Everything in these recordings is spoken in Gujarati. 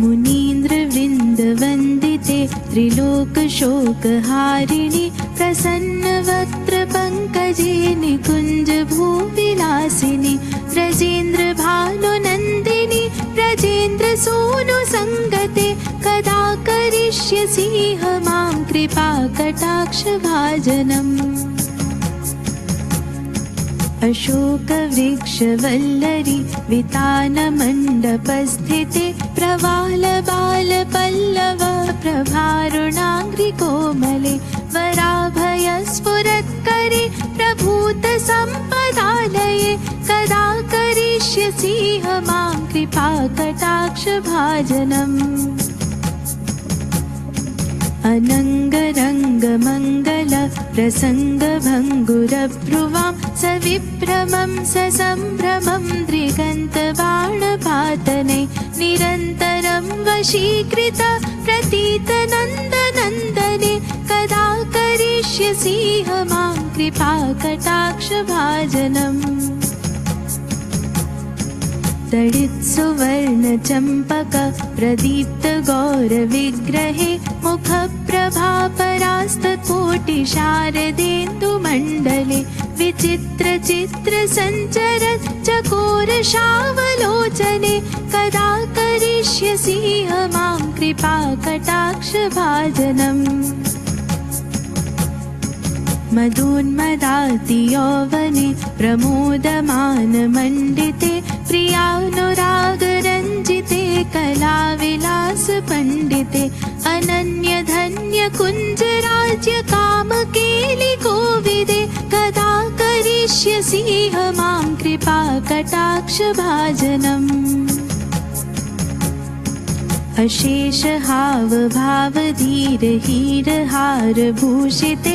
मुनीन्द्रवृन्दवन्दिते त्रिलोकशोकहारिणि प्रसन्नवक्त्रपङ्कजिनि कुञ्ज भोविलासिनि व्रजेन्द्रभानुनन्दिनि व्रजेन्द्रसोनुसङ्गते कदा करिष्यसिंह मां कृपाकटाक्षभाजनम् अशोकवृक्षवल्लरि वितानमण्डपस्थिते प्रवालबालपल्लव कोमले वराभयस्फुरत्करि प्रभूतसम्पदालये कदा मां कृपाकटाक्षभाजनम् अनंगरंगमङ्गला પ્રસંગબంగుરભુવાં સવિપ્રમં સસંભ્રમં દ્રિગંતવાણપાતને નિરંતરમ વશિકрита પ્રતિતાનંદનંદને કદા カリ ષ્યસિ હમા કૃપાકટાક્ષભાજનમ दडित् सुवर्णचम्पक प्रदीप्तगौरविग्रहे मुखप्रभापरास्तकोटिशारदेन्दुमण्डले विचित्रचित्रसञ्चर चकोरशावलोचने कदा करिष्यसिंह मां कृपाकटाक्षभाजनम् मदुन्मदाति यौवने प्रमोदमानमण्डिते प्रियानुरागरञ्जिते कलाविलासपण्डिते अनन्य धन्यकुञ्जराज्यकामकेलिकोविदे कदा करिष्यसिह मां कृपाकटाक्षभाजनम् कटाक्षभाजनम् हावभावधीरहिर्हारभूषिते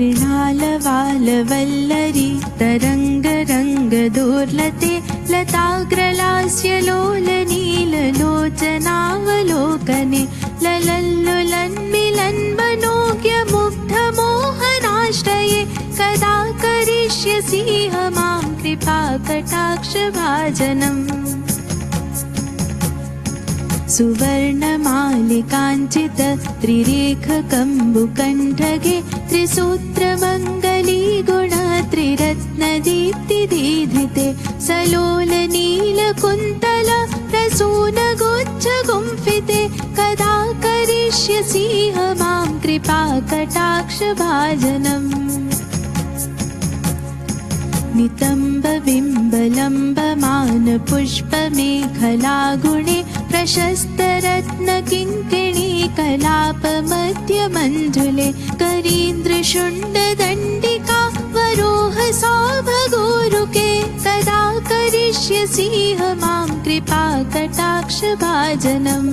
ृालवालवल्लरीतरङ्गरङ्गदुर्लते लताग्रलास्य लोलनीललोचनावलोकने ललल्लुलन् मिलन् मनोज्ञमुग्धमोहनाश्रये कदा करिष्यसिह मां कृपाकटाक्षभाजनम् सुवर्णमालिकाञ्चित त्रिरेखकम्बुकण्ठके त्रिसूत्रमङ्गलीगुण त्रिरत्नदीप्तिदीधिते सलोलनीलकुन्तल प्रसूनगोच्चगुम्फिते कदा करिष्यसिंह मां कृपाकटाक्षभाजनम् नितम्ब गुणे शस्तरत्नकिङ्किणी कलापमद्य मञ्जुले वरोह सा भगोरुके कदा करिष्यसिंह मां कृपाकटाक्षभाजनम्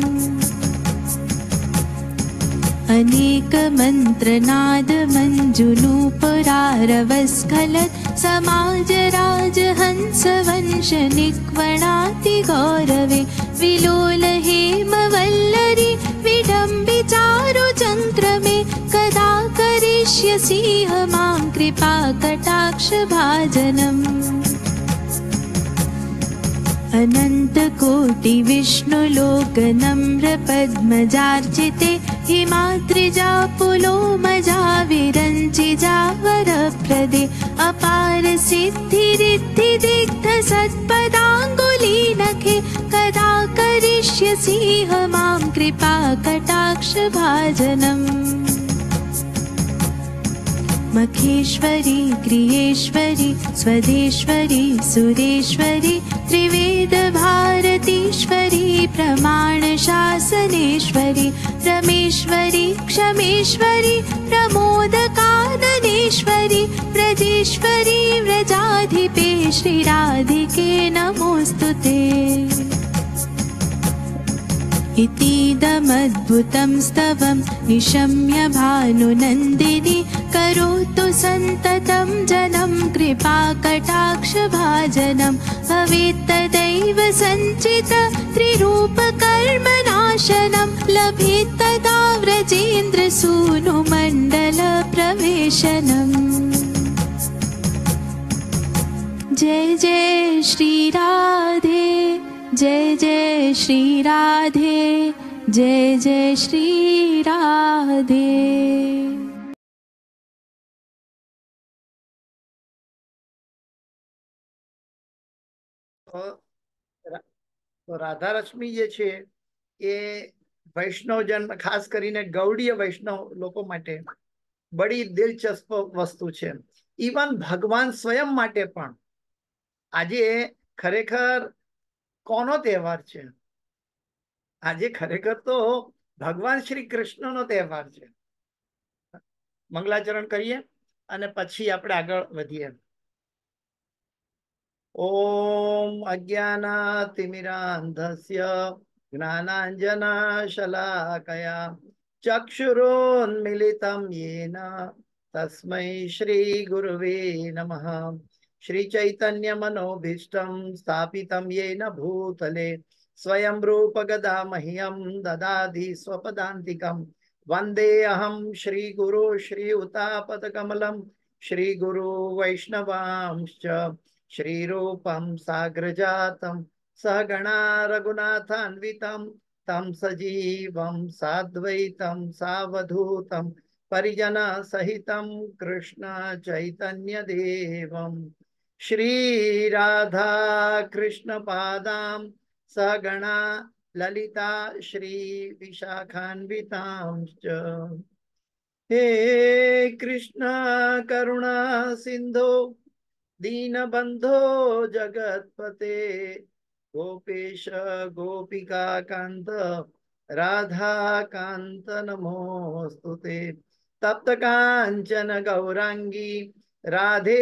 अनेकमन्त्रनादमञ्जुलूपुरारवस्खलत् गौरवे। वल्लरि विडम्बिचारु चन्द्र मे कदा करिष्यसिह मां कृपा कटाक्षभाजनम् अनन्तकोटिविष्णुलोकनम्रपद्मजार्जिते हिमातृजा पुलोमजा विरञ्चिजा जावरप्रदे नखे कदा ह मां कृपा कटाक्षभाजनम् मखेश्वरि गृहेश्वरि स्वदेश्वरि सुरेश्वरि त्रिवेदभारतीश्वरि प्रमाणशासनेश्वरि रमेश्वरि क्षमेश्वरि प्रमोद श्वरी व्रजेश्वरि व्रजाधिपे श्रीराधिके नमोऽस्तु ते तीदमद्भुतं स्तवं निशम्य भानुनन्दिनि करोतु सन्ततं जनं कृपाकटाक्षभाजनं भवेत्तदैव सञ्चित त्रिरूपकर्मनाशनं लभे तदा व्रजेन्द्रसूनुमण्डलप्रवेशनम् जय जय श्रीराधे જય જય શ્રી રાધે જય જય શ્રી રાધે તો રાધા રશ્મિ જે છે એ વૈષ્ણવજન ખાસ કરીને ગૌડીય વૈષ્ણવ લોકો માટે બડી દિલચસ્પ વસ્તુ છે ઇવન ભગવાન સ્વયં માટે પણ આજે ખરેખર કોનો તહેવાર છે આજે ખરેખર તો ભગવાન શ્રી કૃષ્ણનો તહેવાર છે મંગલાચરણ કરીએ અને પછી આપણે આગળ વધીએ ઓમ અજ્ઞાનાતિમિરાંધસ્ય જ્ઞાનાંજના શલાકયા ચક્ષુરોન્મિલિતમ યેન તસ્મૈ શ્રી ગુરુવે નમઃ श्रीचैतन्यमनोभीष्टं स्थापितं येन भूतले स्वयं रूपगदा मह्यं ददाति स्वपदान्तिकं वन्दे अहं श्रीगुरो श्री उतापदकमलं श्रीगुरु वैष्णवांश्च श्रीरूपं साग्रजातं सहगणा रघुनाथान्वितं तं सजीवं साद्वैतं सावधूतं परिजनसहितं कृष्णचैतन्यदेवम् श्रीराधाकृष्णपादां सगणा ललिता श्रीविशाखान्वितांश्च हे कृष्ण करुणा सिन्धो दीनबन्धो जगत्पते गोपेश गोपिकान्त राधाकान्त नमोऽस्तु ते तप्तकाञ्चन गौराङ्गी राधे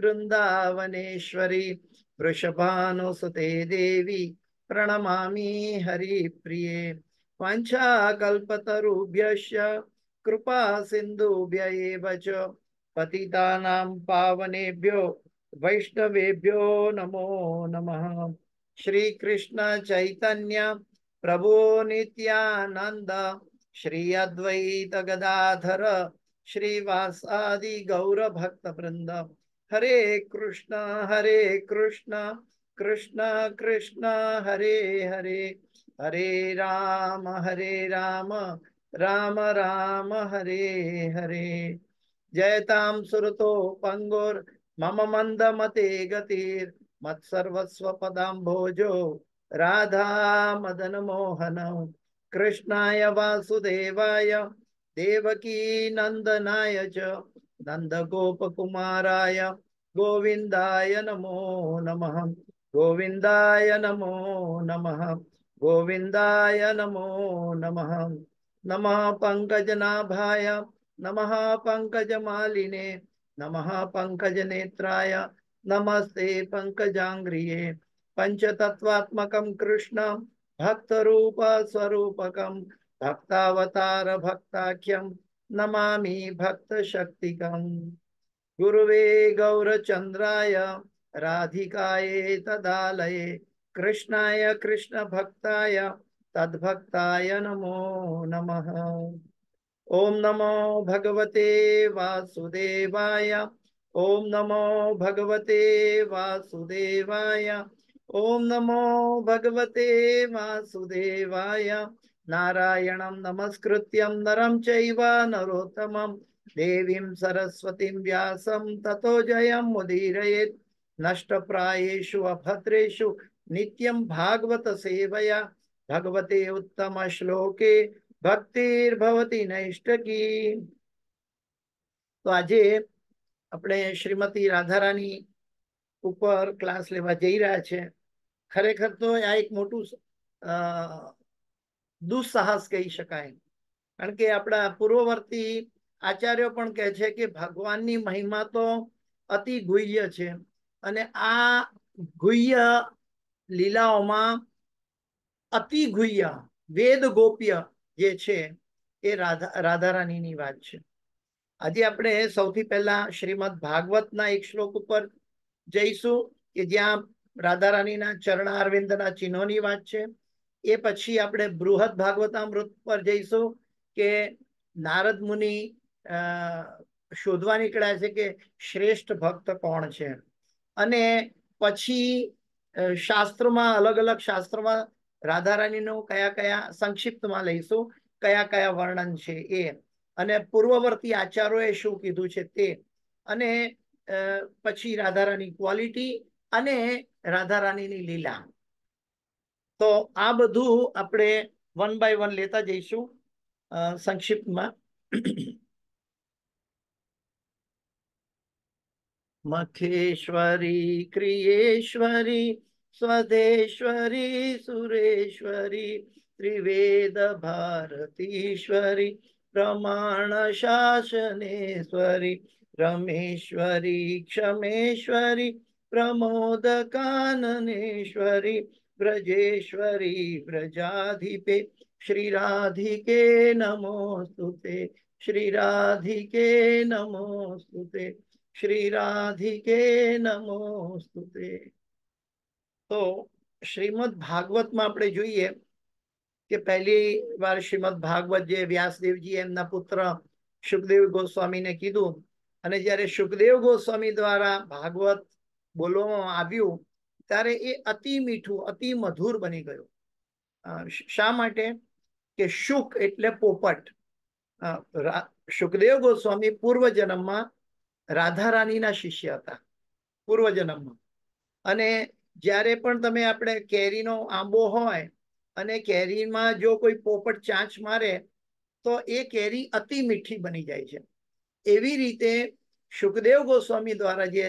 वृन्दावनेश्वरी वृषभानुसुते देवी प्रणमामि हरिप्रिये वाञ्छाकल्पतरुभ्यश्च कृपा सिन्धुभ्य एव च पतितानां पावनेभ्यो वैष्णवेभ्यो नमो नमः श्रीकृष्ण चैतन्य प्रभो नित्यानन्द श्री अद्वैत गदाधर श्रीवासादि गौरभक्तवृन्द हरे कृष्ण हरे कृष्ण कृष्ण कृष्ण हरे हरे हरे राम हरे राम राम राम हरे हरे जयताम सुरतो पङ्गुर् मम मन्दमते गतिर् भोजो राधा मोहन कृष्णाय वासुदेवाय દેવકી નંદનાય ચ નંદ ગોપ કુમારાય ગોવિંદાય નમો નમઃ ગોવિંદાય નમો નમઃ ગોવિંદાય નમો નમઃ નમઃ પંકજનાભાય નમઃ પંકજમાલિને નમઃ પંકજનેત્રાય નમસ્તે પંકજાંગ્રિયે પંચતત્વાત્મકં કૃષ્ણ ભક્તરૂપ સ્વરૂપકમ तप्तावतार भक्ताख्यम नमामि भक्तशक्तिकम् गुरुवे गौरचन्द्राय राधिकाये तदालये कृष्णाय भक्ताय तद्भक्ताय नमो नमः ॐ नमो भगवते वासुदेवाय ॐ नमो भगवते वासुदेवाय ॐ नमो भगवते वासुदेवाय नारायणं नमस्कृत्यं नरं चैव नरोत्तमं देवीं सरस्वतीं व्यासं ततो जयं मुदीरयेत् नष्टप्रायेषु अभद्रेषु नित्यं भागवतसेवया भगवते उत्तमश्लोके ભક્તિર્ભવતિ નૈષ્ટકી તો આજે આપણે શ્રીમતી રાધારાની ઉપર ક્લાસ લેવા જઈ રહ્યા છે ખરેખર તો આ એક મોટું દુઃસાહસ કહી શકાય કારણ કે આપણા પૂર્વવર્તી આચાર્યો પણ કહે છે કે ભગવાનની મહિમા તો અતિ ગુહ્ય છે અને આ ગુહ્ય લીલાઓમાં અતિ ગુહ્ય વેદ ગોપ્ય જે છે એ રાધા રાધારાણીની વાત છે આજે આપણે સૌથી પહેલા શ્રીમદ ભાગવતના એક શ્લોક ઉપર જઈશું કે જ્યાં રાધારાણીના ચરણારવિંદના ચિહ્નોની વાત છે એ પછી આપણે બૃહદ ભાગવતામૃત પર જઈશું કે નારદ મુનિ શોધવા નીકળ્યા છે કે શ્રેષ્ઠ ભક્ત કોણ છે અને પછી શાસ્ત્રમાં અલગ અલગ શાસ્ત્રોમાં રાધારાણીનું કયા કયા સંક્ષિપ્તમાં લઈશું કયા કયા વર્ણન છે એ અને પૂર્વવર્તી આચાર્યોએ શું કીધું છે તે અને પછી રાધારાની ક્વોલિટી અને રાધારાણીની લીલા તો આ બધું આપણે વન બાય વન લેતા જઈશું સંક્ષિપ્તમાં મખેશ્વરી ક્રિયેશ્વરી સ્વદેશ્વરી સુરેશ્વરી ત્રિવેદ ભારતીશ્વરી પ્રમાણ શાસનેશ્વરી રમેશ્વરી ક્ષમેશ્વરી પ્રમોદ કાનનેશ્વરી ब्रजेश्वरी ब्रजाधिपे श्रीराधिके नमोऽस्तु ते श्रीराधिके नमोऽस्तु ते श्रीराधिके नमोऽस्तु ते તો શ્રીમદ ભાગવતમાં આપણે જોઈએ કે પહેલી વાર શ્રીમદ ભાગવત જે વ્યાસદેવજી એમના પુત્ર સુખદેવ ગોસ્વામીને કીધું અને જ્યારે સુખદેવ ગોસ્વામી દ્વારા ભાગવત બોલવામાં આવ્યું ત્યારે એ અતિ મીઠું અતિ મધુર બની ગયું શા માટે કે શુક એટલે પોપટ શુકદેવ ગોસ્વામી પૂર્વ જન્મમાં રાધા રાણીના શિષ્ય હતા પૂર્વ અને જ્યારે પણ તમે આપણે કેરીનો આંબો હોય અને કેરીમાં જો કોઈ પોપટ ચાંચ મારે તો એ કેરી અતિ મીઠી બની જાય છે એવી રીતે શુકદેવ ગોસ્વામી દ્વારા જે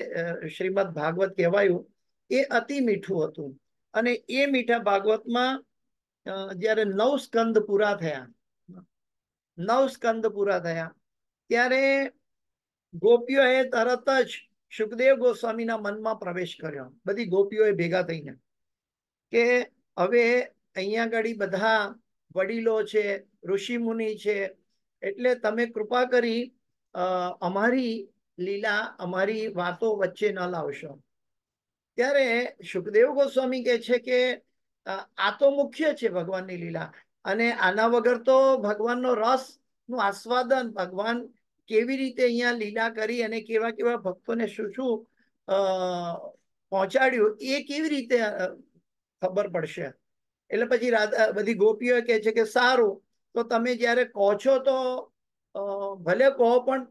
શ્રીમદ ભાગવત કહેવાયું એ અતિ મીઠું હતું અને એ મીઠા ભાગવતમાં જ્યારે નવ સ્કંદ પૂરા થયા નવ સ્કંદ પૂરા થયા ત્યારે ગોપીઓએ તરત જ સુખદેવ ગોસ્વામીના મનમાં પ્રવેશ કર્યો બધી ગોપીઓએ ભેગા થઈને કે હવે અહીંયા ગાડી બધા વડીલો છે ઋષિમુનિ છે એટલે તમે કૃપા કરી અમારી લીલા અમારી વાતો વચ્ચે ન લાવશો ત્યારે સુખદેવ ગોસ્વામી કે છે કે આ તો મુખ્ય છે ભગવાનની લીલા અને આના વગર તો ભગવાનનો રસ નું આસ્વાદન ભગવાન કેવી રીતે અહીંયા લીલા કરી અને કેવા કેવા ભક્તોને શું શું પહોંચાડ્યું એ કેવી રીતે ખબર પડશે એટલે પછી રાધા બધી ગોપીઓ કહે છે કે સારું તો તમે જ્યારે કહો છો તો ભલે કહો પણ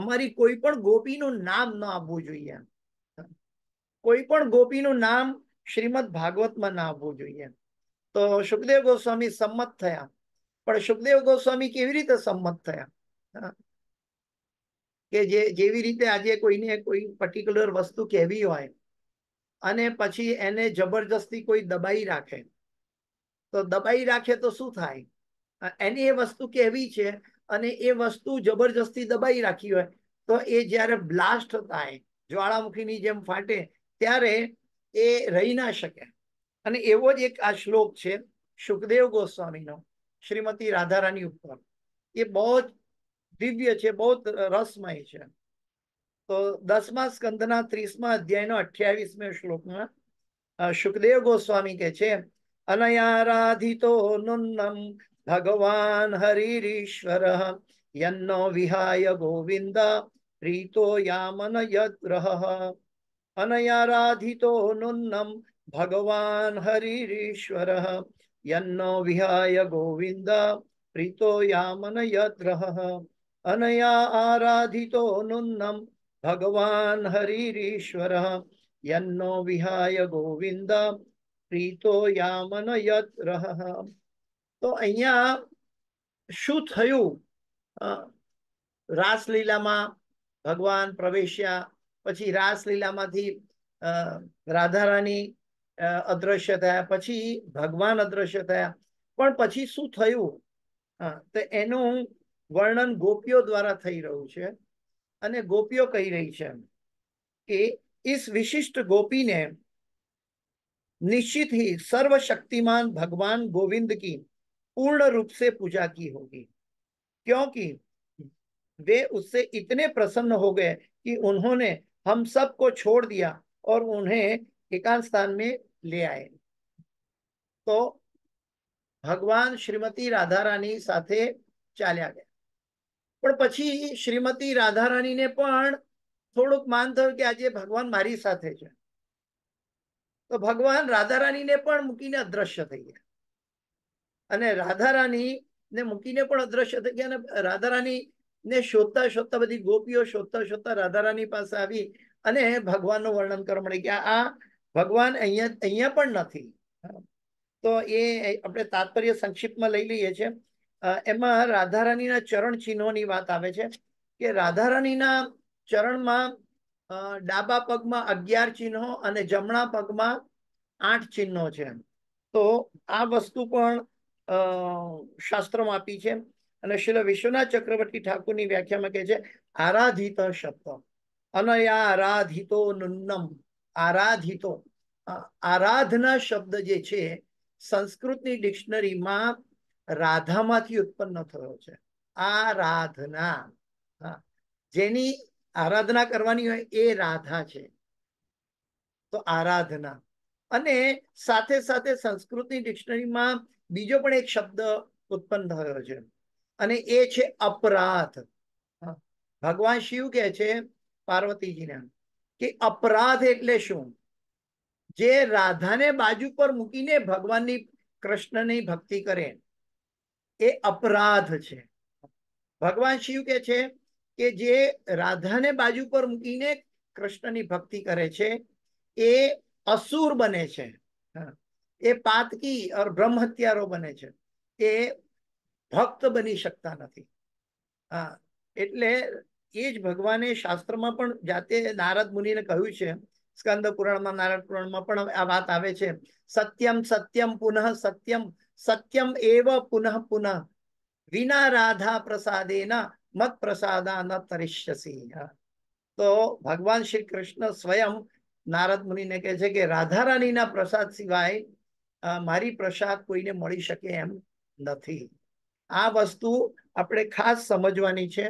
અમારી કોઈ પણ ગોપીનું નામ ન આપવું જોઈએ એમ કોઈ પણ ગોપીનું નામ શ્રીમદ ભાગવતમાં ના આવવું જોઈએ તો સુખદેવ ગોસ્વામી સંમત થયા પણ સુખદેવ ગોસ્વામી કેવી રીતે સંમત થયા કે જે જેવી રીતે આજે કોઈને કોઈ પર્ટિક્યુલર વસ્તુ કહેવી હોય અને પછી એને જબરજસ્તી કોઈ દબાઈ રાખે તો દબાઈ રાખે તો શું થાય એની એ વસ્તુ કહેવી છે અને એ વસ્તુ જબરજસ્તી દબાઈ રાખી હોય તો એ જ્યારે બ્લાસ્ટ થાય જ્વાળામુખીની જેમ ફાટે ત્યારે એ રહી ના શકે અને એવો જ એક આ શ્લોક છે સુખદેવ ગોસ્વામીનો શ્રીમતી રાધારાની ઉપર એ બહુ જ દિવ્ય છે બહુ રસમય છે તો દસમા સ્કંદના ત્રીસમા અધ્યાયનો અઠ્યાવીસમે શ્લોકમાં સુખદેવ ગોસ્વામી કે છે અનયારાધિતો નુન્નમ ભગવાન હરિરીશ્વર યન્નો વિહાય ગોવિંદ પ્રીતો યામન યદ્રહ अनयाराधितो नुन्नम भगवान हरिरीश्वर यन्नो विहाय गोविंद प्रीतो यामन यद्रह अनया आराधितो नुन्नम भगवान हरिरीश्वर यन्नो विहाय गोविंद प्रीतो यामन यद्रह તો અહીંયા શું થયું રાસલીલામાં ભગવાન પ્રવેશ્યા પછી રાસલીલામાંથી રાધારાણી અદ્રશ્ય થયા પછી ભગવાન અદ્રશ્ય થયા પણ પછી શું થયું તો એનું વર્ણન ગોપીઓ દ્વારા થઈ રહ્યું છે અને ગોપીઓ કહી રહી છે કે इस विशिष्ट गोपी ने निश्चित ही सर्वशक्तिमान भगवान गोविंद की पूर्ण रूप से पूजा की होगी क्योंकि वे उससे इतने प्रसन्न हो गए कि हम सबको छोड़ दिया और उन्हें एकांत स्थान में ले आए તો ભગવાન શ્રીમતી રાધારાની સાથે ચાલ્યા ગયા પણ પછી શ્રીમતી રાધારાણીને પણ થોડુંક માન થયું કે આજે ભગવાન મારી સાથે છે તો ભગવાન રાધારાણીને પણ મૂકીને અદ્રશ્ય થઈ ગયા અને રાધારાણી ને મૂકીને પણ અદ્રશ્ય થઈ ગયા અને રાધારાણી ને શોધતા શોધતા બધી ગોપીઓ શોધતા શોધતા રાધારાની પાસે આવી અને ભગવાનનું વર્ણન કરવા મળી કે આ ભગવાન અહીંયા અહીંયા પણ નથી તો એ આપણે તાત્પર્ય સંક્ષિપ્તમાં લઈ લઈએ છીએ એમાં રાધારાણીના ચરણ ચિહ્નોની વાત આવે છે કે રાધારાણીના ચરણમાં ડાબા પગમાં અગિયાર ચિહ્નો અને જમણા પગમાં આઠ ચિહ્નો છે તો આ વસ્તુ પણ શાસ્ત્રમાં આપી છે અને શિલ વિશ્વનાથ ચક્રવર્તી ઠાકુરની વ્યાખ્યામાં કહે છે આરાધિત શબ્દ અનયા આરાધિતો નુન્નમ આરાધિતો આરાધના શબ્દ જે છે સંસ્કૃતની ડિક્શનરીમાં રાધામાંથી ઉત્પન્ન થયો છે આરાધના જેની આરાધના કરવાની હોય એ રાધા છે તો આરાધના અને સાથે સાથે સંસ્કૃતની ડિક્શનરીમાં બીજો પણ એક શબ્દ ઉત્પન્ન થયો છે અને એ છે અપરાધ ભગવાન શિવ કે છે પાર્વતીજીને કે અપરાધ એટલે શું જે રાધાને બાજુ પર મૂકીને ભગવાનની કૃષ્ણની ભક્તિ કરે એ અપરાધ છે ભગવાન શિવ કે છે કે જે રાધાને બાજુ પર મૂકીને કૃષ્ણની ભક્તિ કરે છે એ અસુર બને છે એ પાતકી ઓર બ્રહ્મ હત્યારો બને છે એ ભક્ત બની શકતા નથી હા એટલે એ જ ભગવાને શાસ્ત્રમાં પણ જાતે નારદ મુનિને કહ્યું છે સ્કંદ પુરાણમાં નારદ પુરાણમાં પણ આ વાત આવે છે સત્યમ સત્યમ પુનઃ સત્યમ સત્યમ એવ પુનઃ પુનઃ વિના રાધા પ્રસાદેના મત પ્રસાદા ન તો ભગવાન શ્રી કૃષ્ણ સ્વયં નારદ મુનિને કહે છે કે રાધા રાણીના પ્રસાદ સિવાય મારી પ્રસાદ કોઈને મળી શકે એમ નથી આ વસ્તુ આપણે ખાસ સમજવાની છે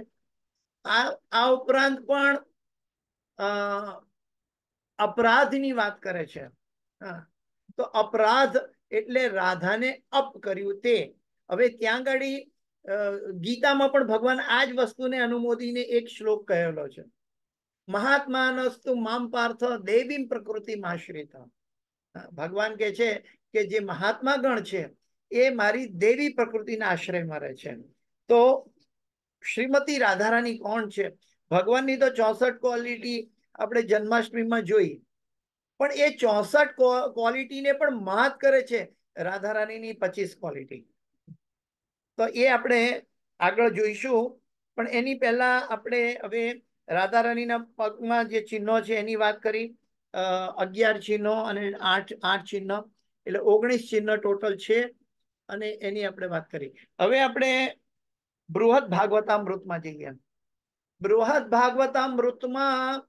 આ આ ઉપરાંત પણ અપરાધની વાત કરે છે તો અપરાધ એટલે રાધાને અપ કર્યું તે હવે ત્યાં ગાડી ગીતામાં પણ ભગવાન આ જ વસ્તુને અનુમોદીને એક શ્લોક કહેલો છે મહાત્માનસ્તુ મામ પાર્થ દેવીમ પ્રકૃતિ માશ્રિત ભગવાન કે છે કે જે મહાત્મા ગણ છે એ મારી દેવી પ્રકૃતિના આશ્રયમાં રહે છે તો શ્રીમતી રાધારાની કોણ છે ભગવાનની તો ચોસઠ ક્વોલિટી આપણે જન્માષ્ટમીમાં જોઈ પણ એ ચોસઠ ક્વોલિટીને પણ માત કરે છે રાધારાણીની પચીસ ક્વોલિટી તો એ આપણે આગળ જોઈશું પણ એની પહેલા આપણે હવે રાધારાણીના પગમાં જે ચિહ્નો છે એની વાત કરી અગિયાર ચિહ્નો અને આઠ આઠ ચિહ્ન એટલે ઓગણીસ ચિહ્ન ટોટલ છે અને એની આપણે વાત કરી હવે આપણે બૃહદ ભાગવતામૃતમાં જઈએ બૃહદ ભાગવતામૃતમાં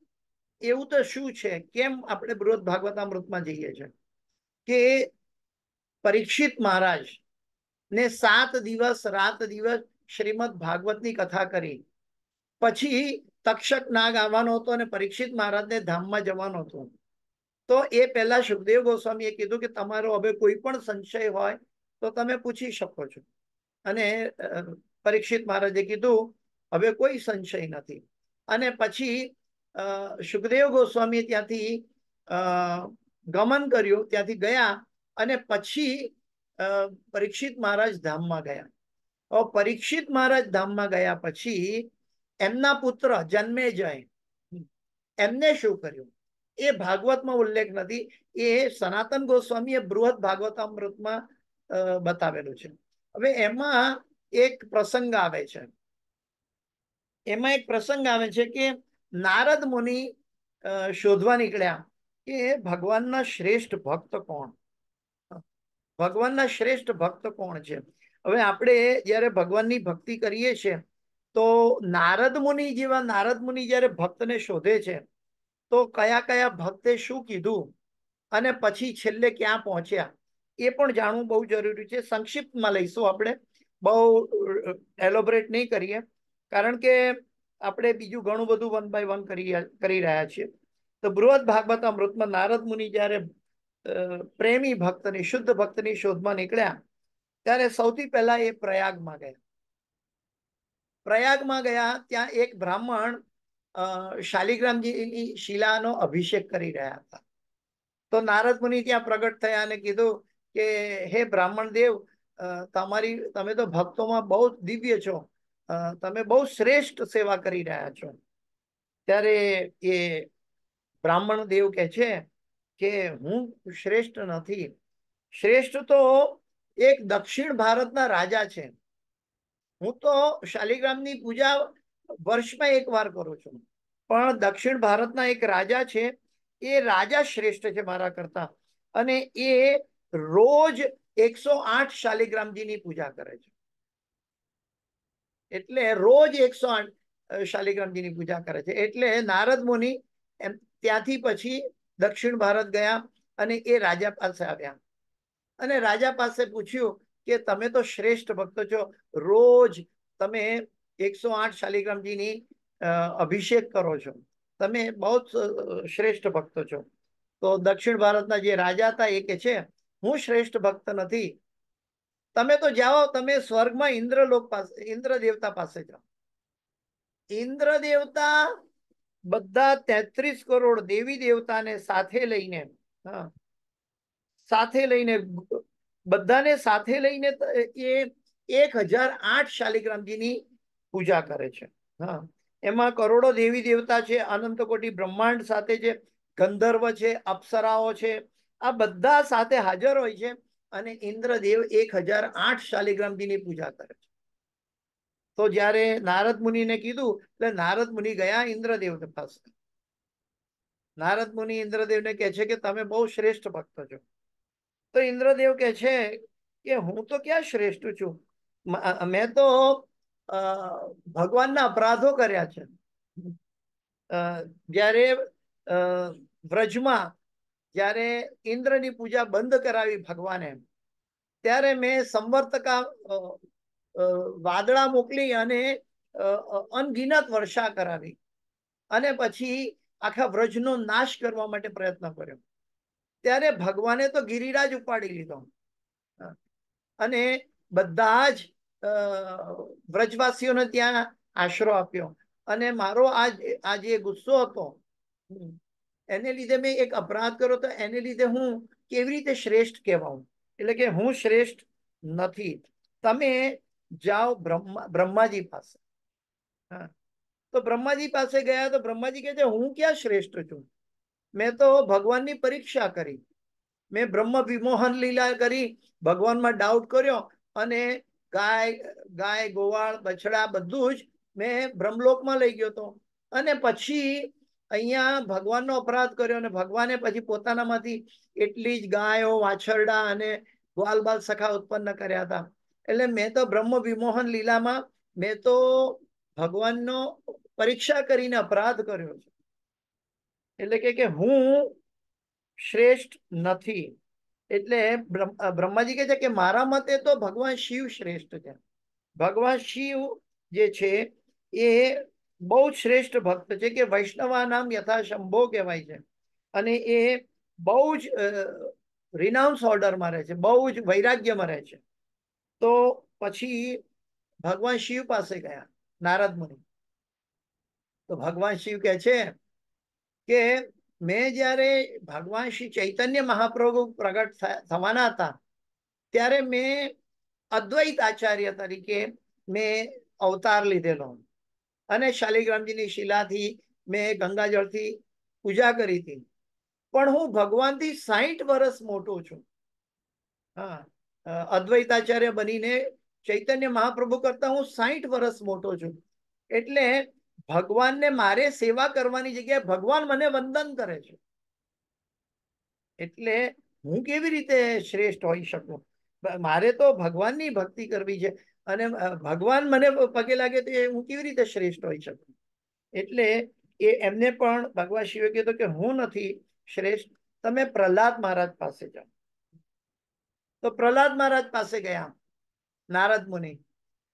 એવું તો શું છે કેમ આપણે બૃહદ ભાગવતામૃતમાં જઈએ છીએ કે પરીક્ષિત મહારાજ ને સાત દિવસ રાત દિવસ શ્રીમદ ભાગવતની કથા કરી પછી તક્ષક નાગ આવવાનો હતો અને પરીક્ષિત મહારાજને ધામમાં જવાનો હતો તો એ પહેલા સુખદેવ ગોસ્વામીએ કીધું કે તમારો હવે કોઈ પણ સંશય હોય તો તમે પૂછી શકો છો અને પરીક્ષિત મહારાજે કીધું હવે કોઈ સંશય નથી અને પછી સુખદેવ ગોસ્વામી ત્યાંથી ગમન કર્યું ત્યાંથી ગયા અને પછી પરીક્ષિત મહારાજ ધામમાં ગયા પરીક્ષિત મહારાજ ધામમાં ગયા પછી એમના પુત્ર જન્મે જાય એમને શું કર્યું એ ભાગવતમાં ઉલ્લેખ નથી એ સનાતન ગોસ્વામીએ બૃહદ ભાગવતામૃતમાં બતાવેલું છે હવે એમાં એક પ્રસંગ આવે છે એમાં એક પ્રસંગ આવે છે કે નારદ મુનિ શોધવા નીકળ્યા કે ભગવાનના શ્રેષ્ઠ ભક્ત કોણ ભગવાનના શ્રેષ્ઠ ભક્ત કોણ છે હવે આપણે જ્યારે ભગવાનની ભક્તિ કરીએ છીએ તો નારદ મુનિ જેવા નારદ મુનિ જ્યારે ભક્તને શોધે છે તો કયા કયા ભક્તે શું કીધું અને પછી છેલ્લે ક્યાં પહોંચ્યા એ પણ જાણવું બહુ જરૂરી છે સંક્ષિપ્તમાં લઈશું આપણે બહુ એલોબરેટ નહીં કરીએ કારણ કે આપણે બીજું ઘણું બધું વન બાય વન કરી કરી રહ્યા છીએ તો બૃહદ ભાગવત અમૃતમાં નારદ મુનિ જ્યારે પ્રેમી ભક્તની શુદ્ધ ભક્તની શોધમાં નીકળ્યા ત્યારે સૌથી પહેલા એ પ્રયાગમાં ગયા પ્રયાગમાં ગયા ત્યાં એક બ્રાહ્મણ શાલિગ્રામજીની શિલાનો અભિષેક કરી રહ્યા હતા તો નારદ મુનિ ત્યાં પ્રગટ થયા અને કીધું કે હે બ્રાહ્મણ દેવ તમારી તમે તો ભક્તોમાં બહુ દિવ્ય છો તમે બહુ શ્રેષ્ઠ સેવા કરી રહ્યા છો ત્યારે એ બ્રાહ્મણ દેવ કે છે કે હું શ્રેષ્ઠ નથી શ્રેષ્ઠ તો એક દક્ષિણ ભારતના રાજા છે હું તો શાલિગ્રામની પૂજા વર્ષમાં એક વાર કરું છું પણ દક્ષિણ ભારતના એક રાજા છે એ રાજા શ્રેષ્ઠ છે મારા કરતા અને એ રોજ એકસો આઠ શાલિગ્રામજીની પૂજા કરે છે એટલે રોજ એકસો આઠ શાલિગ્રામજીની પૂજા કરે છે એટલે નારદ મુનિ એમ ત્યાંથી પછી દક્ષિણ ભારત ગયા અને એ રાજા પાસે આવ્યા અને રાજા પાસે પૂછ્યું કે તમે તો શ્રેષ્ઠ ભક્તો છો રોજ તમે એકસો આઠ શાલિગ્રામજીની અભિષેક કરો છો તમે બહુ શ્રેષ્ઠ ભક્તો છો તો દક્ષિણ ભારતના જે રાજા હતા એ કે છે હું શ્રેષ્ઠ ભક્ત નથી તમે તો જાઓ તમે સ્વર્ગમાં ઇન્દ્રલોક પાસે ઇન્દ્ર દેવતા પાસે જાઓ ઇન્દ્ર દેવતા બધા તેત્રીસ કરોડ દેવી દેવતાને સાથે લઈને સાથે લઈને બધાને સાથે લઈને એ એક હજાર આઠ શાલિગ્રામજીની પૂજા કરે છે હા એમાં કરોડો દેવી દેવતા છે અનંત કોટી બ્રહ્માંડ સાથે છે ગંધર્વ છે અપ્સરાઓ છે આ બધા સાથે હાજર હોય છે અને ઇન્દ્રદેવ એક હજાર આઠ શાલિગ્રામજીની પૂજા કરે છે તો જયારે નારદ મુનિને કીધું એટલે નારદ મુનિ ગયા ઇન્દ્રદેવ પાસે નારદ મુનિ ઇન્દ્રદેવને કે છે કે તમે બહુ શ્રેષ્ઠ ભક્ત છો તો ઇન્દ્રદેવ કે છે કે હું તો ક્યાં શ્રેષ્ઠ છું મેં તો ભગવાનના અપરાધો કર્યા છે જ્યારે વ્રજમાં જ્યારે ઇન્દ્રની પૂજા બંધ કરાવી ભગવાને ત્યારે મેં સંવર્તકા વાદળા મોકલી અને અનગિનત વર્ષા કરાવી અને પછી આખા વ્રજનો નાશ કરવા માટે પ્રયત્ન કર્યો ત્યારે ભગવાને તો ગિરિરાજ ઉપાડી લીધો અને બધા જ વ્રજવાસીઓને ત્યાં આશરો આપ્યો અને મારો આ જે ગુસ્સો હતો એને લીધે મેં એક અપરાધ કર્યો તો એને લીધે હું કેવી રીતે શ્રેષ્ઠ કહેવાઉં એટલે કે હું શ્રેષ્ઠ નથી તમે જાઓ બ્રહ્મા બ્રહ્માજી પાસે હા તો બ્રહ્માજી પાસે ગયા તો બ્રહ્માજી કહે છે હું ક્યાં શ્રેષ્ઠ છું મેં તો ભગવાનની પરીક્ષા કરી મેં બ્રહ્મ વિમોહન લીલા કરી ભગવાનમાં ડાઉટ કર્યો અને ગાય ગાય ગોવાળ બછડા બધું જ મેં બ્રહ્મલોકમાં લઈ ગયો હતો અને પછી અહીંયા ભગવાનનો અપરાધ કર્યો અને ભગવાને પછી પોતાનામાંથી એટલી જ ગાયો વાછરડા અને ગ્વાલ બાલ સખા ઉત્પન્ન કર્યા હતા એટલે મેં તો બ્રહ્મ વિમોહન લીલામાં મેં તો ભગવાનનો પરીક્ષા કરીને અપરાધ કર્યો છે એટલે કે હું શ્રેષ્ઠ નથી એટલે બ્રહ્માજી કે છે કે મારા મતે તો ભગવાન શિવ શ્રેષ્ઠ છે ભગવાન શિવ જે છે એ બહુ જ શ્રેષ્ઠ ભક્ત છે કે વૈષ્ણવા નામ યથા કહેવાય છે અને એ બહુ જ રિનાઉન્સ ઓર્ડરમાં રહે છે બહુ જ વૈરાગ્યમાં રહે છે તો પછી ભગવાન શિવ પાસે ગયા નારદ મુનિ તો ભગવાન શિવ કહે છે કે મેં જ્યારે ભગવાન શ્રી ચૈતન્ય મહાપ્રભુ પ્રગટ થવાના હતા ત્યારે મેં અદ્વૈત આચાર્ય તરીકે મેં અવતાર લીધેલો હતો અને શાલિગ્રામજીની શિલાથી મેં ગંગાજળથી પૂજા કરી હતી પણ હું ભગવાનથી સાહીઠ વર્ષ મોટો છું હા અદ્વૈતાચાર્ય બનીને ચૈતન્ય મહાપ્રભુ કરતા હું સાહીઠ વર્ષ મોટો છું એટલે ભગવાનને મારે સેવા કરવાની જગ્યાએ ભગવાન મને વંદન કરે છે એટલે હું કેવી રીતે શ્રેષ્ઠ હોઈ શકું મારે તો ભગવાનની ભક્તિ કરવી છે અને ભગવાન મને પગે લાગે તો હું કેવી રીતે શ્રેષ્ઠ હોઈ શકું એટલે એ એમને પણ ભગવાન શિવે કીધું કે હું નથી શ્રેષ્ઠ તમે પ્રહલાદ મહારાજ પાસે જાઓ તો પ્રહલાદ મહારાજ પાસે ગયા નારદ મુનિ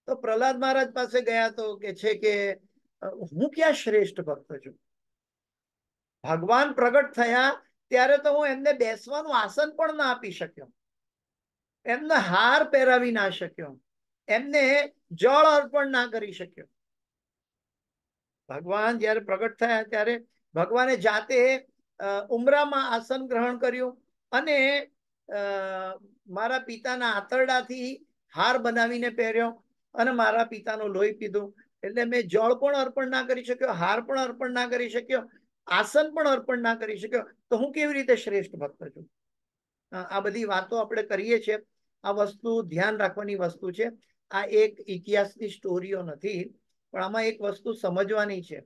તો પ્રહલાદ મહારાજ પાસે ગયા તો કે છે કે હું ક્યાં શ્રેષ્ઠ ભક્ત છું ભગવાન પ્રગટ થયા ત્યારે તો હું એમને બેસવાનું આસન પણ ના આપી શક્યો એમને હાર પહેરાવી ના શક્યો એમને જળ અર્પણ ના કરી શક્યો ભગવાન જયારે પ્રગટ થયા ત્યારે ભગવાને જાતે ઉમરામાં આસન ગ્રહણ કર્યું અને મારા પિતાના આંતરડાથી હાર બનાવીને પહેર્યો અને મારા પિતાનું લોહી પીધું એટલે મેં જળ પણ અર્પણ ના કરી શક્યો હાર પણ અર્પણ ના કરી શક્યો આસન પણ અર્પણ ના કરી શક્યો તો હું કેવી રીતે શ્રેષ્ઠ ભક્ત છું આ બધી વાતો આપણે કરીએ છીએ આ વસ્તુ ધ્યાન રાખવાની વસ્તુ છે આ એક ઇતિહાસની સ્ટોરીઓ નથી પણ આમાં એક વસ્તુ સમજવાની છે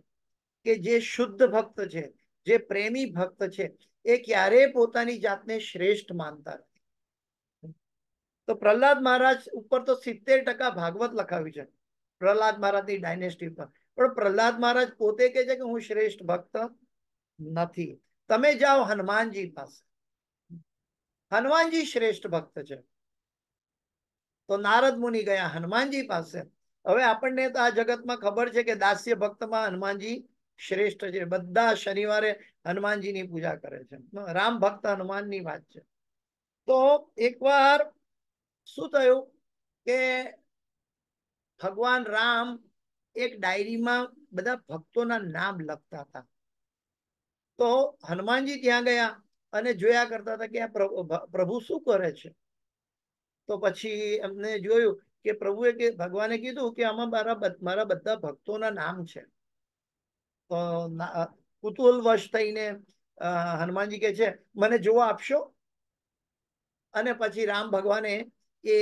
કે જે શુદ્ધ ભક્ત છે જે પ્રેમી ભક્ત છે એ ક્યારેય પોતાની જાતને શ્રેષ્ઠ માનતા નથી તો પ્રહલાદ મહારાજ ઉપર તો સિત્તેર ટકા ભાગવત લખાવ્યું છે પ્રહલાદ મહારાજની ડાયનેસ્ટી પર પણ પ્રહલાદ મહારાજ પોતે કહે છે કે હું શ્રેષ્ઠ ભક્ત નથી તમે જાઓ હનુમાનજી પાસે હનુમાનજી શ્રેષ્ઠ ભક્ત છે તો નારદ મુનિ ગયા હનુમાનજી પાસે હવે આપણને તો આ જગતમાં ખબર છે કે દાસ્ય ભક્તમાં હનુમાનજી શ્રેષ્ઠ છે બધા શનિવારે હનુમાનજીની પૂજા કરે છે રામ ભક્ત હનુમાનની વાત છે તો એકવાર શું થયું કે ભગવાન રામ એક ડાયરીમાં બધા ભક્તોના નામ લખતા હતા તો હનુમાનજી ત્યાં ગયા અને જોયા કરતા હતા કે આ પ્રભુ શું કરે છે તો પછી એમને જોયું કે પ્રભુએ કે ભગવાને કીધું કે આમાં મારા મારા બધા ભક્તોના નામ છે તો કુતુલ વશ થઈને હનુમાનજી કે છે મને જોવા આપશો અને પછી રામ ભગવાને એ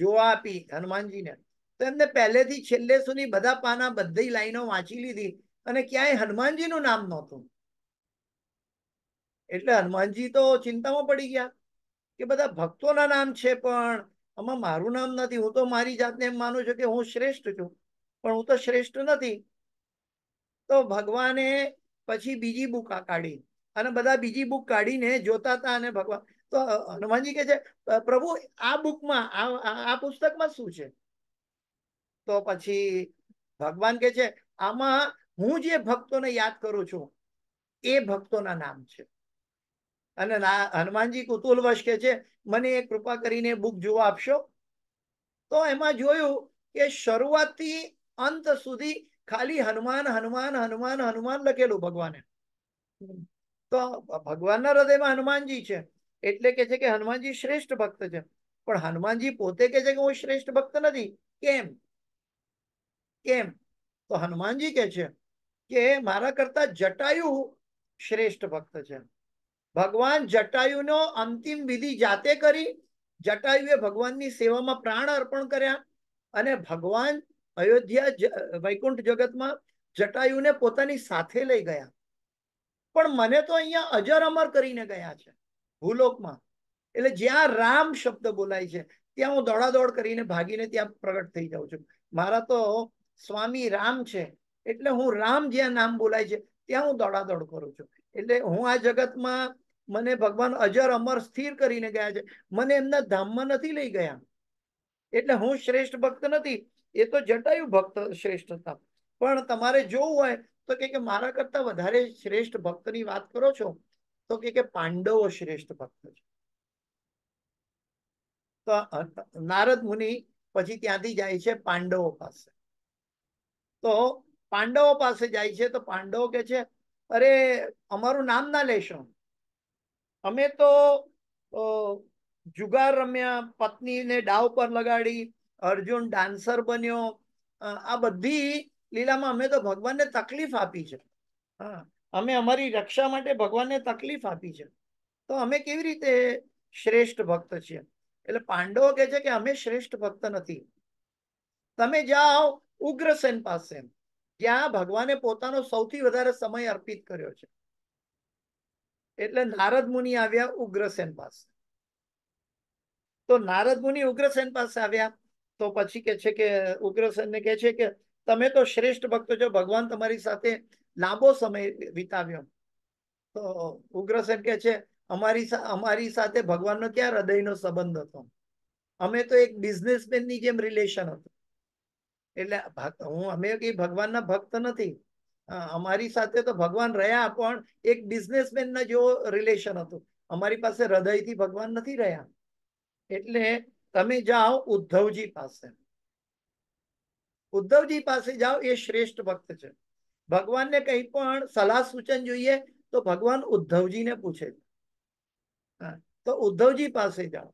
જોવા આપી હનુમાનજીને તો એમને પહેલેથી છેલ્લે સુધી બધા પાના બધી લાઈનો વાંચી લીધી અને ક્યાંય હનુમાનજીનું નામ નહોતું એટલે હનુમાનજી તો ચિંતામાં પડી ગયા કે બધા ભક્તોના નામ છે પણ આમાં મારું નામ નથી હું તો મારી જાતને એમ માનું છું કે હું શ્રેષ્ઠ છું પણ હું તો શ્રેષ્ઠ નથી તો ભગવાને પછી બીજી બુક કાઢી અને બધા બીજી બુક કાઢીને જોતા હતા અને ભગવાન તો હનુમાનજી કે છે પ્રભુ આ બુકમાં આ પુસ્તકમાં શું છે તો પછી ભગવાન કે છે આમાં હું જે ભક્તોને યાદ કરું છું એ ભક્તોના નામ છે અને હનુમાનજી કુતુલવશ કે છે મને એ કૃપા કરીને બુક જોવા આપશો તો એમાં જોયું કે શરૂઆતથી અંત સુધી ખાલી હનુમાન હનુમાન હનુમાન હનુમાન લખેલું ભગવાને તો ભગવાનના હૃદયમાં હનુમાનજી છે એટલે કે છે કે હનુમાનજી શ્રેષ્ઠ ભક્ત છે પણ હનુમાનજી પોતે કે છે કે હું શ્રેષ્ઠ ભક્ત નથી કેમ કેમ તો હનુમાનજી કે છે કે મારા કરતા જટાયુ શ્રેષ્ઠ ભક્ત છે ભગવાન જટાયુનો અંતિમ વિધિ જાતે કરી જટાયુએ ભગવાનની સેવામાં પ્રાણ અર્પણ કર્યા અને ભગવાન અયોધ્યા વૈકુંઠ જગતમાં જટાયુને પોતાની સાથે લઈ ગયા પણ મને તો અહીંયા અજર અમર કરીને ગયા છે ભૂલોકમાં એટલે જ્યાં રામ શબ્દ બોલાય છે ત્યાં હું દોડાદોડ કરીને ભાગીને ત્યાં પ્રગટ થઈ જાઉં છું મારા તો સ્વામી રામ છે એટલે હું રામ જ્યાં નામ બોલાય છે ત્યાં હું દોડાદોડ કરું છું એટલે હું આ જગતમાં મને ભગવાન અજર અમર સ્થિર કરીને ગયા છે મને એમના ધામમાં નથી લઈ ગયા એટલે હું શ્રેષ્ઠ ભક્ત નથી એ તો જટાયુ ભક્ત શ્રેષ્ઠ પણ તમારે જોવું હોય તો કે મારા કરતા વધારે શ્રેષ્ઠ ભક્તની વાત કરો છો તો કે પાંડવો શ્રેષ્ઠ ભક્ત છે તો નારદ મુનિ પછી ત્યાંથી જાય છે પાંડવો પાસે તો પાંડવો પાસે જાય છે તો પાંડવો કે છે અરે અમારું નામ ના લેશો અમે તો જુગાર રમ્યા પત્નીને ડાવ પર લગાડી અર્જુન ડાન્સર બન્યો આ બધી લીલામાં અમે તો ભગવાનને તકલીફ આપી છે હા અમે અમારી રક્ષા માટે ભગવાનને તકલીફ આપી છે તો અમે કેવી રીતે શ્રેષ્ઠ ભક્ત છીએ એટલે પાંડવો કહે છે કે અમે શ્રેષ્ઠ ભક્ત નથી તમે જાઓ ઉગ્રસેન પાસે જ્યાં ભગવાને પોતાનો સૌથી વધારે સમય અર્પિત કર્યો છે એટલે નારદ મુનિ આવ્યા ઉગ્રસેન પાસે તો નારદ મુનિ ઉગ્રસેન પાસે આવ્યા તો પછી કે છે કે ઉગ્રસેન ને કે છે કે તમે તો શ્રેષ્ઠ ભક્તો છો ભગવાન તમારી સાથે લાંબો સમય વિતાવ્યો તો ઉગ્રસેન કે છે અમારી અમારી સાથે ભગવાનનો ક્યાં હૃદયનો સંબંધ હતો અમે તો એક બિઝનેસમેન ની જેમ રિલેશન હતું એટલે હું અમે કઈ ભગવાનના ભક્ત નથી અમારી સાથે તો ભગવાન રહ્યા પણ એક બિઝનેસમેનના જેવો રિલેશન હતું અમારી પાસે હૃદયથી ભગવાન નથી રહ્યા એટલે તમે જાઓ ઉદ્ધવજી પાસે ઉદ્ધવજી પાસે જાઓ એ શ્રેષ્ઠ ભક્ત છે ભગવાનને કંઈ પણ સલાહ સૂચન જોઈએ તો ભગવાન ઉદ્ધવજીને પૂછે છે તો ઉદ્ધવજી પાસે જાઓ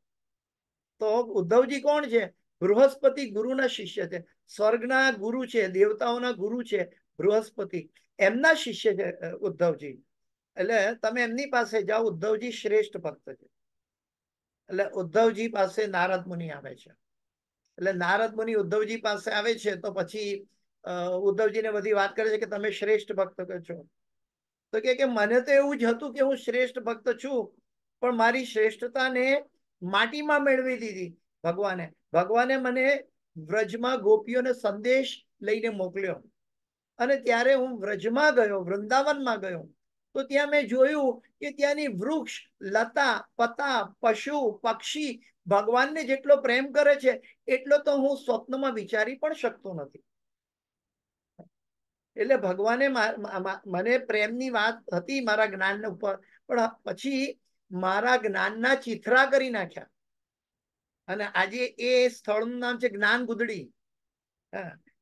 તો ઉદ્ધવજી કોણ છે બૃહસ્પતિ ગુરુના શિષ્ય છે સ્વર્ગના ગુરુ છે દેવતાઓના ગુરુ છે બૃહસ્પતિ એમના શિષ્ય છે ઉદ્ધવજી એટલે તમે એમની પાસે જાઓ ઉદ્ધવજી શ્રેષ્ઠ ભક્ત છે એટલે ઉદ્ધવજી પાસે નારદ મુનિ આવે છે એટલે નારદ મુનિ ઉદ્ધવજી પાસે આવે છે તો પછી ઉદ્ધવજીને બધી વાત કરે છે કે તમે શ્રેષ્ઠ ભક્ત છો તો કે મને તો એવું જ હતું કે હું શ્રેષ્ઠ ભક્ત છું પણ મારી શ્રેષ્ઠતાને માટીમાં મેળવી દીધી ભગવાને ભગવાને મને વ્રજમાં ગોપીઓને સંદેશ લઈને મોકલ્યો અને ત્યારે હું વ્રજમાં ગયો વૃંદાવનમાં ગયો તો ત્યાં મેં જોયું કે ત્યાંની વૃક્ષ લતા પતા પશુ પક્ષી ભગવાનને જેટલો પ્રેમ કરે છે એટલો તો હું સ્વપ્નમાં વિચારી પણ શકતો નથી એટલે ભગવાને મને પ્રેમની વાત હતી મારા જ્ઞાન ઉપર પણ પછી મારા જ્ઞાનના ચિથરા કરી નાખ્યા અને આજે એ સ્થળનું નામ છે જ્ઞાન ગુદડી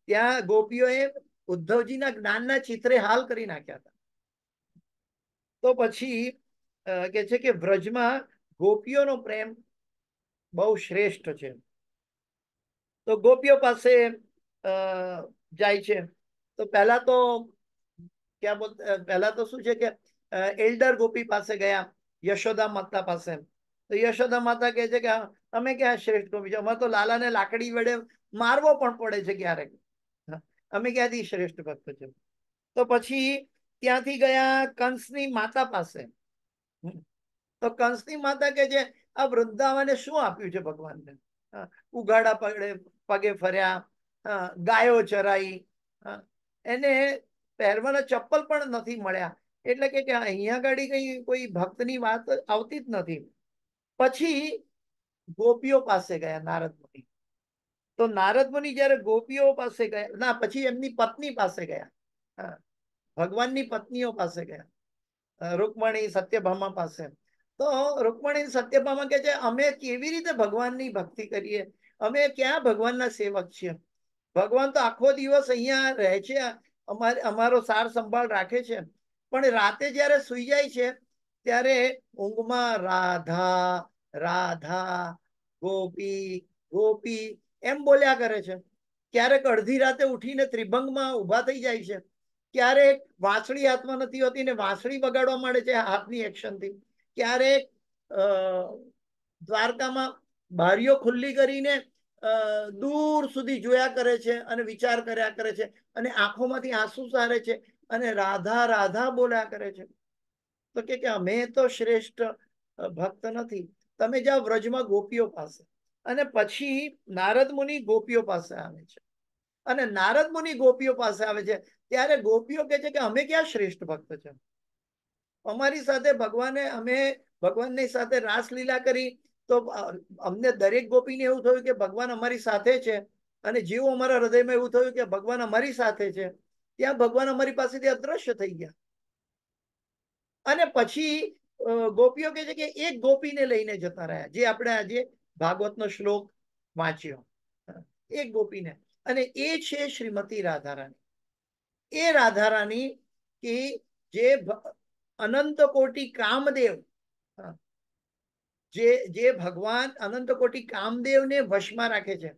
ત્યાં ગોપીઓએ ઉદ્ધવજીના જ્ઞાનના ચિત્રે હાલ કરી નાખ્યા હતા તો પછી કે છે કે વ્રજમાં ગોપીઓનો પ્રેમ બહુ શ્રેષ્ઠ છે તો ગોપીઓ પાસે જાય છે તો પહેલા તો ક્યાં બોલ પહેલા તો શું છે કે એલ્ડર ગોપી પાસે ગયા યશોદા માતા પાસે તો યશોદા માતા કહે છે કે અમે ક્યાં શ્રેષ્ઠ ગોપી છો અમારે તો લાલાને લાકડી વડે મારવો પણ પડે છે ક્યારેક અમે ક્યાંથી શ્રેષ્ઠ ભક્ત છે તો પછી ત્યાંથી ગયા કંસની માતા પાસે તો કંસની માતા કે છે આ વૃંદાવને શું આપ્યું છે ભગવાનને ઉગાડા પગડે પગે ફર્યા ગાયો ચરાઈ એને પહેરવાના ચપ્પલ પણ નથી મળ્યા એટલે કે અહીંયા ગાડી કઈ કોઈ ભક્તની વાત આવતી જ નથી પછી ગોપીઓ પાસે ગયા નારદ મુનિ તો નારદ મુનિ જયારે ગોપીઓ પાસે ગયા ના પછી એમની પત્ની પાસે ગયા ભગવાનની પત્નીઓ પાસે ગયા રૂકમણી સત્યભામા પાસે તો રૂકમણી સત્યભામા કે છે અમે કેવી રીતે ભગવાનની ભક્તિ કરીએ અમે ક્યાં ભગવાનના સેવક છીએ ભગવાન તો આખો દિવસ અહીંયા રહે છે અમારે અમારો સાર સંભાળ રાખે છે પણ રાતે જયારે સુઈ જાય છે ત્યારે ઊંઘમાં રાધા રાધા ગોપી ગોપી એમ બોલ્યા કરે છે ક્યારેક અડધી રાતે ઉઠીને ત્રિભંગમાં ઊભા થઈ જાય છે ક્યારેક વાંસળી હાથમાં નથી હોતી ને વાંસળી બગાડવા માંડે છે હાથની એક્શનથી ક્યારેક દ્વારકામાં બારીઓ ખુલ્લી કરીને દૂર સુધી જોયા કરે છે અને વિચાર કર્યા કરે છે અને આંખોમાંથી આંસુ સારે છે અને રાધા રાધા બોલ્યા કરે છે તો કે અમે તો શ્રેષ્ઠ ભક્ત નથી તમે જાઓ વ્રજમાં ગોપીઓ પાસે અને પછી નારદ મુનિ ગોપીઓ પાસે આવે છે અને નારદ મુનિ ગોપીઓ પાસે આવે છે ત્યારે ગોપીઓ કે છે કે અમે ક્યાં શ્રેષ્ઠ ભક્ત છે અમારી સાથે ભગવાને અમે ભગવાનની સાથે રાસલીલા કરી તો અમને દરેક ગોપીને એવું થયું કે ભગવાન અમારી સાથે છે અને જેવું અમારા હૃદયમાં એવું થયું કે ભગવાન અમારી સાથે છે ત્યાં ભગવાન અમારી પાસેથી અદ્રશ્ય થઈ ગયા અને પછી ગોપીઓ કે છે કે એક ગોપીને લઈને જતા રહ્યા જે આપણે આજે ભાગવતનો શ્લોક વાંચ્યો એ ગોપીને અને એ છે શ્રીમતી રાધારાણી એ રાધારાણી કે જે અનંત કોટી કામદેવ જે જે ભગવાન અનંત કોટી કામદેવને વશમાં રાખે છે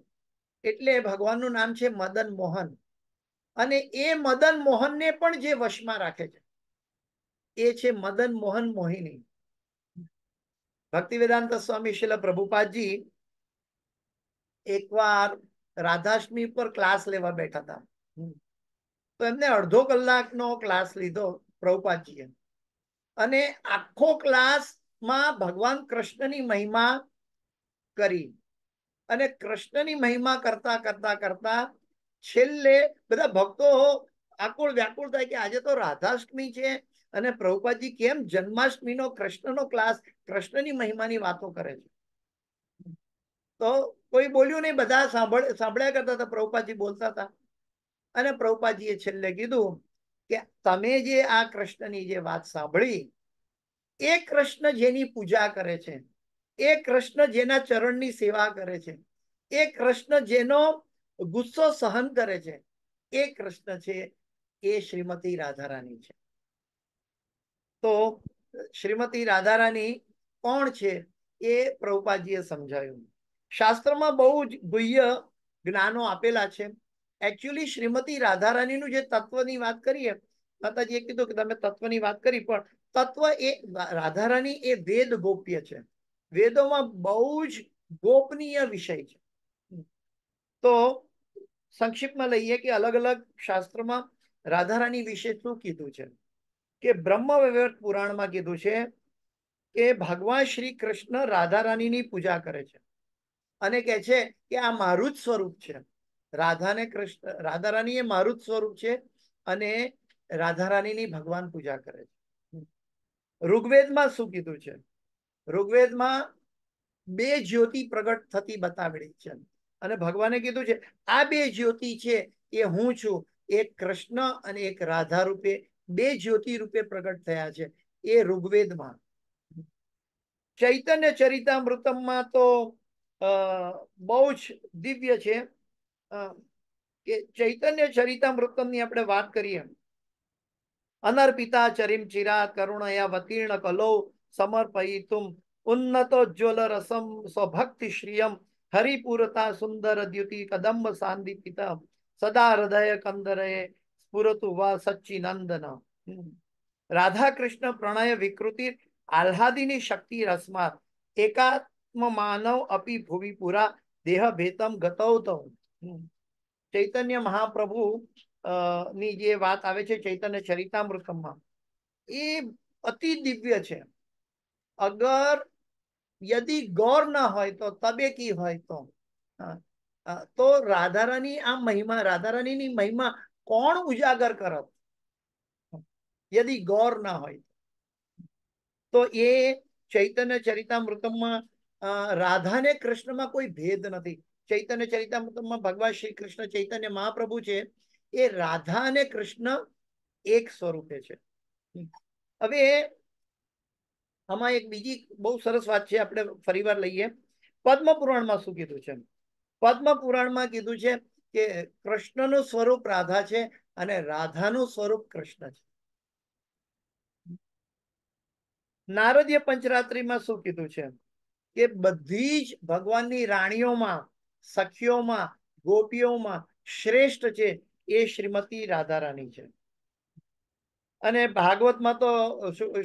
એટલે ભગવાનનું નામ છે મદન મોહન અને એ મદન મોહનને પણ જે વશમાં રાખે છે એ છે મદન મોહન મોહિની ભક્તિ સ્વામી શિલ પ્રભુપાદજી એકવાર રાધાષ્ટમી પર ક્લાસ લેવા બેઠા હતા તો એમને અડધો કલાકનો ક્લાસ લીધો પ્રભુપાદજીએ અને આખો ક્લાસમાં ભગવાન કૃષ્ણની મહિમા કરી અને કૃષ્ણની મહિમા કરતા કરતા કરતા છેલ્લે બધા ભક્તો આકુળ વ્યાકુળ થાય કે આજે તો રાધાષ્ટમી છે અને પ્રભુપાદજી કેમ જન્માષ્ટમીનો કૃષ્ણનો ક્લાસ કૃષ્ણની મહિમાની વાતો કરે છે તો કોઈ બોલ્યું નહીં બધા સાંભળ સાંભળ્યા કરતા હતા પ્રભુપાદજી બોલતા હતા અને પ્રભુપાદજીએ છેલ્લે કીધું કે તમે જે આ કૃષ્ણની જે વાત સાંભળી એ કૃષ્ણ જેની પૂજા કરે છે એ કૃષ્ણ જેના ચરણની સેવા કરે છે એ કૃષ્ણ જેનો ગુસ્સો સહન કરે છે એ કૃષ્ણ છે એ શ્રીમતી રાધારાણી છે તો શ્રીમતી રાધારાની કોણ છે એ પ્રભુપાદજીએ સમજાયું શાસ્ત્રમાં બહુ જ ગુહ્ય જ્ઞાનો આપેલા છે એકચ્યુઅલી શ્રીમતી રાધારાણીનું જે તત્વની વાત કરીએ માતાજીએ કીધું કે તમે તત્વની વાત કરી પણ તત્વ એ રાધારાણી એ વેદ ગોપ્ય છે વેદોમાં બહુ જ ગોપનીય વિષય છે તો સંક્ષિપ્તમાં લઈએ કે અલગ અલગ શાસ્ત્રમાં રાધારાણી વિશે શું કીધું છે કે બ્રહ્મ વૈવર્ત પુરાણમાં કીધું છે કે ભગવાન શ્રી કૃષ્ણ રાધા રાણીની પૂજા કરે છે અને કહે છે કે આ મારું જ સ્વરૂપ છે રાધાને કૃષ્ણ રાધા રાણી એ મારું જ સ્વરૂપ છે અને રાધા રાણીની ભગવાન પૂજા કરે છે ઋગ્વેદમાં શું કીધું છે ઋગ્વેદમાં બે જ્યોતિ પ્રગટ થતી બતાવેલી છે અને ભગવાને કીધું છે આ બે જ્યોતિ છે એ હું છું એક કૃષ્ણ અને એક રાધા રૂપે બે જ્યોતિ રૂપે પ્રગટ થયા છે એ ઋગ્વેદમાં ચૈતન્ય ચરિતામૃતમમાં તો બહુ જ દિવ્ય છે કે ચૈતન્ય ચરિતામૃતમની આપણે વાત કરીએ અનર્પિતા ચરિમ ચિરા કરુણયા વતીર્ણ કલો સમર્પયિતુમ ઉન્નતોજ્જવલ રસમ સ્વભક્તિ શ્રિયમ હરિપુરતા સુંદર દ્યુતિ કદંબ સાંદિપિત સદા હૃદય કંદરે સ્ફુરતુ વા સચ્ચિનંદન રાધા કૃષ્ણ પ્રણય વિકૃતિ આહ્લાદીની શક્તિ રસમાં એકાત્મ માનવ અપી ભુવિ પુરા દેહ ભેતમ ગતૌતમ ચૈતન્ય મહાપ્રભુ ની જે વાત આવે છે ચૈતન્ય ચરિતામૃતમમાં એ અતિ દિવ્ય છે અગર યદિ ગૌર ના હોય તો તબેકી હોય તો તો રાધારાની આ મહિમા રાધારાણીની મહિમા કોણ ઉજાગર કરત યદિ ગૌર ના હોય તો એ ચૈતન્ય ચરિતામૃતમમાં રાધાને કૃષ્ણમાં કોઈ ભેદ નથી ચૈતન્ય ચરિતામૃતમમાં ભગવાન શ્રી કૃષ્ણ ચૈતન્ય મહાપ્રભુ છે એ રાધા અને કૃષ્ણ એક સ્વરૂપે છે હવે આમાં એક બીજી બહુ સરસ વાત છે આપણે ફરીવાર લઈએ પદ્મ પુરાણમાં શું કીધું છે પદ્મ પુરાણમાં કીધું છે કે કૃષ્ણનું સ્વરૂપ રાધા છે અને રાધાનું સ્વરૂપ કૃષ્ણ છે નારદીય પંચરાત્રિમાં શું કીધું છે કે બધી જ ભગવાનની રાણીઓમાં સખીઓમાં ગોપીઓમાં શ્રેષ્ઠ છે એ શ્રીમતી રાધારાણી છે અને ભાગવતમાં તો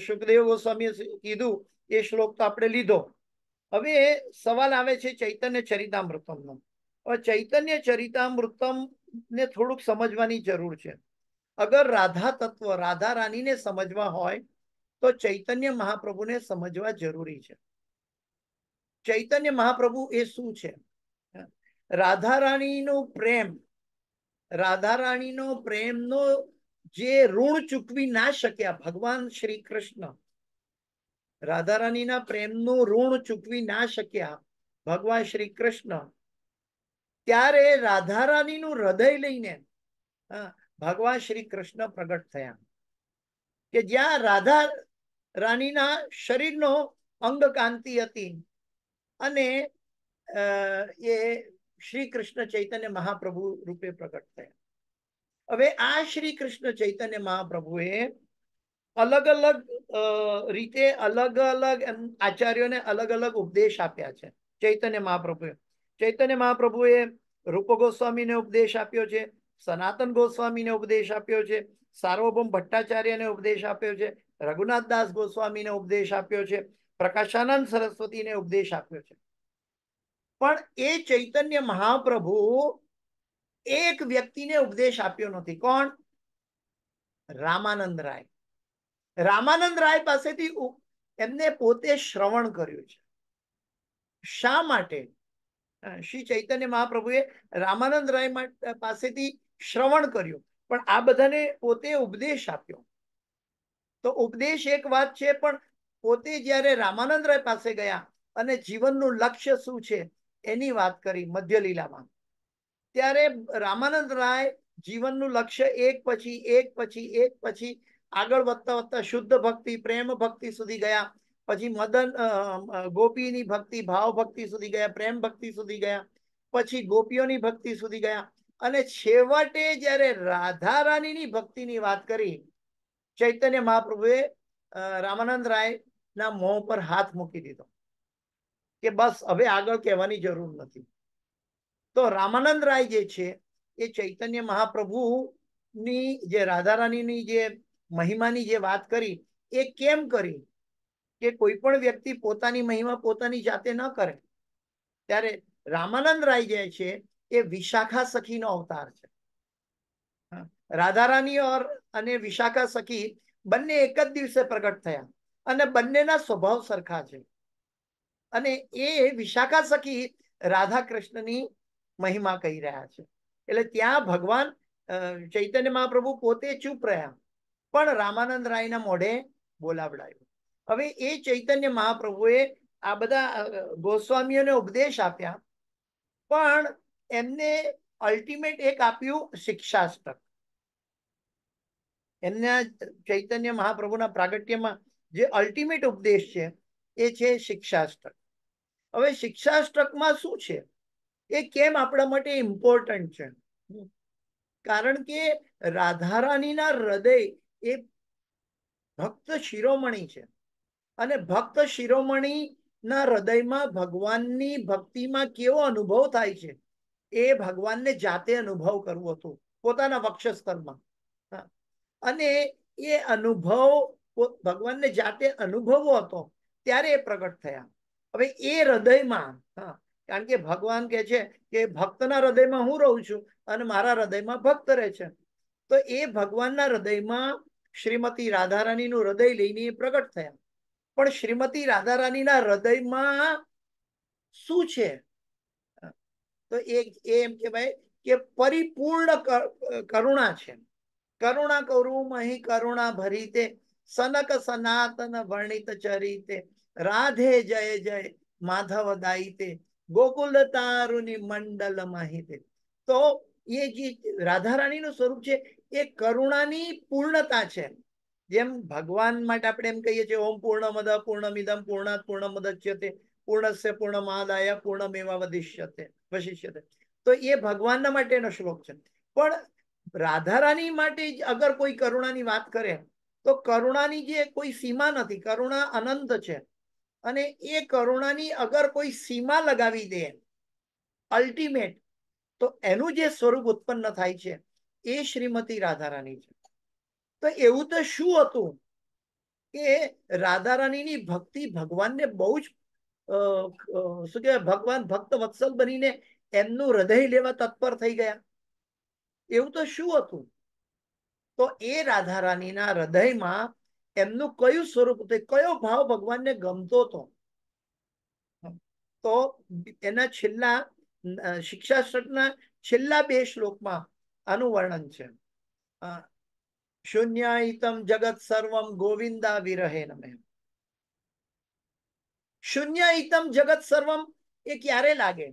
સુખદેવ ગોસ્વામીએ કીધું એ શ્લોક તો આપણે લીધો હવે સવાલ આવે છે ચૈતન્ય ચરિતામૃતમનો ચૈતન્ય ચરિતામૃતમ ને થોડુંક સમજવાની જરૂર છે અગર રાધા તત્વ રાધા રાણીને સમજવા હોય તો ચૈતન્ય મહાપ્રભુને સમજવા જરૂરી છે ચૈતન્ય મહાપ્રભુ એ શું છે રાધા રાણીનો પ્રેમ રાધા રાણીનો પ્રેમનો જે ઋણ ચૂકવી ના શક્યા ભગવાન શ્રી કૃષ્ણ રાધા રાણીના પ્રેમનું ઋણ ચૂકવી ના શક્યા ભગવાન શ્રી કૃષ્ણ ત્યારે રાધારાણીનું હૃદય લઈને ભગવાન શ્રી કૃષ્ણ પ્રગટ થયા કે જ્યાં રાધા રાણીના શરીરનો અંગ કાંતિ હતી અને એ શ્રી કૃષ્ણ ચૈતન્ય મહાપ્રભુ રૂપે પ્રગટ થયા હવે આ શ્રી કૃષ્ણ ચૈતન્ય મહાપ્રભુએ અલગ અલગ રીતે અલગ અલગ આચાર્યોને અલગ અલગ ઉપદેશ આપ્યા છે ચૈતન્ય મહાપ્રભુએ ચૈતન્ય મહાપ્રભુએ રૂપ ગોસ્વામીને ઉપદેશ આપ્યો છે સનાતન ગોસ્વામીને ઉપદેશ આપ્યો છે સાર્વભૌમ ભટ્ટાચાર્યને ઉપદેશ આપ્યો છે રઘુનાથ દાસ ગોસ્વામીને ઉપદેશ આપ્યો છે પ્રકાશાનંદ સરસ્વતીને ઉપદેશ આપ્યો છે પણ એ ચૈતન્ય મહાપ્રભુ એક વ્યક્તિને ઉપદેશ આપ્યો નથી કોણ રામાનંદ રાય રામાનંદ રાય પાસેથી એમને પોતે શ્રવણ કર્યું છે શા માટે શ્રી ચૈતન્ય મહાપ્રભુએ રામાનંદ રાય પાસેથી શ્રવણ કર્યું પણ આ બધાને પોતે ઉપદેશ આપ્યો તો ઉપદેશ એક વાત છે પણ પોતે જ્યારે રામાનંદ રાય પાસે ગયા અને જીવનનું લક્ષ્ય શું છે એની વાત કરી મધ્યલીલામાં ત્યારે રામાનંદ રાય જીવનનું લક્ષ્ય એક પછી એક પછી એક પછી આગળ વધતા વધતા શુદ્ધ ભક્તિ પ્રેમ ભક્તિ સુધી ગયા પછી મદન ગોપીની ભક્તિ ભાવ ભક્તિ સુધી ગયા પ્રેમ ભક્તિ સુધી ગયા પછી ગોપીઓની ભક્તિ સુધી ગયા અને છેવટે જ્યારે રાધા રાણીની ભક્તિની વાત કરી ચૈતન્ય મહાપ્રભુએ રામાનંદ રાયના મોં પર હાથ મૂકી દીધો કે બસ હવે આગળ કહેવાની જરૂર નથી તો રામાનંદ રાય જે છે એ ચૈતન્ય મહાપ્રભુની જે રાધા રાણીની જે મહિમાની જે વાત કરી એ કેમ કરી કે કોઈ પણ વ્યક્તિ પોતાની મહિમા પોતાની જાતે ન કરે ત્યારે રામાનંદ રાય જે છે એ વિશાખા સખીનો અવતાર છે રાધારાની ઓર અને વિશાખા સખી બંને એક જ દિવસે પ્રગટ થયા અને બંનેના સ્વભાવ સરખા છે અને એ વિશાખા સખી રાધા કૃષ્ણની મહિમા કહી રહ્યા છે એટલે ત્યાં ભગવાન ચૈતન્ય મહાપ્રભુ પોતે ચૂપ રહ્યા પણ રામાનંદ રાયના મોઢે બોલાવડાયું હવે એ ચૈતન્ય મહાપ્રભુએ આ બધા ગોસ્વામીઓને ઉપદેશ આપ્યા પણ એમને અલ્ટિમેટ એક આપ્યું શિક્ષાષ્ટક એમના ચૈતન્ય મહાપ્રભુના પ્રાગટ્યમાં જે અલ્ટિમેટ ઉપદેશ છે એ છે શિક્ષાષ્ટક હવે શિક્ષાસ્ટકમાં શું છે એ કેમ આપણા માટે ઇમ્પોર્ટન્ટ છે કારણ કે રાધારાણીના હૃદય એ ભક્ત શિરોમણી છે અને ભક્ત શિરોમણી ના હૃદયમાં ભગવાનની ભક્તિમાં કેવો અનુભવ થાય છે એ ભગવાનને જાતે અનુભવ કરવો હતો પોતાના વક્ષસ્થળમાં અને એ અનુભવ ભગવાનને જાતે અનુભવો હતો ત્યારે એ પ્રગટ થયા હવે એ હૃદયમાં હા કારણ કે ભગવાન કે છે કે ભક્તના હૃદયમાં હું રહું છું અને મારા હૃદયમાં ભક્ત રહે છે તો એ ભગવાનના હૃદયમાં શ્રીમતી રાધારાણીનું હૃદય લઈને એ પ્રગટ થયા પણ શ્રીમતી રાધારાણીના હૃદયમાં શું છે તો એ એમ કહેવાય કે પરિપૂર્ણ કરુણા છે કરુણા કરું મહી કરુણા ભરીતે સનક સનાતન વર્ણિત ચરિતે રાધે જય જય માધવ દાયિતે ગોકુલ તારુની મંડલ માહિતે તો એ જે રાધારાણીનું સ્વરૂપ છે એ કરુણાની પૂર્ણતા છે જેમ ભગવાન માટે આપણે એમ કહીએ છીએ ઓમ પૂર્ણ પૂર્ણમદ પૂર્ણમિદમ પૂર્ણાત પૂર્ણમદચ્યતે પૂર્ણસ્ય પૂર્ણમાદાય પૂર્ણમેવા વધિષ્યતે વશિષ્યતે તો એ ભગવાનના માટેનો શ્લોક છે પણ રાધારાની માટે અગર કોઈ કરુણાની વાત કરે તો કરુણાની જે કોઈ સીમા નથી કરુણા અનંત છે અને એ કરુણાની અગર કોઈ સીમા લગાવી દે અલ્ટિમેટ તો એનું જે સ્વરૂપ ઉત્પન્ન થાય છે એ શ્રીમતી રાધારાની છે તો એવું તો શું હતું કે રાધા રાણીની ભક્તિ ભગવાનને બહુ જ શું કહેવાય ભગવાન ભક્ત વત્સલ બનીને એમનું હૃદય લેવા તત્પર થઈ ગયા એવું તો શું હતું તો એ રાધા રાધારાણીના હૃદયમાં એમનું કયું સ્વરૂપ હતું કયો ભાવ ભગવાનને ગમતો હતો તો એના છેલ્લા શિક્ષાષ્ટકના છેલ્લા બે શ્લોકમાં આનું વર્ણન છે શૂન્યાયિતમ જગત સર્વમ ગોવિંદા વિરહે નમે શૂન્યાયિતમ જગત સર્વમ એ ક્યારે લાગે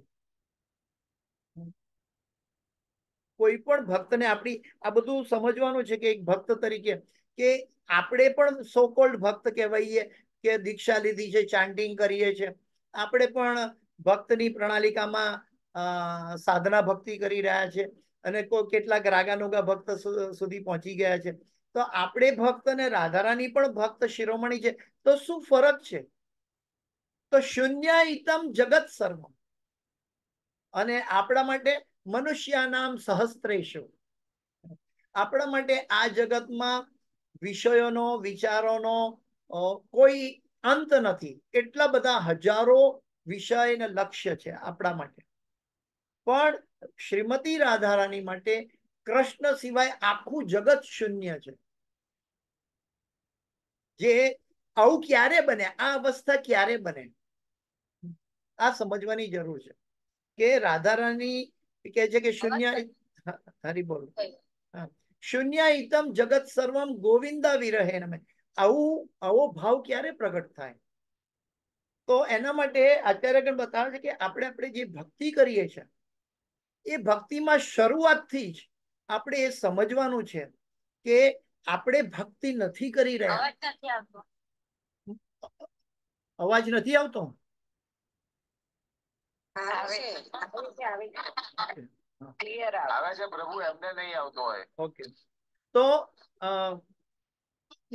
કોઈ પણ ભક્તને આપણી આ બધું સમજવાનું છે કે એક ભક્ત તરીકે કે આપણે પણ સોકોલ્ડ ભક્ત કહેવાઈએ કે દીક્ષા લીધી છે ચાન્ટિંગ કરીએ છીએ આપણે પણ ભક્તની પ્રણાલિકામાં સાધના ભક્તિ કરી રહ્યા છે અને કેટલાક રાગાનુગા ભક્ત સુધી પહોંચી ગયા છે તો આપણે ભક્ત અને રાધારાની પણ ભક્ત શિરોમણી છે તો શું ફરક છે તો શૂન્ય ઇતમ જગત સર્વ અને આપણા માટે મનુષ્ય નામ સહસ્ત્રેશુ આપણા માટે આ જગતમાં વિષયોનો વિચારોનો કોઈ અંત નથી એટલા બધા હજારો વિષય ને લક્ષ્ય છે આપણા માટે પણ શ્રીમતી રાધારાણી માટે કૃષ્ણ સિવાય આખું જગત શૂન્ય છે જે આવું ક્યારે બને આ અવસ્થા ક્યારે બને આ સમજવાની જરૂર છે કે રાધારાણી કે છે કે શૂન્ય હરી બોલ શૂન્ય ઇતમ જગત સર્વમ ગોવિંદા વિરહે આવું આવો ભાવ ક્યારે પ્રગટ થાય તો એના માટે અત્યારે પણ બતાવે છે કે આપણે આપણે જે ભક્તિ કરીએ છીએ એ ભક્તિમાં શરૂઆતથી જ આપણે એ સમજવાનું છે કે આપણે ભક્તિ નથી કરી રહ્યા અવાજ નથી આવતો તો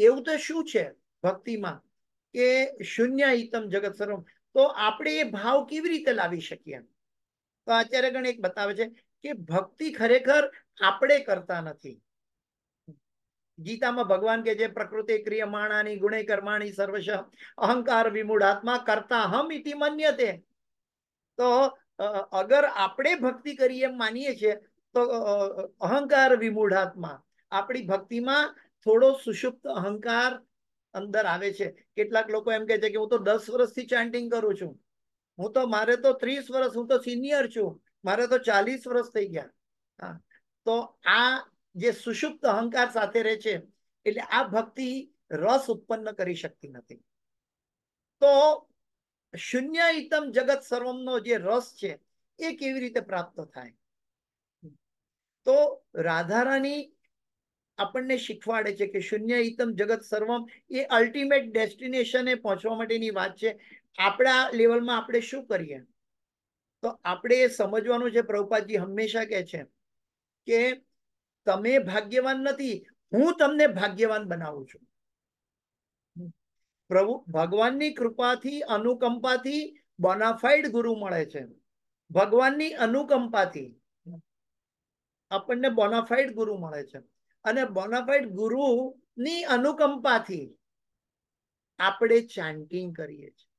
એવું તો શું છે ભક્તિમાં કે શૂન્ય હિતમ જગત સર્વમ તો આપણે એ ભાવ કેવી રીતે લાવી શકીએ તો આચાર્યગણ એક બતાવે છે કે ભક્તિ ખરેખર આપણે કરતા નથી ગીતામાં ભગવાન કે જે પ્રકૃતિ ક્રિયમાણાની ગુણે કર્માણી સર્વશ અહંકાર વિમૂળ આત્મા કરતા હમ ઇતિ મન્યતે તો અગર આપણે ભક્તિ કરીએ એમ માનીએ છીએ તો અહંકાર વિમૂળ આત્મા આપણી ભક્તિમાં થોડો સુષુપ્ત અહંકાર અંદર આવે છે કેટલાક લોકો એમ કે છે કે હું તો દસ વર્ષથી ચાન્ટિંગ કરું છું હું તો મારે તો ત્રીસ વર્ષ હું તો સિનિયર છું મારે તો ચાલીસ વર્ષ થઈ ગયા તો આ જે સુષુપ્ત અહંકાર સાથે રહે છે એટલે આ ભક્તિ રસ ઉત્પન્ન કરી શકતી નથી તો શૂન્ય ઇતમ જગત સર્વમનો જે રસ છે એ કેવી રીતે પ્રાપ્ત થાય તો રાધારાની આપણને શીખવાડે છે કે શૂન્ય ઇતમ જગત સર્વમ એ અલ્ટિમેટ ડેસ્ટિનેશને પહોંચવા માટેની વાત છે આપણા લેવલમાં આપણે શું કરીએ તો આપણે સમજવાનું છે પ્રભુપાદજી હંમેશા કહે છે કે તમે ભાગ્યવાન નથી હું તમને ભાગ્યવાન બનાવું છું પ્રભુ ભગવાનની કૃપાથી અનુકંપાથી બોનાફાઈડ ગુરુ મળે છે ભગવાનની અનુકંપાથી આપણને બોનાફાઈડ ગુરુ મળે છે અને બોનાફાઈડ ગુરુની અનુકંપાથી આપણે ચાન્ટિંગ કરીએ છીએ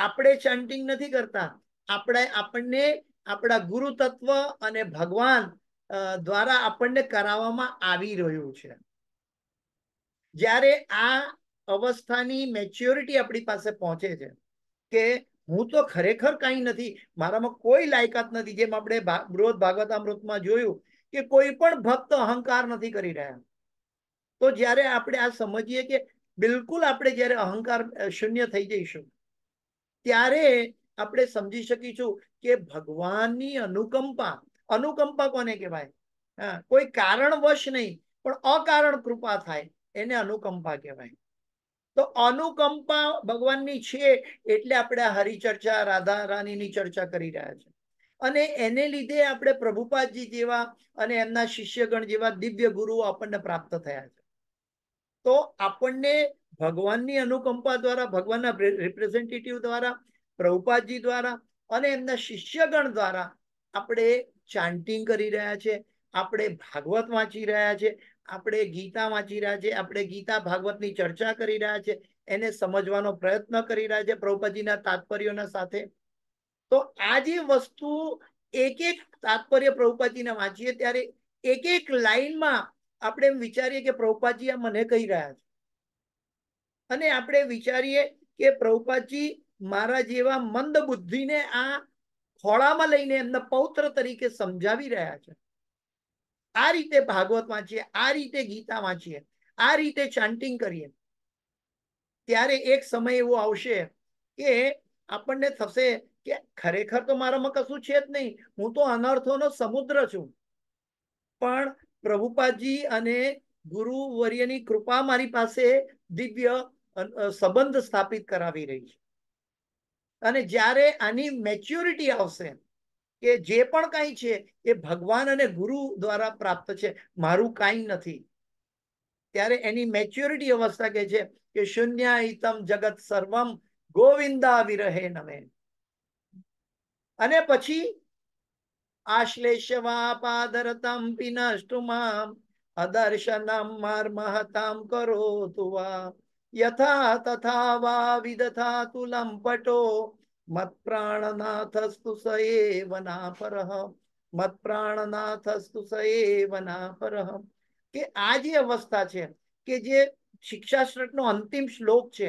આપણે ચાન્ટિંગ નથી કરતા આપણે આપણને આપણા ગુરુ તત્વ અને ભગવાન દ્વારા આપણને કરાવવામાં આવી રહ્યું છે જ્યારે આ અવસ્થાની મેચ્યોરિટી આપણી પાસે પહોંચે છે કે હું તો ખરેખર કાંઈ નથી મારામાં કોઈ લાયકાત નથી જેમ આપણે બૃહદ ભાગવતામૃતમાં જોયું કે કોઈ પણ ભક્ત અહંકાર નથી કરી રહ્યા તો જ્યારે આપણે આ સમજીએ કે બિલકુલ આપણે જ્યારે અહંકાર શૂન્ય થઈ જઈશું ત્યારે આપણે સમજી શકીશું કે ભગવાનની અનુકંપા અનુકંપા કોને કહેવાય હા કોઈ કારણવશ નહીં પણ અકારણ કૃપા થાય એને અનુકંપા કહેવાય તો અનુકંપા ભગવાનની છે એટલે આપણે હરિચર્ચા રાધા રાણીની ચર્ચા કરી રહ્યા છે અને એને લીધે આપણે પ્રભુપાદજી જેવા અને એમના શિષ્યગણ જેવા દિવ્ય ગુરુઓ આપણને પ્રાપ્ત થયા છે તો આપણને ભગવાનની અનુકંપા દ્વારા ભગવાનના રિપ્રેઝેન્ટેટિવ દ્વારા પ્રભુપાદજી દ્વારા અને એમના શિષ્યગણ દ્વારા આપણે ચાન્ટિંગ કરી રહ્યા છે આપણે ભાગવત વાંચી રહ્યા છે આપણે ગીતા વાંચી રહ્યા છે આપણે ગીતા ભાગવતની ચર્ચા કરી રહ્યા છે એને સમજવાનો પ્રયત્ન કરી રહ્યા છે પ્રભુપાદજીના તાત્પર્યોના સાથે તો આ જે વસ્તુ એક એક તાત્પર્ય પ્રભુપાદજીને વાંચીએ ત્યારે એક એક લાઈનમાં આપણે એમ વિચારીએ કે પ્રભુપાદજી આ મને કહી રહ્યા છે અને આપણે વિચારીએ કે પ્રભુપાદજી મારા જેવા મંદ બુદ્ધિને આ ખોળામાં લઈને એમના પૌત્ર તરીકે સમજાવી રહ્યા છે આ રીતે ભાગવત વાંચીએ આ રીતે ગીતા વાંચીએ આ રીતે ચાન્ટિંગ કરીએ ત્યારે એક સમય એવો આવશે કે આપણને થશે કે ખરેખર તો મારામાં કશું છે જ નહીં હું તો અનર્થોનો સમુદ્ર છું પણ પ્રભુપાદજી અને ગુરુ વર્યની કૃપા મારી પાસે દિવ્ય સંબંધ સ્થાપિત કરાવી રહી છે અને જ્યારે આની મેચ્યોરિટી આવશે કે જે પણ કાંઈ છે એ ભગવાન અને ગુરુ દ્વારા પ્રાપ્ત છે મારું કાંઈ નથી ત્યારે એની મેચ્યોરિટી અવસ્થા કે છે કે શૂન્ય હિતમ જગત સર્વમ ગોવિંદા વિરહે નમે અને પછી આશ્લેષવાપાદરતમ પિનષ્ટુમામ અદર્શનમ માર મહતામ કરો તુવા યથા તથા વા વિદથા તુલમ પટો મત્પ્રાણનાથસ્તુ સ એવ નાપરહ મત્પ્રાણનાથસ્તુ સ એવ નાપરહ કે આ જે અવસ્થા છે કે જે શિક્ષાશ્રટનો અંતિમ શ્લોક છે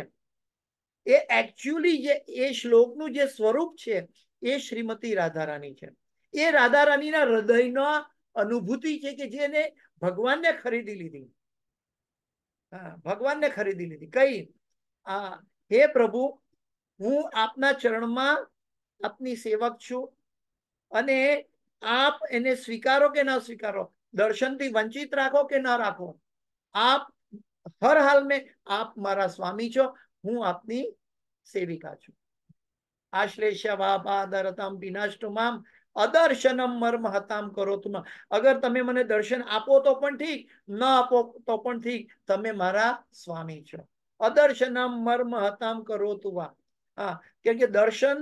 એ એકચ્યુઅલી જે એ શ્લોકનું જે સ્વરૂપ છે એ શ્રીમતી રાધારાની છે એ રાધારાણીના હૃદયના અનુભૂતિ છે કે જેને ભગવાનને ખરીદી લીધી ભગવાનને ખરીદી લીધી કઈ હે પ્રભુ હું આપના ચરણમાં આપની સેવક છું અને આપ એને સ્વીકારો કે ન સ્વીકારો દર્શનથી વંચિત રાખો કે ન રાખો આપ હર હાલ મેં આપ મારા સ્વામી છો હું આપની સેવિકા છું આશ્લેષ્ય વાપાદરતમ વિનાષ્ટુમામ અદર્શનમ મર્મ હતામ કરો તું અગર તમે મને દર્શન આપો તો પણ ઠીક ન આપો તો પણ ઠીક તમે મારા સ્વામી છો અદર્શનમ મર્મ હતામ કરો તું હા કેમ કે દર્શન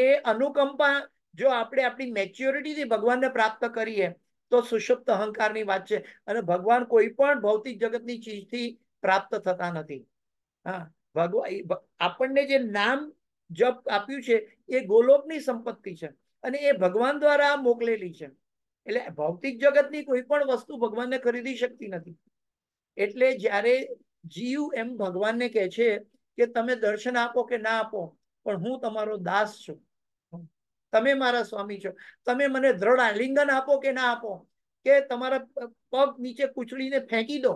એ અનુકંપા જો આપણે આપણી મેચ્યોરિટીથી ભગવાનને પ્રાપ્ત કરીએ તો સુષુપ્ત અહંકારની વાત છે અને ભગવાન કોઈ પણ ભૌતિક જગતની ચીજથી પ્રાપ્ત થતા નથી હા ભગવાન આપણને જે નામ જપ આપ્યું છે એ ગોલોકની સંપત્તિ છે અને એ ભગવાન દ્વારા મોકલેલી છે એટલે ભૌતિક જગતની કોઈ પણ વસ્તુ ભગવાનને ખરીદી શકતી નથી એટલે જ્યારે જીવ એમ ભગવાનને કહે છે કે તમે દર્શન આપો કે ના આપો પણ હું તમારો દાસ છું તમે મારા સ્વામી છો તમે મને દ્રઢ આલિંગન આપો કે ના આપો કે તમારા પગ નીચે કુચડીને ફેંકી દો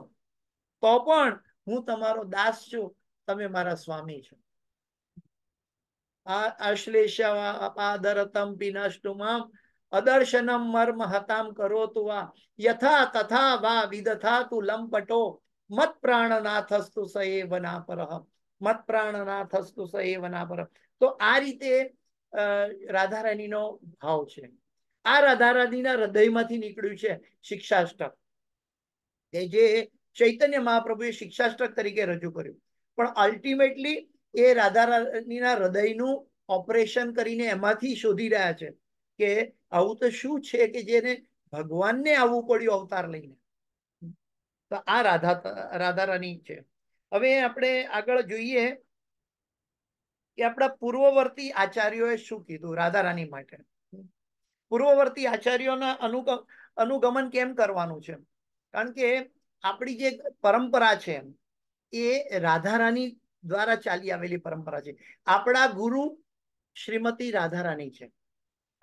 તો પણ હું તમારો દાસ છું તમે મારા સ્વામી છો આશ્લેષાપાદરતમ વિનષ્ટુમામ અદર્શનમ મર્મ હતામ કરો તુ યથા તથા વા વિદથા તુ લંપટો મત પ્રાણનાથસ્તુ સએ વનાપરહ મત પ્રાણનાથસ્તુ સએ વનાપરહ તો આ રીતે રાધારાણીનો ભાવ છે આ રાધારાણીના હૃદયમાંથી નીકળ્યું છે શિક્ષાષ્ટક કે જે ચૈતન્ય મહાપ્રભુએ શિક્ષાષ્ટક તરીકે રજૂ કર્યું પણ અલ્ટિમેટલી એ રાધા રાણીના હૃદયનું ઓપરેશન કરીને એમાંથી શોધી રહ્યા છે કે આવું તો શું છે કે જેને ભગવાનને આવવું પડ્યું અવતાર લઈને તો આ રાધા રાધા રાણી છે હવે આપણે આગળ જોઈએ કે આપણા પૂર્વવર્તી આચાર્યોએ શું કીધું રાધા રાણી માટે પૂર્વવર્તી આચાર્યોના અનુગમન કેમ કરવાનું છે કારણ કે આપણી જે પરંપરા છે એ રાધા રાણી દ્વારા ચાલી આવેલી પરંપરા છે આપણા ગુરુ શ્રીમતી રાધારાની છે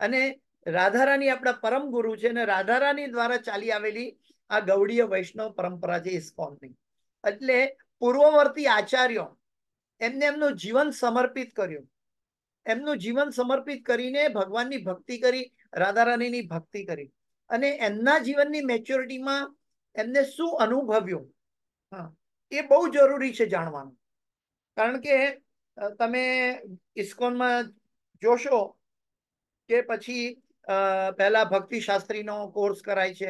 અને રાધારાની આપણા પરમ ગુરુ છે અને રાધારાની દ્વારા ચાલી આવેલી આ ગૌડીય વૈષ્ણવ પરંપરા છે ઇસ્કોનની એટલે પૂર્વવર્તી આચાર્યો એમને એમનું જીવન સમર્પિત કર્યું એમનું જીવન સમર્પિત કરીને ભગવાનની ભક્તિ કરી રાધારાણીની ભક્તિ કરી અને એમના જીવનની મેચ્યોરિટીમાં એમને શું અનુભવ્યું હા એ બહુ જરૂરી છે જાણવાનું કારણ કે તમે ઇસ્કોનમાં જોશો કે પછી પહેલા ભક્તિ શાસ્ત્રીનો કોર્સ કરાય છે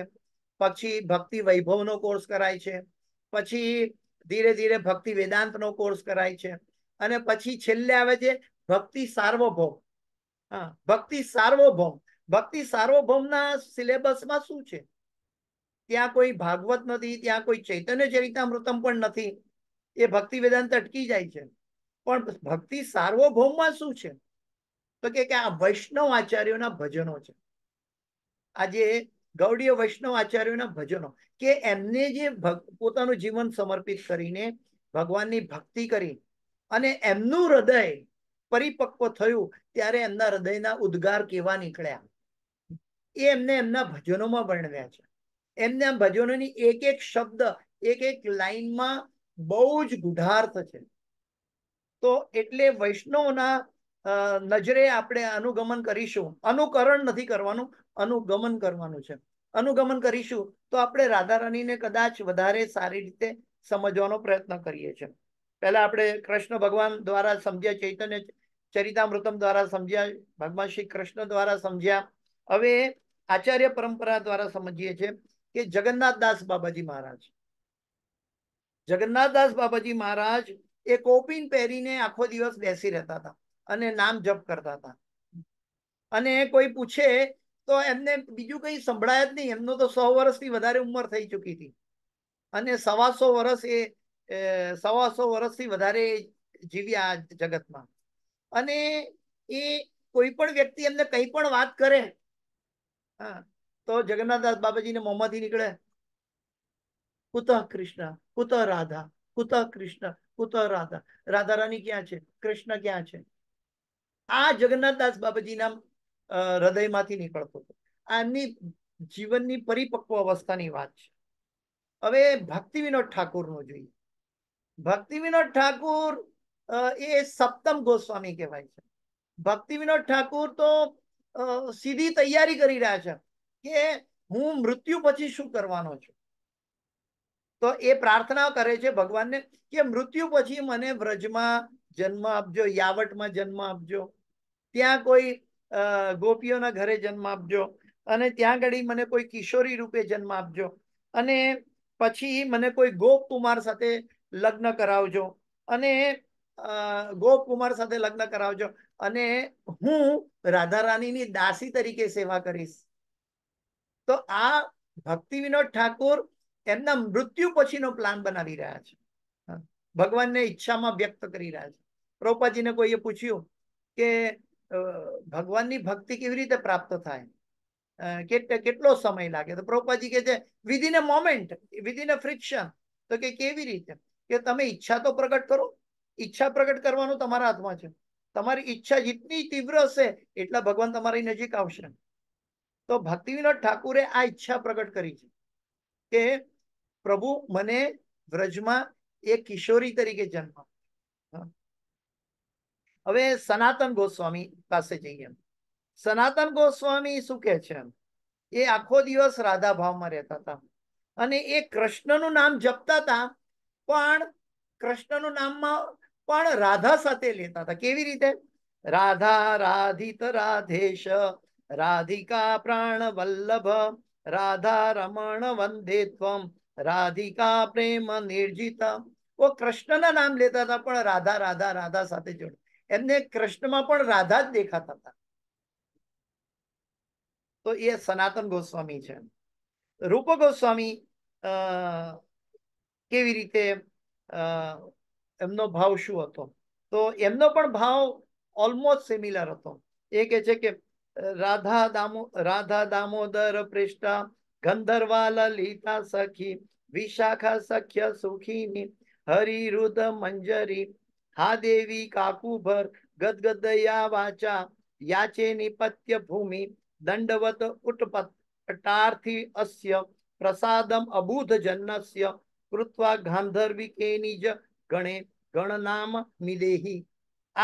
પછી ભક્તિ વૈભવનો કોર્સ કરાય છે પછી ધીરે ધીરે ભક્તિ વેદાંતનો કોર્સ કરાય છે અને પછી છેલ્લે આવે છે ભક્તિ સાર્વભૌમ હા ભક્તિ સાર્વભૌમ ભક્તિ સાર્વભૌમના સિલેબસમાં શું છે ત્યાં કોઈ ભાગવત નથી ત્યાં કોઈ ચૈતન્ય ચરિતામૃતમ પણ નથી એ ભક્તિ વેદાંત અટકી જાય છે પણ ભક્તિ સાર્વભૌમમાં શું છે તો કે આ વૈષ્ણવ આચાર્યોના ભજનો છે આજે ગૌડીય વૈષ્ણવ આચાર્યોના ભજનો કે એમને જે પોતાનું જીવન સમર્પિત કરીને ભગવાનની ભક્તિ કરી અને એમનું હૃદય પરિપક્વ થયું ત્યારે એમના હૃદયના ઉદ્ગાર કેવા નીકળ્યા એ એમને એમના ભજનોમાં વર્ણવ્યા છે એમને ભજનોની એક એક શબ્દ એક એક લાઈનમાં બહુ જ ગુઢાર્થ છે તો એટલે વૈષ્ણવના નજરે આપણે અનુગમન કરીશું અનુકરણ નથી કરવાનું અનુગમન કરવાનું છે અનુગમન કરીશું તો આપણે રાધારાણીને કદાચ વધારે સારી રીતે સમજવાનો પ્રયત્ન કરીએ છીએ પહેલા આપણે કૃષ્ણ ભગવાન દ્વારા સમજ્યા ચૈતન્ય ચરિતામૃતમ દ્વારા સમજ્યા ભગવાન શ્રી કૃષ્ણ દ્વારા સમજ્યા હવે આચાર્ય પરંપરા દ્વારા સમજીએ છીએ કે જગન્નાથ દાસ બાબાજી મહારાજ જગન્નાથદાસ બાબાજી મહારાજ એ કોપિન પહેરીને આખો દિવસ બેસી રહેતા હતા અને નામ જપ કરતા હતા અને કોઈ પૂછે તો એમને બીજું કંઈ સંભળાય જ નહીં એમનો તો સો વર્ષથી વધારે ઉંમર થઈ ચૂકી હતી અને સવાસો વર્ષ એ સવાસો વર્ષથી વધારે જીવ્યા જગતમાં અને એ કોઈ પણ વ્યક્તિ એમને કંઈ પણ વાત કરે હા તો જગન્નાથદાસ બાબાજીને મોંમાંથી નીકળે કુતઃ કૃષ્ણ કુતઃ રાધા કુતઃ કૃષ્ણ કુતઃ રાધા રાધા રાની ક્યાં છે કૃષ્ણ ક્યાં છે આ જગન્નાથદાસ બાબાજીના હૃદયમાંથી નીકળતો હતો આ એમની જીવનની પરિપક્વ અવસ્થાની વાત છે હવે ભક્તિ વિનોદ ઠાકુરનું જોઈએ ભક્તિ વિનોદ ઠાકુર એ સપ્તમ ગોસ્વામી કહેવાય છે ભક્તિ વિનોદ ઠાકુર તો સીધી તૈયારી કરી રહ્યા છે કે હું મૃત્યુ પછી શું કરવાનો છું તો એ પ્રાર્થના કરે છે ભગવાનને કે મૃત્યુ પછી મને વ્રજમાં જન્મ આપજો યાવટમાં જન્મ આપજો ત્યાં કોઈ ગોપીઓના ઘરે જન્મ આપજો અને ત્યાં ઘડી મને કોઈ કિશોરી રૂપે જન્મ આપજો અને પછી મને કોઈ ગોપ કુમાર સાથે લગ્ન કરાવજો અને ગોપકુમાર સાથે લગ્ન કરાવજો અને હું રાધા રાણીની દાસી તરીકે સેવા કરીશ તો આ ભક્તિ વિનોદ ઠાકુર એમના મૃત્યુ પછીનો પ્લાન બનાવી રહ્યા છે ભગવાનને ઈચ્છામાં વ્યક્ત કરી રહ્યા છે પ્રોપાજીને કોઈએ પૂછ્યું કે ભગવાનની ભક્તિ કેવી રીતે પ્રાપ્ત થાય કેટલો સમય લાગે તો પ્રોપાજી કે છે within a moment within a friction તો કે કેવી રીતે કે તમે ઈચ્છા તો પ્રગટ કરો ઈચ્છા પ્રગટ કરવાનું તમારા હાથમાં છે તમારી ઈચ્છા જેટલી તીવ્ર હશે એટલા ભગવાન તમારી નજીક આવશે તો ભક્તિ ભક્તિવિનોદ ઠાકુરે આ ઈચ્છા પ્રગટ કરી છે કે પ્રભુ મને વ્રજમાં એક કિશોરી તરીકે જન્મ હવે સનાતન ગોસ્વામી પાસે જઈએ સનાતન ગોસ્વામી શું કે છે એ આખો દિવસ રાધા ભાવમાં રહેતા હતા અને એ કૃષ્ણનું નામ જપતા હતા પણ કૃષ્ણનું નામમાં પણ રાધા સાથે લેતા હતા કેવી રીતે રાધા રાધિત રાધેશ રાધિકા પ્રાણ વલ્લભ રાધા રમણ વંદેત્વમ રાધિકા પ્રેમ નિર્જિતા ઓ કૃષ્ણના નામ લેતા હતા પણ રાધા રાધા રાધા સાથે જોડ એમને કૃષ્ણમાં પણ રાધા જ દેખાતા હતા તો એ સનાતન ગોસ્વામી છે રૂપ ગોસ્વામી કેવી રીતે એમનો ભાવ શું હતો તો એમનો પણ ભાવ ઓલમોસ્ટ સિમિલર હતો એ કે છે કે રાધા દામો રાધા દામોદર પૃષ્ઠા ગંધર્વા લલિતા સખી વિશાખા સખ્ય સુખીની હરી રુદ મંજરી હા દેવી કાકુભર ગદગદયા વાચા યાચે નિપત્ય ભૂમિ દંડવત ઉટપટાર્થી અસ્ય પ્રસાદમ અબુધ જન્નસ્ય કૃત્વા કેની જ ગણે ગણનામ મિલેહી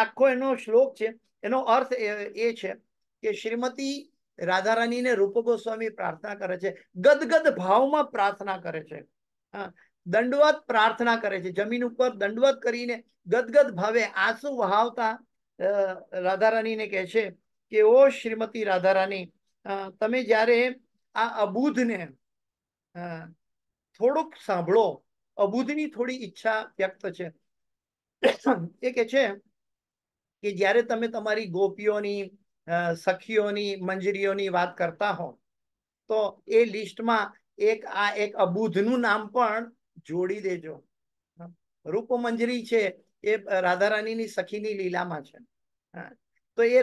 આખો એનો શ્લોક છે એનો અર્થ એ છે કે શ્રીમતી રાધારાણીને રૂપ ગોસ્વામી પ્રાર્થના કરે છે ગદગદ ભાવમાં પ્રાર્થના કરે છે દંડવત પ્રાર્થના કરે છે જમીન ઉપર દંડવત કરીને ગદગદ ભાવે આંસુ વહાવતા રાધારાણીને કહે છે કે ઓ શ્રીમતી રાધારાણી તમે જ્યારે આ અબૂધને થોડુંક સાંભળો અબુધની થોડી ઈચ્છા વ્યક્ત છે એ કે છે કે જ્યારે તમે તમારી ગોપીઓની સખીઓની મંજરીઓની વાત કરતા હો તો એ લિસ્ટમાં એક આ એક અબુધનું નામ પણ જોડી દેજો રૂપ મંજરી છે એ રાધારાણીની સખીની લીલામાં છે તો એ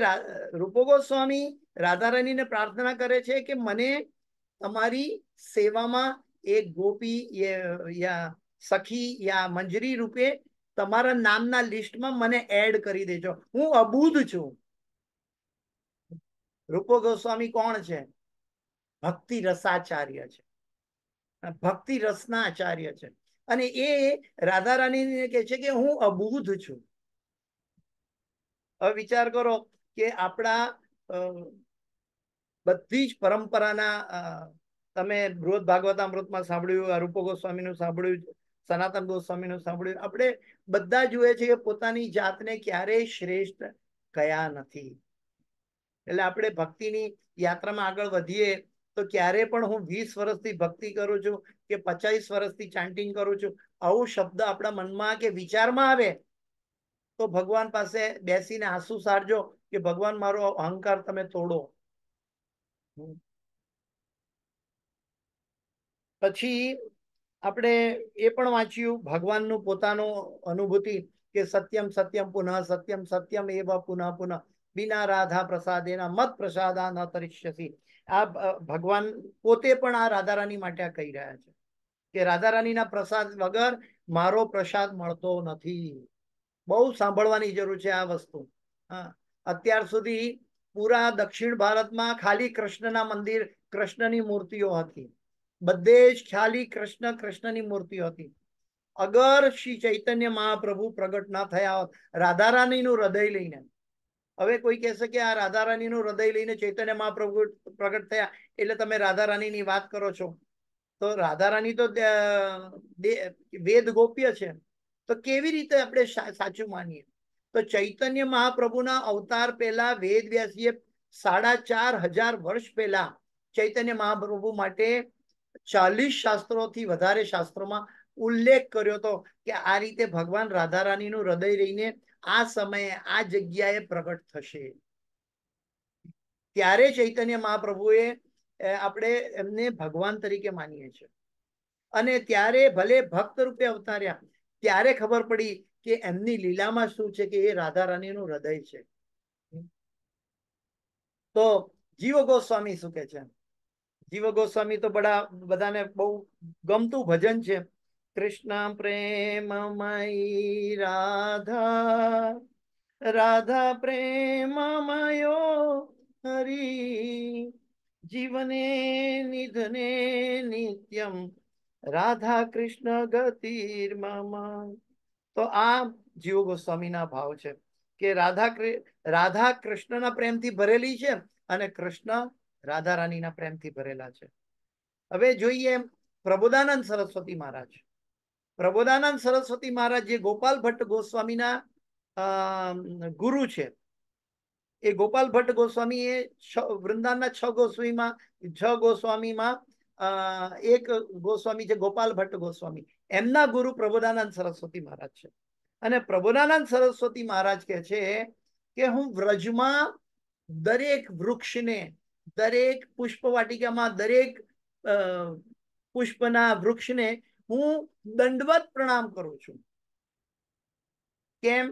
રૂપ ગોસ્વામી રાધારાણીને પ્રાર્થના કરે છે કે મને તમારી સેવામાં એક ગોપી યા સખી યા મંજરી રૂપે તમારા નામના લિસ્ટમાં મને એડ કરી દેજો હું અબુધ છું રૂપો ગોસ્વામી કોણ છે ભક્તિ રસાચાર્ય છે ભક્તિ રસના આચાર્ય છે અને એ રાધા રાણીને કહે છે કે હું અબૂધ છું હવે વિચાર કરો કે આપણા બધી જ પરંપરાના તમે બૃહદ ભાગવતામૃતમાં સાંભળ્યું અરૂપ ગોસ્વામીનું સાંભળ્યું સનાતન ગોસ્વામીનું સાંભળ્યું આપણે બધા જુએ છે કે પોતાની જાતને ક્યારેય શ્રેષ્ઠ કયા નથી એટલે આપણે ભક્તિની યાત્રામાં આગળ વધીએ તો ક્યારે પણ હું વીસ વર્ષથી ભક્તિ કરું છું કે પચાસ વર્ષથી ચાન્ટિંગ કરું છું આવું શબ્દ આપણા મનમાં કે વિચારમાં આવે તો ભગવાન પાસે બેસીને આંસુ સારજો કે ભગવાન મારો અહંકાર તમે તોડો પછી આપણે એ પણ વાંચ્યું ભગવાનનું પોતાનું અનુભૂતિ કે સત્યમ સત્યમ પુનઃ સત્યમ સત્યમ એવા પુનઃ પુનઃ બિના રાધા પ્રસાદેના મત પ્રસાદા ન તરિષ્યસી આ ભગવાન પોતે પણ આ રાધારાની માટે કહી રહ્યા છે કે રાધારાણીના પ્રસાદ વગર મારો પ્રસાદ મળતો નથી બહુ સાંભળવાની જરૂર છે આ વસ્તુ અત્યાર સુધી પૂરા દક્ષિણ ભારતમાં ખાલી કૃષ્ણના મંદિર કૃષ્ણની મૂર્તિઓ હતી બધે જ ખાલી કૃષ્ણ કૃષ્ણની મૂર્તિઓ હતી અગર શ્રી ચૈતન્ય મહાપ્રભુ પ્રગટ ના થયા હોત રાધારાણીનું હૃદય લઈને હવે કોઈ કહેશે કે આ રાધા રાણીનું હૃદય લઈને ચૈતન્ય મહાપ્રભુ પ્રગટ થયા એટલે તમે રાધા રાણીની વાત કરો છો તો રાધા રાણી તો વેદ ગોપ્ય છે તો કેવી રીતે આપણે સાચું માનીએ તો ચૈતન્ય મહાપ્રભુના અવતાર પહેલા વેદ વ્યાસીએ સાડા ચાર હજાર વર્ષ પહેલા ચૈતન્ય મહાપ્રભુ માટે ચાલીસ શાસ્ત્રોથી વધારે શાસ્ત્રોમાં ઉલ્લેખ કર્યો હતો કે આ રીતે ભગવાન રાધા રાણીનું હૃદય રહીને આ સમયે આ જગ્યાએ પ્રગટ થશે ત્યારે ચૈતન્ય મહાપ્રભુએ આપણે એમને ભગવાન તરીકે માનીએ છીએ અને ત્યારે ભલે ભક્ત રૂપે અવતાર્યા ત્યારે ખબર પડી કે એમની લીલામાં શું છે કે એ રાધા રાણીનું હૃદય છે તો જીવ ગોસ્વામી શું કે છે જીવ ગોસ્વામી તો બધા બધાને બહુ ગમતું ભજન છે કૃષ્ણ પ્રેમમયી રાધા રાધા પ્રેમમયો હરી જીવને નિધને નિત્યમ રાધા કૃષ્ણ ગતિર્મમ તો આ જીવ ગોસ્વામીના ભાવ છે કે રાધા રાધા કૃષ્ણના પ્રેમથી ભરેલી છે અને કૃષ્ણ રાધા રાણીના પ્રેમથી ભરેલા છે હવે જોઈએ પ્રબોધાનંદ સરસ્વતી મહારાજ પ્રબોધાનંદ સરસ્વતી મહારાજ જે ગોપાલ ભટ્ટ ગોસ્વામીના ગુરુ છે એ ગોપાલ ભટ્ટ ગોસ્વામી એ વૃંદાના છ ગોસ્વામીમાં છ ગોસ્વામીમાં એક ગોસ્વામી છે ગોપાલ ભટ્ટ ગોસ્વામી એમના ગુરુ પ્રબોધાનંદ સરસ્વતી મહારાજ છે અને પ્રબોધાનંદ સરસ્વતી મહારાજ કહે છે કે હું વ્રજમાં દરેક વૃક્ષને દરેક પુષ્પ વાટિકામાં દરેક પુષ્પના વૃક્ષને હું દંડવત પ્રણામ કરું છું કેમ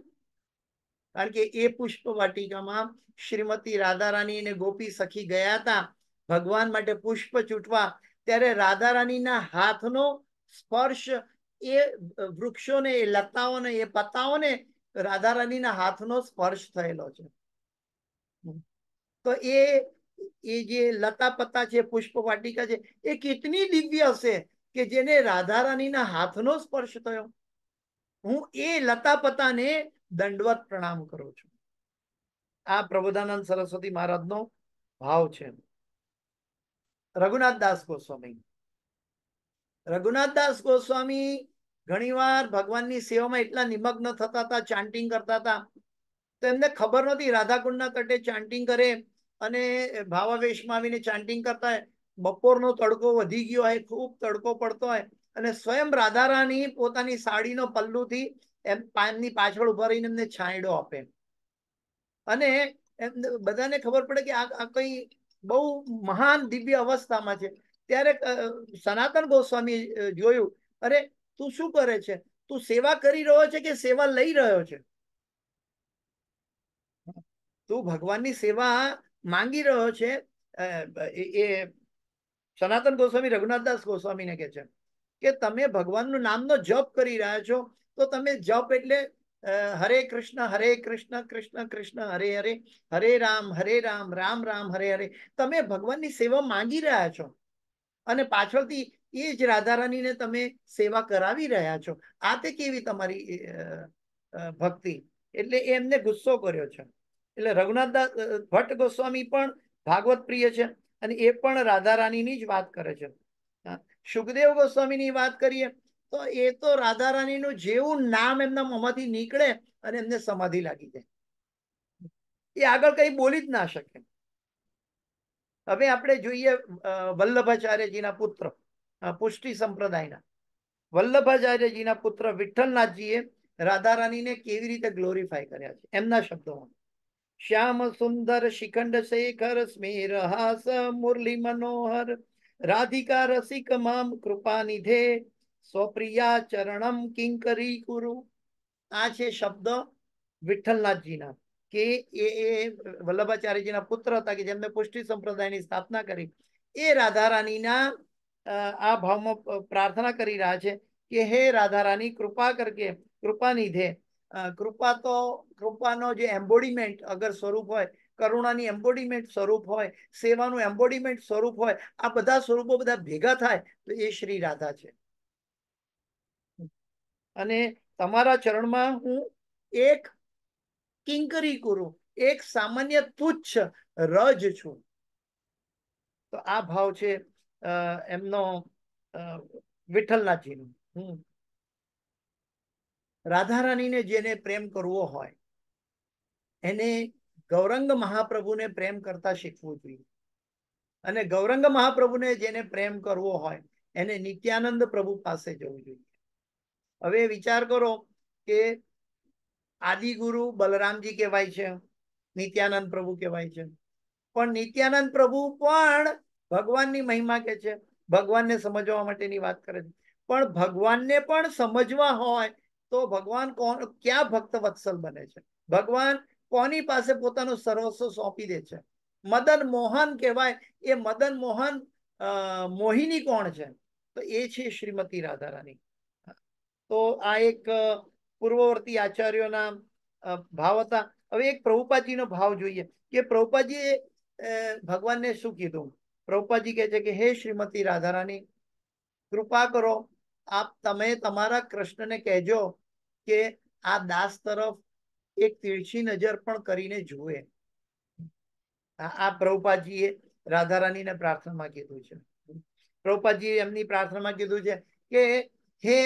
કારણ કે એ પુષ્પ વાટિકામાં શ્રીમતી રાધારાની અને ગોપી સખી ગયા હતા ભગવાન માટે પુષ્પ ચૂંટવા ત્યારે રાધારાણીના હાથનો સ્પર્શ એ વૃક્ષોને એ લતાઓને એ પત્તાઓને રાધારાણીના હાથનો સ્પર્શ થયેલો છે તો એ એ જે લતા પત્તા છે પુષ્પ વાટિકા છે એ કેટલી દિવ્ય હશે કે જેને રાધા રાણીના હાથનો સ્પર્શ થયો હું એ લતાપતાને દંડવત પ્રણામ કરું છું આ પ્રબોધાનંદ સરસ્વતી મહારાજનો ભાવ છે રઘુનાથ દાસ ગોસ્વામી રઘુનાથ દાસ ગોસ્વામી ઘણીવાર ભગવાનની સેવામાં એટલા નિમગ્ન થતા હતા ચાન્ટિંગ કરતા હતા તો એમને ખબર નહોતી રાધાકુંડના તટે ચાન્ટિંગ કરે અને ભાવાવેશમાં આવીને ચાન્ટિંગ કરતા બપોરનો તડકો વધી ગયો હોય ખૂબ તડકો પડતો હોય અને સ્વયં રાધારાની પોતાની સાડીનો પલ્લુથી એમ એમની પાછળ ઉભા રહીને એમને છાંયડો આપે અને એમ બધાને ખબર પડે કે આ કઈ બહુ મહાન દિવ્ય અવસ્થામાં છે ત્યારે સનાતન ગોસ્વામી જોયું અરે તું શું કરે છે તું સેવા કરી રહ્યો છે કે સેવા લઈ રહ્યો છે તું ભગવાનની સેવા માંગી રહ્યો છે એ સનાતન ગોસ્વામી રઘુનાથદાસ ગોસ્વામીને કે છે કે તમે ભગવાનનું નામનો જપ કરી રહ્યા છો તો તમે જપ એટલે હરે કૃષ્ણ હરે કૃષ્ણ કૃષ્ણ કૃષ્ણ હરે હરે હરે રામ હરે રામ રામ રામ હરે હરે તમે ભગવાનની સેવા માંગી રહ્યા છો અને પાછળથી એ જ રાધારાણીને તમે સેવા કરાવી રહ્યા છો આ તે કેવી તમારી ભક્તિ એટલે એમને ગુસ્સો કર્યો છે એટલે રઘુનાથ દાસ ભટ્ટ ગોસ્વામી પણ ભાગવત પ્રિય છે અને એ પણ રાધા રાણીની જ વાત કરે છે સુખદેવ ગોસ્વામીની વાત કરીએ તો એ તો રાધા રાણીનું જેવું નામ એમના મોંમાંથી નીકળે અને એમને સમાધિ લાગી જાય એ આગળ કઈ બોલી જ ના શકે હવે આપણે જોઈએ વલ્લભાચાર્યજીના પુત્ર પુષ્ટિ સંપ્રદાયના વલ્લભાચાર્યજીના પુત્ર વિઠ્ઠલનાથજીએ રાધા રાણીને કેવી રીતે ગ્લોરીફાય કર્યા છે એમના શબ્દોમાં श्याम सुंदर शिखंड शेखर स्मेर हास मुरली मनोहर राधिका रसिक माम कृपा निधे स्वप्रिया चरणम किंकरी गुरु आज ये शब्द विठलनाथ जी ना के ये ये वल्लभाचार्य जी ना पुत्र था कि जब पुष्टि संप्रदाय ने स्थापना करी ये राधा रानी ना आ भाव में प्रार्थना करी रहा है कि हे राधा रानी कृपा करके कृपा निधे કૃપા તો કૃપાનો જે એમ્બોડીમેન્ટ અગર સ્વરૂપ હોય કરુણાની એમ્બોડીમેન્ટ સ્વરૂપ હોય સેવાનું એમ્બોડીમેન્ટ સ્વરૂપ હોય આ બધા સ્વરૂપો બધા ભેગા થાય તો એ શ્રી રાધા છે અને તમારા ચરણમાં હું એક કિંકરી કુરુ એક સામાન્ય તુચ્છ રજ છું તો આ ભાવ છે એમનો વિઠ્ઠલનાથજીનું હમ રાધારાણીને જેને પ્રેમ કરવો હોય એને ગૌરંગ મહાપ્રભુને પ્રેમ કરતા શીખવું જોઈએ અને ગૌરંગ મહાપ્રભુને જેને પ્રેમ કરવો હોય એને નિત્યાનંદ પ્રભુ પાસે જવું જોઈએ હવે વિચાર કરો કે આદિગુરુ બલરામજી કહેવાય છે નિત્યાનંદ પ્રભુ કહેવાય છે પણ નિત્યાનંદ પ્રભુ પણ ભગવાનની મહિમા કે છે ભગવાનને સમજવા માટેની વાત કરે છે પણ ભગવાનને પણ સમજવા હોય તો ભગવાન કોણ ક્યાં ભક્ત વત્સલ બને છે ભગવાન કોની પાસે પોતાનું સર્વસ્વ સોંપી દે છે મદન મોહન કહેવાય એ મદન મોહન મોહિની કોણ છે તો એ છે શ્રીમતી રાધારાની તો આ એક પૂર્વવર્તી આચાર્યોના ભાવ હતા હવે એક પ્રભુપાજીનો ભાવ જોઈએ કે પ્રભુપાજીએ ભગવાનને શું કીધું પ્રભુપાજી કહે છે કે હે શ્રીમતી રાધારાની કૃપા કરો આપ તમે તમારા કૃષ્ણને કહેજો કે આ દાસ તરફ એક તીર્છી નજર પણ કરીને જુએ આ પ્રભુપાદજીએ રાધારાણીને પ્રાર્થનામાં કીધું છે પ્રભુપાદજી એમની પ્રાર્થનામાં કીધું છે કે હે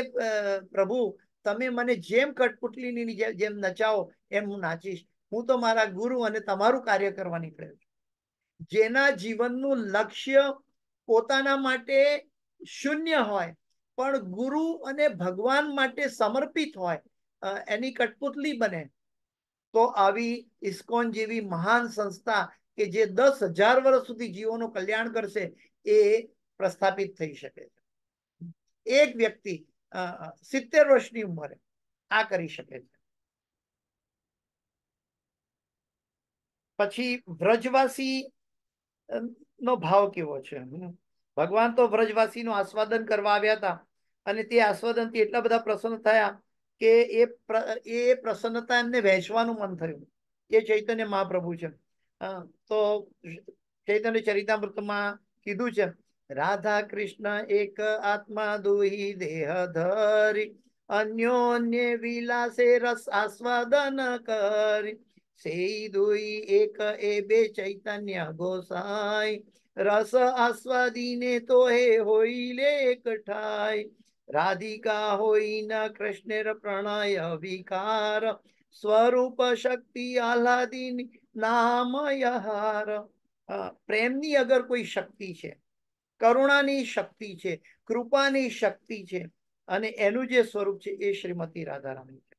પ્રભુ તમે મને જેમ કટપુટલીની જેમ નચાવો એમ હું નાચીશ હું તો મારા ગુરુ અને તમારું કાર્ય કરવા નીકળ્યો છું જેના જીવનનું લક્ષ્ય પોતાના માટે શૂન્ય હોય પણ ગુરુ અને ભગવાન માટે સમર્પિત હોય એની કઠપુતલી બને તો આવી ઇસ્કોન જેવી મહાન સંસ્થા કે જે દસ હજાર વર્ષ સુધી જીવોનું કલ્યાણ કરશે એ પ્રસ્થાપિત થઈ શકે છે એક વ્યક્તિ સિત્તેર વર્ષની ઉંમરે આ કરી શકે છે પછી વ્રજવાસી નો ભાવ કેવો છે ભગવાન તો વ્રજવાસી નું આસ્વાદન કરવા આવ્યા હતા અને તે આસ્વાદનથી એટલા બધા પ્રસન્ન થયા કે એ એ પ્રસન્નતા એમને વહેંચવાનું મન થયું એ ચૈતન્ય મહાપ્રભુ છે તો ચૈતન્ય ચરિતામૃતમાં કીધું છે રાધા કૃષ્ણ એક આત્મા દુહી દેહ ધરી અન્યોન્ય વિલાસે રસ આસ્વાદન કરી સેઈ દુઈ એક એ બે ચૈતન્ય ગોસાઈ રસ આસ્વાદીને તો હે હોઈ લે કઠાઈ રાધિકા હોય ના કૃષ્ણ પ્રણય વિકાર સ્વરૂપ શક્તિ આહલાદિની નામયહાર પ્રેમની અગર કોઈ શક્તિ છે કરુણાની શક્તિ છે કૃપાની શક્તિ છે અને એનું જે સ્વરૂપ છે એ શ્રીમતી રાધારાણી છે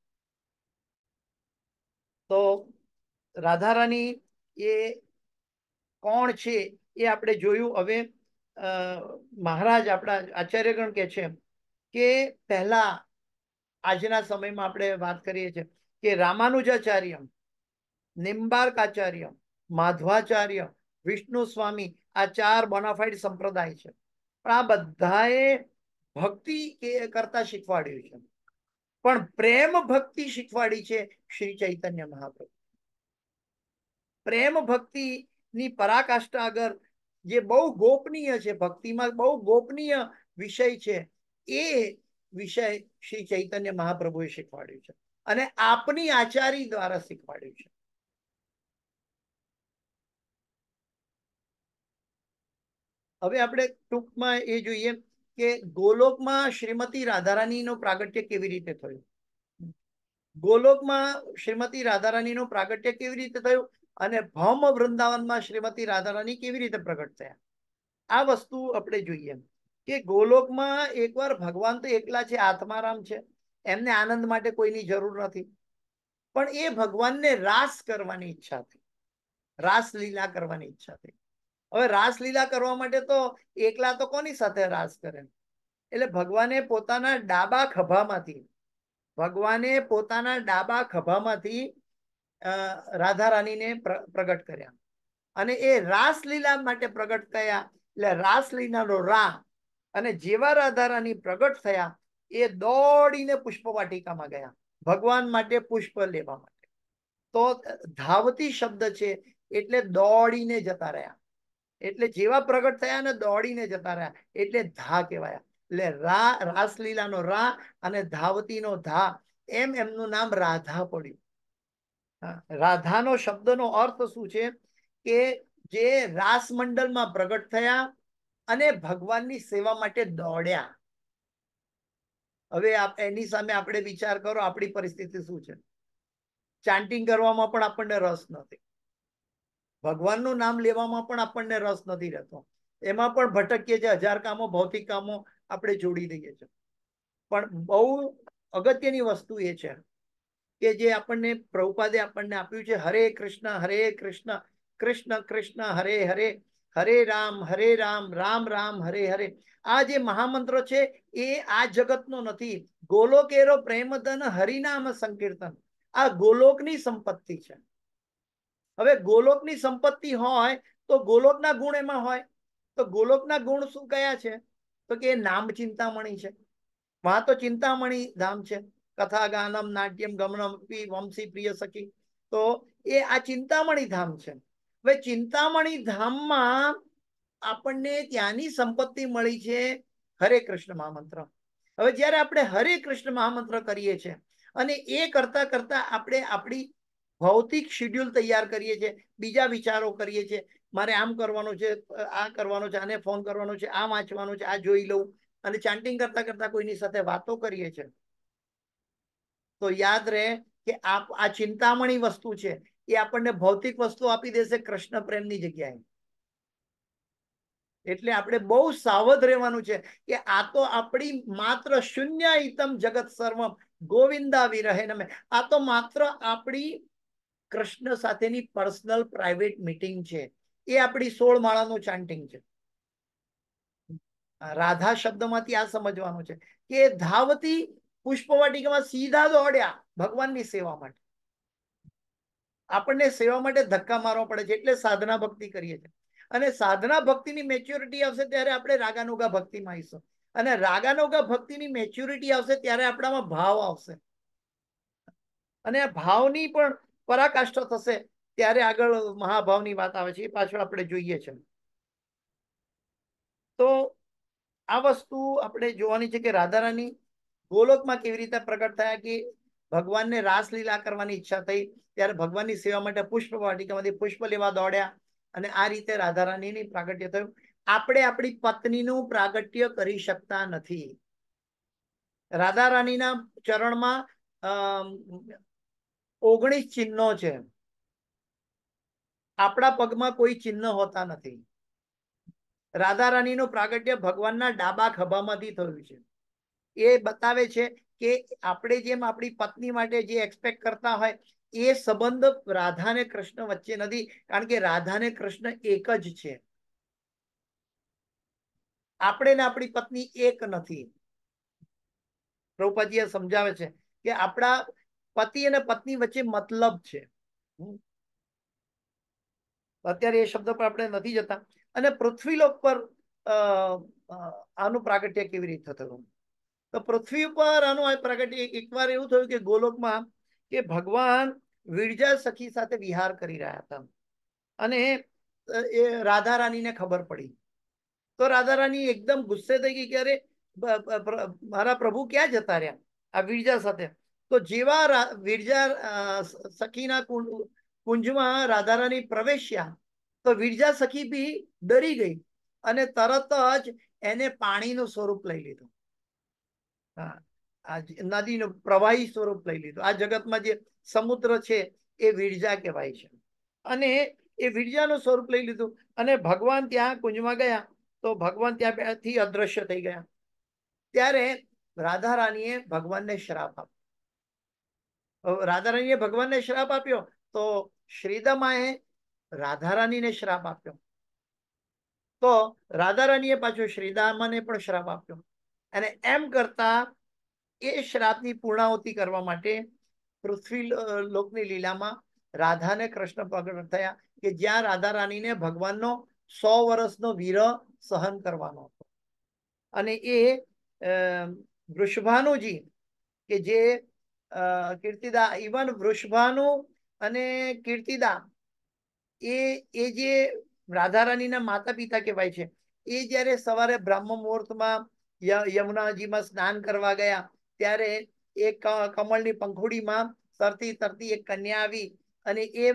તો રાધારાણી એ કોણ છે એ આપણે જોયું હવે મહારાજ આપણા આચાર્યગણ કે છે કે પહેલા આજના સમયમાં આપણે વાત કરીએ છીએ કે રામાનુજાચાર્યમ નિમ્બાર્કાચાર્યમ માધવાચાર્ય વિષ્ણુ સ્વામી આ ચાર બોનાફાઈડ સંપ્રદાય છે પણ આ બધાએ ભક્તિ કે કરતા શીખવાડ્યું છે પણ પ્રેમ ભક્તિ શીખવાડી છે શ્રી ચૈતન્ય મહાપ્રભુ પ્રેમ ભક્તિ ની પરાકાષ્ઠા આગળ જે બહુ ગોપનીય છે ભક્તિમાં બહુ ગોપનીય વિષય છે એ વિષય શ્રી ચૈતન્ય મહાપ્રભુએ શીખવાડ્યું છે અને આપની આચારી દ્વારા શીખવાડ્યું છે હવે આપણે ટૂંકમાં એ જોઈએ કે ગોલોકમાં શ્રીમતી રાધારાણીનું પ્રાગટ્ય કેવી રીતે થયું ગોલોકમાં શ્રીમતી નું પ્રાગટ્ય કેવી રીતે થયું અને ભૌમ વૃંદાવનમાં શ્રીમતી રાધારાણી કેવી રીતે પ્રગટ થયા આ વસ્તુ આપણે જોઈએ કે ગોલોકમાં એકવાર ભગવાન તો એકલા છે આત્મારામ છે એમને આનંદ માટે કોઈની જરૂર નથી પણ એ ભગવાનને રાસ કરવાની ઈચ્છા થઈ રાસલીલા કરવાની ઈચ્છા થઈ હવે રાસલીલા કરવા માટે તો એકલા તો કોની સાથે રાસ કરે એટલે ભગવાને પોતાના ડાબા ખભામાંથી ભગવાને પોતાના ડાબા ખભામાંથી રાધા રાણીને પ્રગટ કર્યા અને એ રાસલીલા માટે પ્રગટ કર્યા એટલે રાસલીલાનો રા અને જેવા રાધારાની પ્રગટ થયા એ દોડીને પુષ્પ વાટિકામાં ગયા ભગવાન માટે પુષ્પ લેવા માટે તો ધાવતી શબ્દ છે એટલે દોડીને જતા રહ્યા એટલે જેવા પ્રગટ થયા ને દોડીને જતા રહ્યા એટલે ધા કહેવાયા એટલે રા રાસલીલાનો રા અને ધાવતીનો ધા એમ એમનું નામ રાધા પડ્યું રાધાનો શબ્દનો અર્થ શું છે કે જે રાસ મંડળમાં પ્રગટ થયા અને ભગવાનની સેવા માટે દોડ્યા હવે એની સામે આપણે વિચાર કરો આપણી પરિસ્થિતિ શું છે ચાન્ટિંગ કરવામાં પણ આપણને રસ નથી ભગવાનનું નામ લેવામાં પણ આપણને રસ નથી રહેતો એમાં પણ ભટકીએ છીએ હજાર કામો ભૌતિક કામો આપણે જોડી દઈએ છીએ પણ બહુ અગત્યની વસ્તુ એ છે કે જે આપણને પ્રભુપાદે આપણને આપ્યું છે હરે કૃષ્ણ હરે કૃષ્ણ કૃષ્ણ કૃષ્ણ હરે હરે હરે રામ હરે રામ રામ રામ હરે હરે આ જે મહામંત્ર છે એ આ જગતનો નથી ગોલોકેરો પ્રેમધન હરિનામ સંકીર્તન આ ગોલોકની સંપત્તિ છે હવે ગોલોકની સંપત્તિ હોય તો ગોલોકના ગુણ એમાં હોય તો ગોલોકના ગુણ શું કયા છે તો કે નામ ચિંતામણી છે વહાં તો ચિંતામણી ધામ છે કથા ગાનમ નાટ્યમ ગમનમ વંશી પ્રિય સખી તો એ આ ચિંતામણી ધામ છે હવે ચિંતામણી ધામમાં આપણને ત્યાંની સંપત્તિ મળી છે હરે કૃષ્ણ મહામંત્ર હવે જ્યારે આપણે હરે કૃષ્ણ મહામંત્ર કરીએ છીએ અને એ કરતા કરતા આપણે આપણી ભૌતિક શેડ્યુલ તૈયાર કરીએ છીએ બીજા વિચારો કરીએ છીએ મારે આમ કરવાનું છે આ કરવાનું છે આને ફોન કરવાનો છે આ વાંચવાનું છે આ જોઈ લઉં અને ચાન્ટિંગ કરતા કરતા કોઈની સાથે વાતો કરીએ છીએ તો યાદ રહે કે આ ચિંતામણી વસ્તુ છે એ આપણને ભૌતિક વસ્તુ આપી દેશે કૃષ્ણ પ્રેમની જગ્યાએ એટલે આપણે બહુ સાવધ રહેવાનું છે કે આ તો આપણી માત્ર શૂન્ય ઇતમ જગત સર્વમ ગોવિંદા વિરહે નમે આ તો માત્ર આપણી કૃષ્ણ સાથેની પર્સનલ પ્રાઇવેટ મીટિંગ છે એ આપણી સોળ માળાનું ચાન્ટિંગ છે રાધા શબ્દમાંથી આ સમજવાનું છે કે ધાવતી પુષ્પવાટિકામાં સીધા દોડ્યા ભગવાનની સેવા માટે આપણને સેવા માટે ધક્કા મારવા પડે છે એટલે સાધના ભક્તિ કરીએ છીએ અને સાધના ભક્તિની મેચ્યોરિટી આવશે ત્યારે આપણે રાગાનોગા ભક્તિમાં આવીશું અને રાગાનોગા ભક્તિની મેચ્યોરિટી આવશે ત્યારે આપણામાં ભાવ આવશે અને ભાવની પણ પરાકાષ્ઠા થશે ત્યારે આગળ મહાભાવની વાત આવે છે એ પાછળ આપણે જોઈએ છે તો આ વસ્તુ આપણે જોવાની છે કે રાધારાની ગોલોકમાં કેવી રીતે પ્રગટ થયા કે ભગવાનને રાસલીલા કરવાની ઈચ્છા થઈ ત્યારે ભગવાનની સેવા માટે પુષ્પ વાટિકામાંથી પુષ્પ લેવા દોડ્યા અને આ રીતે રાધારાણીની પ્રાગટ્ય થયું આપણે આપણી પત્નીનું પ્રાગટ્ય કરી શકતા નથી રાધારાણીના ચરણમાં ઓગણીસ ચિહ્નો છે આપણા પગમાં કોઈ ચિહ્ન હોતા નથી રાધા રાણીનું પ્રાગટ્ય ભગવાનના ડાબા ખભામાંથી થયું છે એ બતાવે છે કે આપણે જેમ આપણી પત્ની માટે જે એક્સપેક્ટ કરતા હોય એ સંબંધ રાધા ને કૃષ્ણ વચ્ચે નથી કારણ કે રાધા ને કૃષ્ણ એક જ છે આપણે ને આપણી પત્ની એક નથી દ્રૌપદીએ સમજાવે છે કે આપણા પતિ અને પત્ની વચ્ચે મતલબ છે અત્યારે એ શબ્દ પર આપણે નથી જતા અને પૃથ્વીલોક પર આનું પ્રાગટ્ય કેવી રીતે થતું તો પૃથ્વી ઉપર આનું પ્રાગટ્ય એકવાર એવું થયું કે ગોલોકમાં કે ભગવાન વિરજા સખી સાથે વિહાર કરી રહ્યા હતા અને એ રાધા રાણીને ખબર પડી તો રાધા એકદમ ગુસ્સે થઈ ગઈ કે અરે મારા પ્રભુ ક્યાં જતા રહ્યા આ વિરજા સાથે તો જેવા વિરજા સખીના કુંજમાં રાધા રાણી પ્રવેશ્યા તો વિરજા સખી બી ડરી ગઈ અને તરત જ એને પાણીનું સ્વરૂપ લઈ લીધું હા આ પ્રવાહી સ્વરૂપ લઈ લીધું આ જગતમાં જે સમુદ્ર છે એ વિરજા કહેવાય છે અને એ વિરજાનું સ્વરૂપ લઈ લીધું અને ભગવાન ત્યાં કુંજમાં ગયા તો ભગવાન ત્યાંથી અદ્રશ્ય થઈ ગયા ત્યારે રાધા રાણીએ ભગવાનને શ્રાપ આપ્યો રાધા રાણીએ ભગવાનને શ્રાપ આપ્યો તો શ્રીદમાએ રાધા રાણીને શ્રાપ આપ્યો તો રાધા રાણીએ પાછો શ્રીદામાને પણ શ્રાપ આપ્યો અને એમ કરતા એ શ્રાદ્ધની પૂર્ણાહુતિ કરવા માટે પૃથ્વી લોકની લીલામાં રાધાને કૃષ્ણ પ્રગટ થયા કે જ્યાં રાધા રાણીને ભગવાનનો સો વર્ષનો વિરહ સહન કરવાનો હતો અને એ વૃષભાનુજી કે જે કીર્તિદા ઇવન વૃષભાનુ અને કીર્તિદા એ એ જે રાધા રાણીના માતા પિતા કહેવાય છે એ જ્યારે સવારે બ્રહ્મ મુહૂર્તમાં યમુનાજીમાં સ્નાન કરવા ગયા ત્યારે એ કમળની પંખુડીમાં તરતી તરતી એક કન્યા આવી અને એ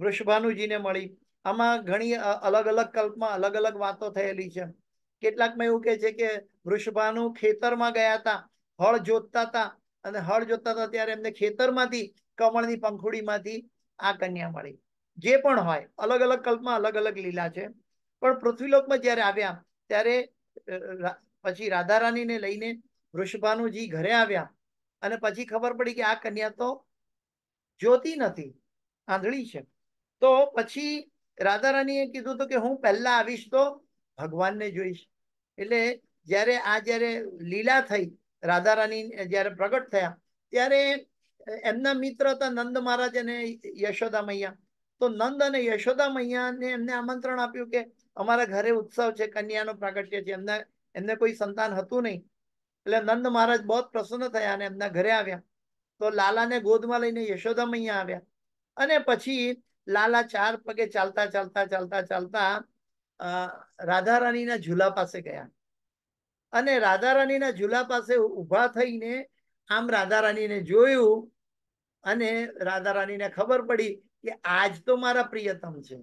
વૃષભાનુજીને મળી આમાં ઘણી અલગ અલગ કલ્પમાં અલગ અલગ વાતો થયેલી છે કેટલાકમાં એવું કહે છે કે વૃષભાનુ ખેતરમાં ગયા હતા હળ જોતતા હતા અને હળ જોતતા હતા ત્યારે એમને ખેતરમાંથી કમળની પંખુડીમાંથી આ કન્યા મળી જે પણ હોય અલગ અલગ કલ્પમાં અલગ અલગ લીલા છે પણ પૃથ્વીલોકમાં જ્યારે આવ્યા ત્યારે પછી રાધા રાણીને લઈને વૃષભાનુજી ઘરે આવ્યા અને પછી ખબર પડી કે આ કન્યા તો જોતી નથી આંધળી છે તો પછી રાધારાણીએ કીધું તો કે હું પહેલા આવીશ તો ભગવાનને જોઈશ એટલે જ્યારે આ જ્યારે લીલા થઈ રાધારાણી જ્યારે પ્રગટ થયા ત્યારે એમના મિત્ર હતા નંદ મહારાજ અને યશોદા મૈયા તો નંદ અને યશોદા મૈયાને એમને આમંત્રણ આપ્યું કે અમારા ઘરે ઉત્સવ છે કન્યાનો પ્રાગટ્ય છે એમને એમને કોઈ સંતાન હતું નહીં એટલે નંદ મહારાજ બહુ પ્રસન્ન થયા અને એમના ઘરે આવ્યા તો લાલાને ગોદમાં લઈને યશોદા મૈયા આવ્યા અને પછી લાલા ચાર પગે ચાલતા ચાલતા ચાલતા ચાલતા રાધારાણીના ઝૂલા પાસે ગયા અને રાધારાણીના ઝૂલા પાસે ઊભા થઈને આમ રાધારાણીને જોયું અને રાધારાણીને ખબર પડી કે આજ તો મારા પ્રિયતમ છે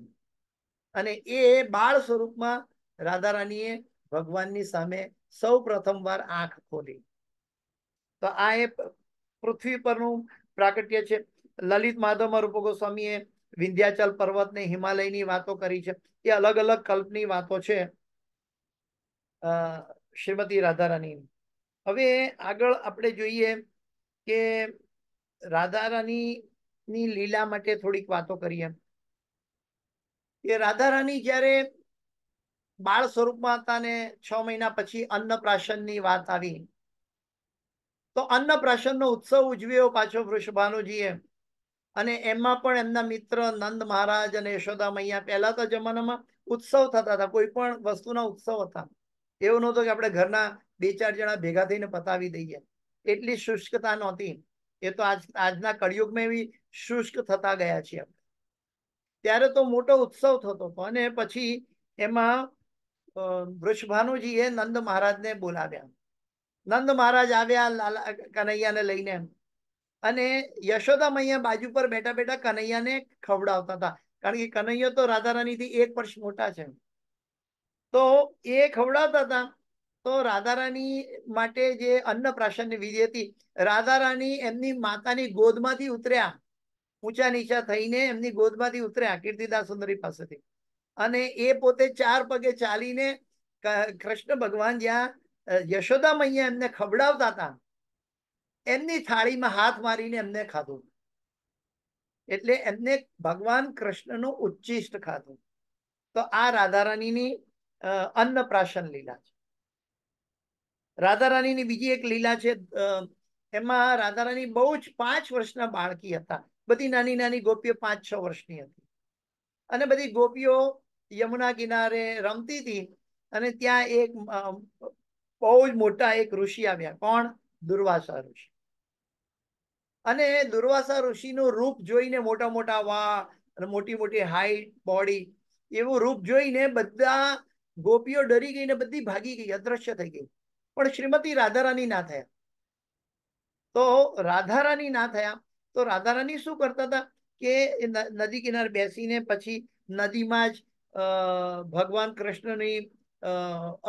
અને એ બાળ સ્વરૂપમાં રાધારાણીએ ભગવાનની સામે સૌ પ્રથમવાર આંખ ખોલી તો આ એ પૃથ્વી પરનું પ્રાકટ્ય છે લલિત માધવ રૂપ ગોસ્વામીએ વિંધ્યાચલ પર્વત ને હિમાલયની વાતો કરી છે એ અલગ અલગ કલ્પની વાતો છે શ્રીમતી રાધારાની હવે આગળ આપણે જોઈએ કે રાધારાની ની લીલા માટે થોડીક વાતો કરીએ કે રાધારાની જ્યારે બાળ સ્વરૂપમાં હતા ને છ મહિના પછી અન્નપ્રાશન ની વાત આવી તો અન્નપ્રાશન નો ઉત્સવ ઉજવ્યો પાછો વૃષભાનુજીએ અને એમાં પણ એમના મિત્ર નંદ મહારાજ અને યશોદા મૈયા પહેલા તો જમાનામાં ઉત્સવ થતા હતા કોઈ પણ વસ્તુના ઉત્સવ હતા એવું નહોતું કે આપણે ઘરના બે ચાર જણા ભેગા થઈને પતાવી દઈએ એટલી શુષ્કતા નહોતી એ તો આજ આજના કળિયુગમાં એવી શુષ્ક થતા ગયા છીએ ત્યારે તો મોટો ઉત્સવ થતો હતો અને પછી એમાં વૃષભાનુજીએ નંદ મહારાજને બોલાવ્યા નંદ મહારાજ આવ્યા લાલા કનૈયાને લઈને અને યશોદા મૈયા બાજુ પર બેઠા બેઠા કનૈયાને ખવડાવતા હતા કારણ કે કનૈયો તો રાધા થી એક વર્ષ મોટા છે તો એ ખવડાવતા હતા તો રાધારાણી માટે જે અન્ન પ્રાશન વિધિ હતી રાધારાણી એમની માતાની ગોદમાંથી ઉતર્યા ઊંચા નીચા થઈને એમની ગોદમાંથી ઉતર્યા કીર્તિદાસ સુંદરી પાસેથી અને એ પોતે ચાર પગે ચાલીને કૃષ્ણ ભગવાન જ્યાં યશોદા મૈયા એમને ખવડાવતા હતા એમની થાળીમાં હાથ મારીને એમને ખાધું એટલે એમને ભગવાન કૃષ્ણનું ઉચ્ચિષ્ટ ખાધું તો આ રાધારાણીની અન્નપ્રાશન લીલા છે રાધારાણીની બીજી એક લીલા છે એમાં રાધારાણી બહુ જ પાંચ વર્ષના બાળકી હતા બધી નાની નાની ગોપીઓ પાંચ છ વર્ષની હતી અને બધી ગોપીઓ યમુના કિનારે રમતી હતી અને ત્યાં એક બહુ જ મોટા એક ઋષિ આવ્યા કોણ દુર્વાસા ઋષિ અને દુર્વાસા ઋષિનું રૂપ જોઈને મોટા મોટા વા અને મોટી મોટી હાઈટ બોડી એવું રૂપ જોઈને બધા ગોપીઓ ડરી ગઈ ને બધી ભાગી ગઈ અદ્રશ્ય થઈ ગઈ પણ શ્રીમતી રાધારાની ના થયા તો રાધારાની ના થયા તો રાધારાની શું કરતા હતા કે નદી કિનારે બેસીને પછી નદીમાં જ ભગવાન કૃષ્ણની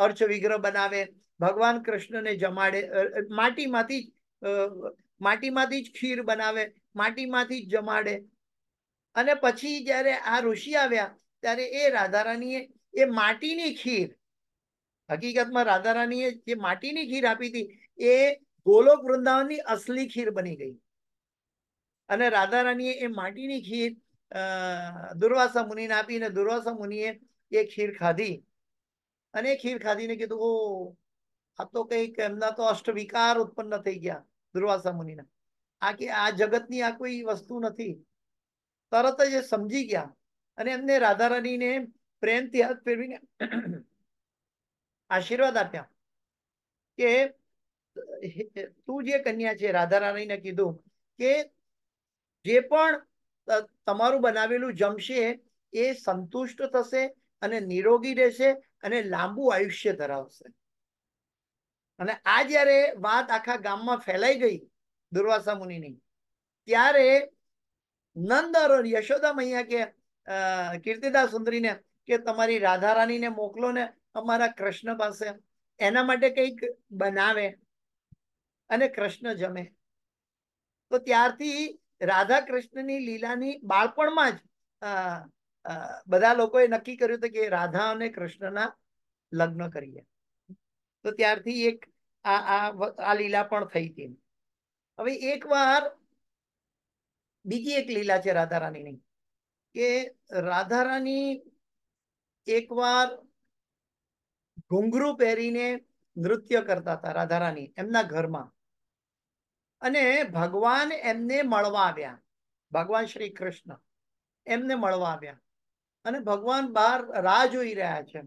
અર્ચ વિગ્રહ બનાવે ભગવાન કૃષ્ણને જમાડે માટીમાંથી માટીમાંથી જ ખીર બનાવે માટીમાંથી જ જમાડે અને પછી જ્યારે આ ઋષિ આવ્યા ત્યારે એ રાધારાણીએ એ માટીની ખીર હકીકતમાં રાધારાણીએ જે માટીની ખીર આપી હતી એ ગોલોક વૃંદાવનની અસલી ખીર બની ગઈ અને રાધારાણીએ એ માટીની ખીર દુર્વાસા મુનિને આપી આપીને દુર્વાસા મુનિએ એ ખીર ખાધી અને ખીર ખાધીને કીધું ઓ આ તો કઈક એમના તો અષ્ટવિકાર ઉત્પન્ન થઈ ગયા દુર્વાસા મુનિના આ કે આ જગતની આ કોઈ વસ્તુ નથી તરત જ સમજી ગયા અને એમને રાધારાણીને પ્રેમથી હાથ ફેરવીને આશીર્વાદ આપ્યા કે તું જે કન્યા છે રાધા રાણીને કીધું કે જે પણ તમારું બનાવેલું જમશે એ સંતુષ્ટ થશે અને નિરોગી રહેશે અને લાંબુ આયુષ્ય ધરાવશે અને આ જ્યારે વાત આખા ગામમાં ફેલાઈ ગઈ દુર્વાસા મુનિની ત્યારે નંદ યશોદા મૈયા કે કીર્તિદાસ સુંદરીને કે તમારી રાધા રાણીને મોકલો ને અમારા કૃષ્ણ પાસે એના માટે કંઈક બનાવે અને કૃષ્ણ જમે તો ત્યારથી રાધા કૃષ્ણની લીલાની બાળપણમાં જ બધા લોકોએ નક્કી કર્યું હતું કે રાધા અને કૃષ્ણના લગ્ન કરીએ તો ત્યારથી એક આ આ આ લીલા પણ થઈ હતી હવે એકવાર બીજી એક લીલા છે રાધા રાણીની કે રાધા રાણી એકવાર ઘુંઘરું પહેરીને નૃત્ય કરતા હતા રાધા રાણી એમના ઘરમાં અને ભગવાન એમને મળવા આવ્યા ભગવાન શ્રી કૃષ્ણ એમને મળવા આવ્યા અને ભગવાન બહાર રાહ જોઈ રહ્યા છે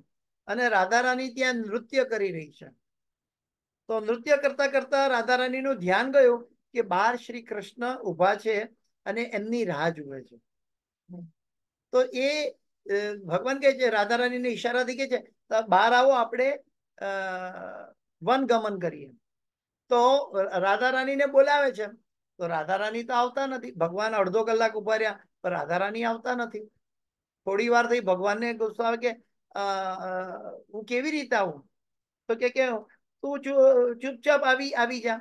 અને રાધા રાણી ત્યાં નૃત્ય કરી રહી છે તો નૃત્ય કરતા કરતા રાધા રાણીનું ધ્યાન ગયું કે બહાર શ્રી કૃષ્ણ ઊભા છે અને એમની રાહ જુએ છે તો એ ભગવાન કહે છે રાધા રાણીને ઈશારાથી કહે છે બહાર આવો આપણે વનગમન કરીએ તો રાધા ને બોલાવે છે તો રાધા રાણી તો આવતા નથી ભગવાન અડધો કલાક ઉભા રહ્યા પણ રાધા રાણી આવતા નથી થોડી વાર થઈ ભગવાન ને ગુસ્સો આવે કે હું કેવી રીતે આવું તો કે તું ચૂપચાપ આવી આવી જા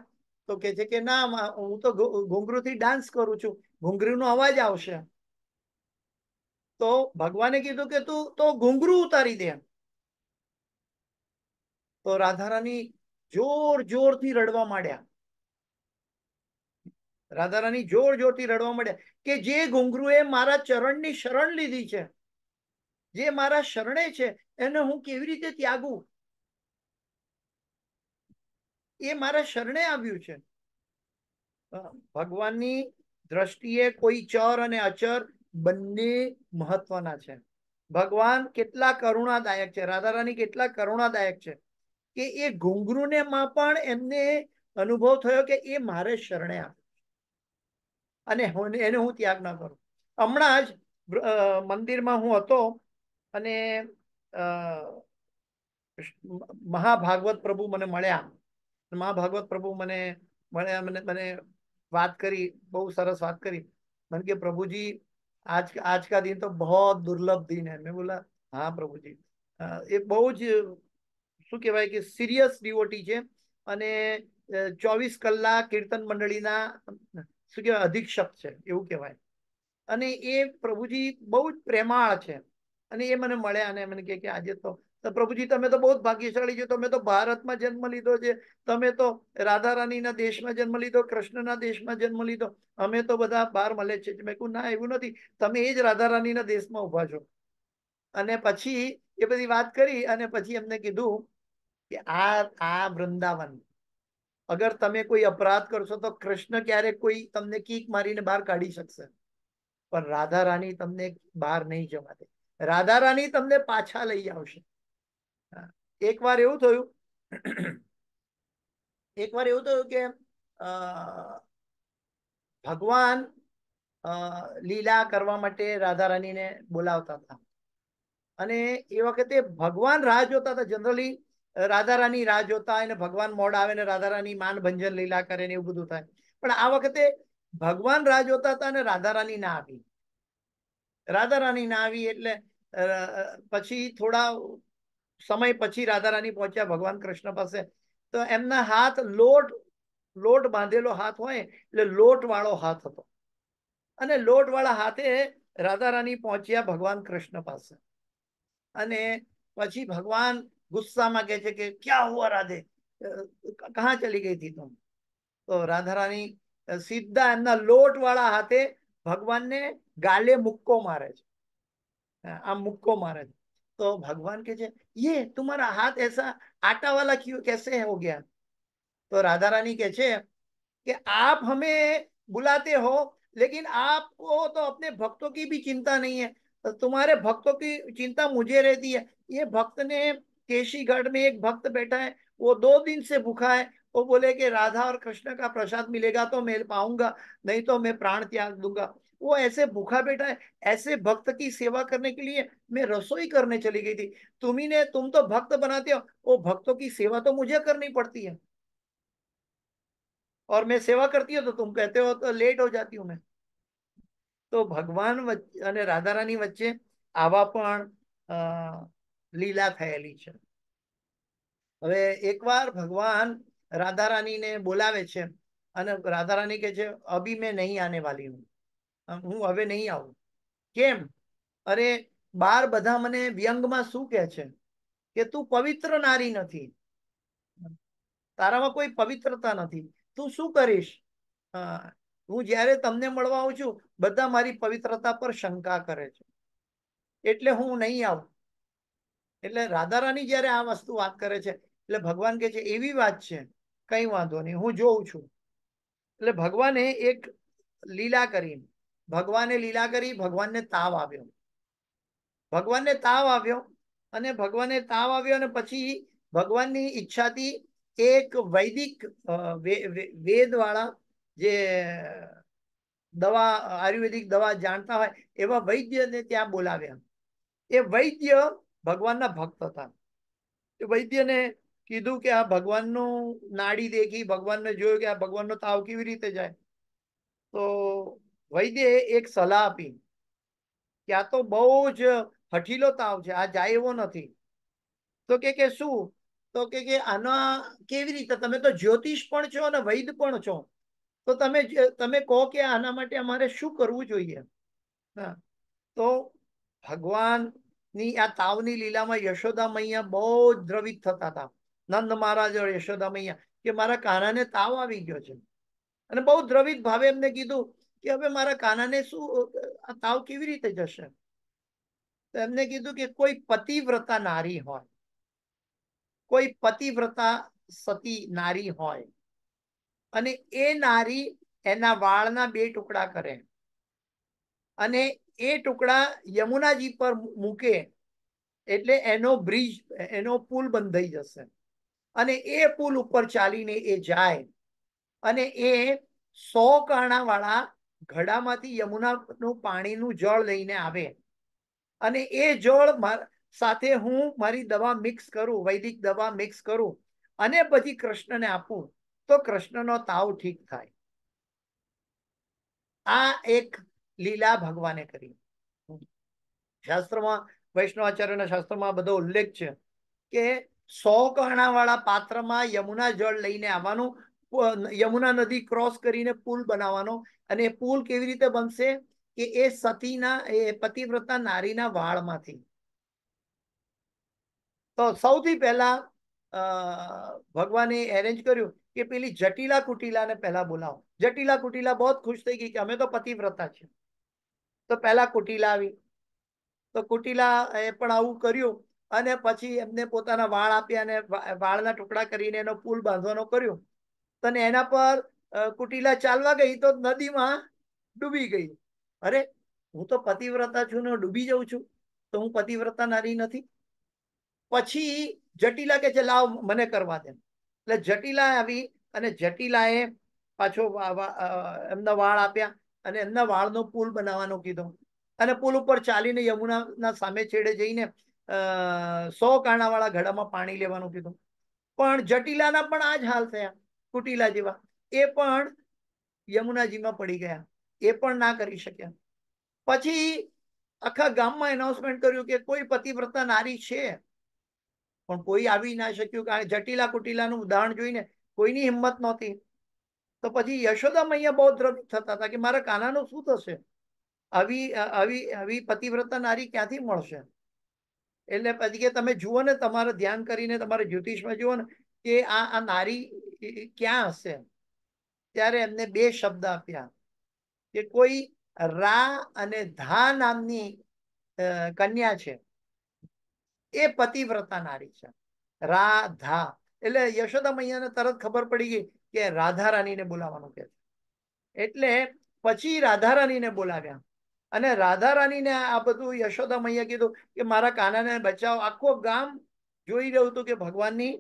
તો કે છે કે ના હું તો થી ડાન્સ કરું છું નો અવાજ આવશે તો ભગવાને કીધું કે તું તો ઘૂંઘરું ઉતારી દે તો રાધા રાણી જોર જોરથી રડવા માંડ્યા રાધા રાધારાની જોર જોરથી રડવા માંડ્યા કે જે ઘુંઘરુએ મારા ચરણની શરણ લીધી છે જે મારા શરણે છે એને હું કેવી રીતે ત્યાગું એ મારા શરણે આવ્યું છે ભગવાનની દ્રષ્ટિએ કોઈ ચર અને અચર બંને મહત્વના છે ભગવાન કેટલા કરુણાદાયક છે રાધા રાણી કેટલા કરુણાદાયક છે કે એ ઘુંઘરૂને માં પણ એમને અનુભવ થયો કે એ મારે શરણે આપ્યું અને એને હું ત્યાગ ના કરું હમણાં જ મંદિરમાં હું હતો અને મહાભાગવત પ્રભુ મને મળ્યા મહાભાગવત પ્રભુ મને મળ્યા મને મને વાત કરી બહુ સરસ વાત કરી મને કે પ્રભુજી આજ આજકા દિન તો બહુ દુર્લભ દિન હૈ મેં બોલા હા પ્રભુજી એ બહુ જ શું કહેવાય કે સિરિયસ ડીઓટી છે અને ચોવીસ કલાક કીર્તન મંડળીના શું કહેવાય અધિક્ષક છે એવું કહેવાય અને એ પ્રભુજી બહુ જ પ્રેમાળ છે અને એ મને મળ્યા અને મને કે આજે તો પ્રભુજી તમે તો બહુ ભાગ્યશાળી છો તમે તો ભારતમાં જન્મ લીધો છે તમે તો રાધા રાણીના દેશમાં જન્મ લીધો કૃષ્ણના દેશમાં જન્મ લીધો અમે તો બધા બહાર મળે છે મેં કહું ના એવું નથી તમે એ જ રાધા રાણીના દેશમાં ઉભા છો અને પછી એ બધી વાત કરી અને પછી એમને કીધું કે આ આ વૃંદાવન અગર તમે કોઈ અપરાધ કરશો તો કૃષ્ણ ક્યારેક કોઈ તમને કીક મારીને બહાર કાઢી શકશે પણ રાધા રાણી તમને બહાર નહીં જવા દે રાધા રાણી તમને પાછા લઈ આવશે એક વાર એવું થયું એકવાર એવું થયું કે ભગવાન લીલા કરવા માટે રાધા રાણીને બોલાવતા હતા અને એ વખતે ભગવાન રાહ જોતા હતા જનરલી રાધારાની રાહ જોતા હોય એને ભગવાન મોડ આવે ને રાધારાની માન ભંજન લીલા કરે ને એવું બધું થાય પણ આ વખતે ભગવાન રાહ જોતા હતા અને રાધારાની ના આવી રાધારાની ના આવી એટલે પછી થોડા સમય પછી રાધારાની પહોંચ્યા ભગવાન કૃષ્ણ પાસે તો એમના હાથ લોટ લોટ બાંધેલો હાથ હોય એટલે લોટ વાળો હાથ હતો અને લોટ વાળા હાથે રાધારાની પહોંચ્યા ભગવાન કૃષ્ણ પાસે અને પછી ભગવાન गुस्सा में કહે છે क्या हुआ राधे कहा चली गई थी तुम तो राधा रानी सीधा સીધા लोट वाला हाथे भगवान ने गाले मुक्को मारे છે मुक्को मारे तो भगवान के ये तुम्हारा हाथ ऐसा आटा वाला क्यों कैसे हो गया तो राधा रानी कहते कि आप हमें बुलाते हो लेकिन आपको तो अपने भक्तों की भी चिंता नहीं है तुम्हारे भक्तों की चिंता मुझे रहती है ये भक्त ने केशीगढ़ में एक भक्त बैठा है वो दो दिन से भूखा है वो बोले कि राधा और कृष्ण का प्रसाद मिलेगा तो मैं पाऊंगा नहीं तो मैं प्राण त्याग दूंगा वो ऐसे भूखा बैठा है ऐसे भक्त की सेवा करने के लिए मैं रसोई करने चली गई थी तुम्ही ने तुम तो भक्त बनाते हो वो भक्तों की सेवा तो मुझे करनी पड़ती है और मैं सेवा करती हूँ तो तुम कहते हो तो लेट हो जाती हूँ मैं तो भगवान राधा रानी वच्चे વચ્ચે લીલા થયેલી છે હવે એકવાર ભગવાન રાધા ને બોલાવે છે અને રાધારાની કે છે અભી મેં નહીં આને વાલી હું હું હવે નહીં આવું કેમ અરે બાર બધા મને વ્યંગમાં શું કે છે કે તું પવિત્ર નારી નથી તારામાં કોઈ પવિત્રતા નથી તું શું કરીશ હું જ્યારે તમને મળવા આવું છું બધા મારી પવિત્રતા પર શંકા કરે છે એટલે હું નહીં આવું એટલે રાધારાની જયારે આ વસ્તુ વાત કરે છે એટલે ભગવાન કે છે એવી વાત છે કઈ વાંધો નહીં હું જોઉં છું એટલે ભગવાને એક લીલા કરી ભગવાને લીલા કરી ભગવાનને તાવ આવ્યો ભગવાનને તાવ આવ્યો અને ભગવાને તાવ આવ્યો અને પછી ભગવાનની ઈચ્છાથી એક વૈદિક વેદ વાળા જે દવા આયુર્વેદિક દવા જાણતા હોય એવા વૈદ્યને ત્યાં બોલાવ્યા એ વૈદ્ય ભગવાનના ભક્ત હતા તો વૈદ્યને કીધું કે આ ભગવાનનું નાડી દેખી ભગવાનને જોયું કે આ ભગવાનનો તાવ કેવી રીતે જાય તો વૈદ્ય એક સલાહ આપી કે આ તો બહુ જ હઠીલો તાવ છે આ જાય એવો નથી તો કે કે શું તો કે કે આના કેવી રીતે તમે તો જ્યોતિષ પણ છો અને વૈદ્ય પણ છો તો તમે તમે કહો કે આના માટે અમારે શું કરવું જોઈએ હા તો ભગવાન ની આ તાવની લીલામાં યશોદા મૈયા બહુ દ્રવિત થતા હતા નંદ મહારાજ યશોદા મૈયા કે મારા કાનાને તાવ આવી ગયો છે અને બહુ દ્રવિત ભાવે એમને કીધું કે હવે મારા કાનાને શું આ તાવ કેવી રીતે જશે તો એમને કીધું કે કોઈ પતિવ્રતા નારી હોય કોઈ પતિવ્રતા સતી નારી હોય અને એ નારી એના વાળના બે ટુકડા કરે અને એ ટુકડા યમુનાજી પર મૂકે એટલે એનો બ્રિજ એનો પુલ બંધ થઈ જશે અને એ પુલ ઉપર ચાલીને એ જાય અને એ સો કાણા વાળા ઘડામાંથી યમુનાનું પાણીનું જળ લઈને આવે અને એ જળ સાથે હું મારી દવા મિક્સ કરું વૈદિક દવા મિક્સ કરું અને પછી કૃષ્ણને આપું તો કૃષ્ણનો તાવ ઠીક થાય આ એક લીલા ભગવાને કરી શાસ્ત્રમાં વૈષ્ણવાચાર્યના શાસ્ત્રમાં બધો ઉલ્લેખ છે કે સો વાળા પાત્રમાં યમુના જળ લઈને આવવાનું યમુના નદી ક્રોસ કરીને પુલ બનાવવાનો અને પુલ કેવી રીતે બનશે કે એ સતીના એ પતિવ્રતા નારીના વાળમાંથી તો સૌથી પહેલા ભગવાને એરેન્જ કર્યું કે પેલી જટીલા કુટીલાને પહેલા બોલાવો જટીલા કુટીલા બહુ ખુશ થઈ ગઈ કે અમે તો પતિવ્રતા છીએ તો પહેલા કુટીલા આવી તો કુટીલા એ પણ આવું કર્યું અને પછી એમને પોતાના વાળ આપ્યા અને વાળના ટુકડા કરીને એનો પુલ બાંધવાનો કર્યો અને એના પર કુટીલા ચાલવા ગઈ તો નદીમાં ડૂબી ગઈ અરે હું તો પતિવ્રતા છું ને ડૂબી જઉં છું તો હું પતિવ્રતા નારી નથી પછી જટીલા કે છે લાવ મને કરવા દે એટલે જટીલા આવી અને જટીલાએ પાછો એમના વાળ આપ્યા અને એમના વાળનો પુલ બનાવવાનો કીધો અને પુલ ઉપર ચાલીને યમુના સામે છેડે જઈને સો કાણાવાળા ઘડામાં પાણી લેવાનું કીધું પણ જટીલાના પણ આ જ હાલ થયા કુટીલા જેવા એ પણ યમુનાજીમાં પડી ગયા એ પણ ના કરી શક્યા પછી આખા ગામમાં એનાઉન્સમેન્ટ કર્યું કે કોઈ પતિવ્રતા નારી છે પણ કોઈ આવી ના શક્યું કારણ જટીલા કુટીલાનું ઉદાહરણ જોઈને કોઈની હિંમત નહોતી તો પછી યશોદા મૈયા બહુ દ્રવિત થતા હતા કે મારા કાનાનું શું થશે આવી આવી આવી પતિવ્રતા નારી ક્યાંથી મળશે એટલે પછી કે તમે જુઓ ને તમારે ધ્યાન કરીને તમારે જ્યોતિષમાં જુઓ ને કે આ આ નારી ક્યાં હશે ત્યારે એમને બે શબ્દ આપ્યા કે કોઈ રા અને ધા નામની કન્યા છે એ પતિવ્રતા નારી છે રા ધા એટલે યશોદા મૈયાને તરત ખબર પડી ગઈ કે રાધા રાણીને બોલાવવાનું કે એટલે પછી રાધા રાણીને બોલાવ્યા અને રાધા રાણીને આ બધું યશોદા મૈયા કીધું કે મારા કાનાને બચાવ આખો ગામ જોઈ રહ્યું હતું કે ભગવાનની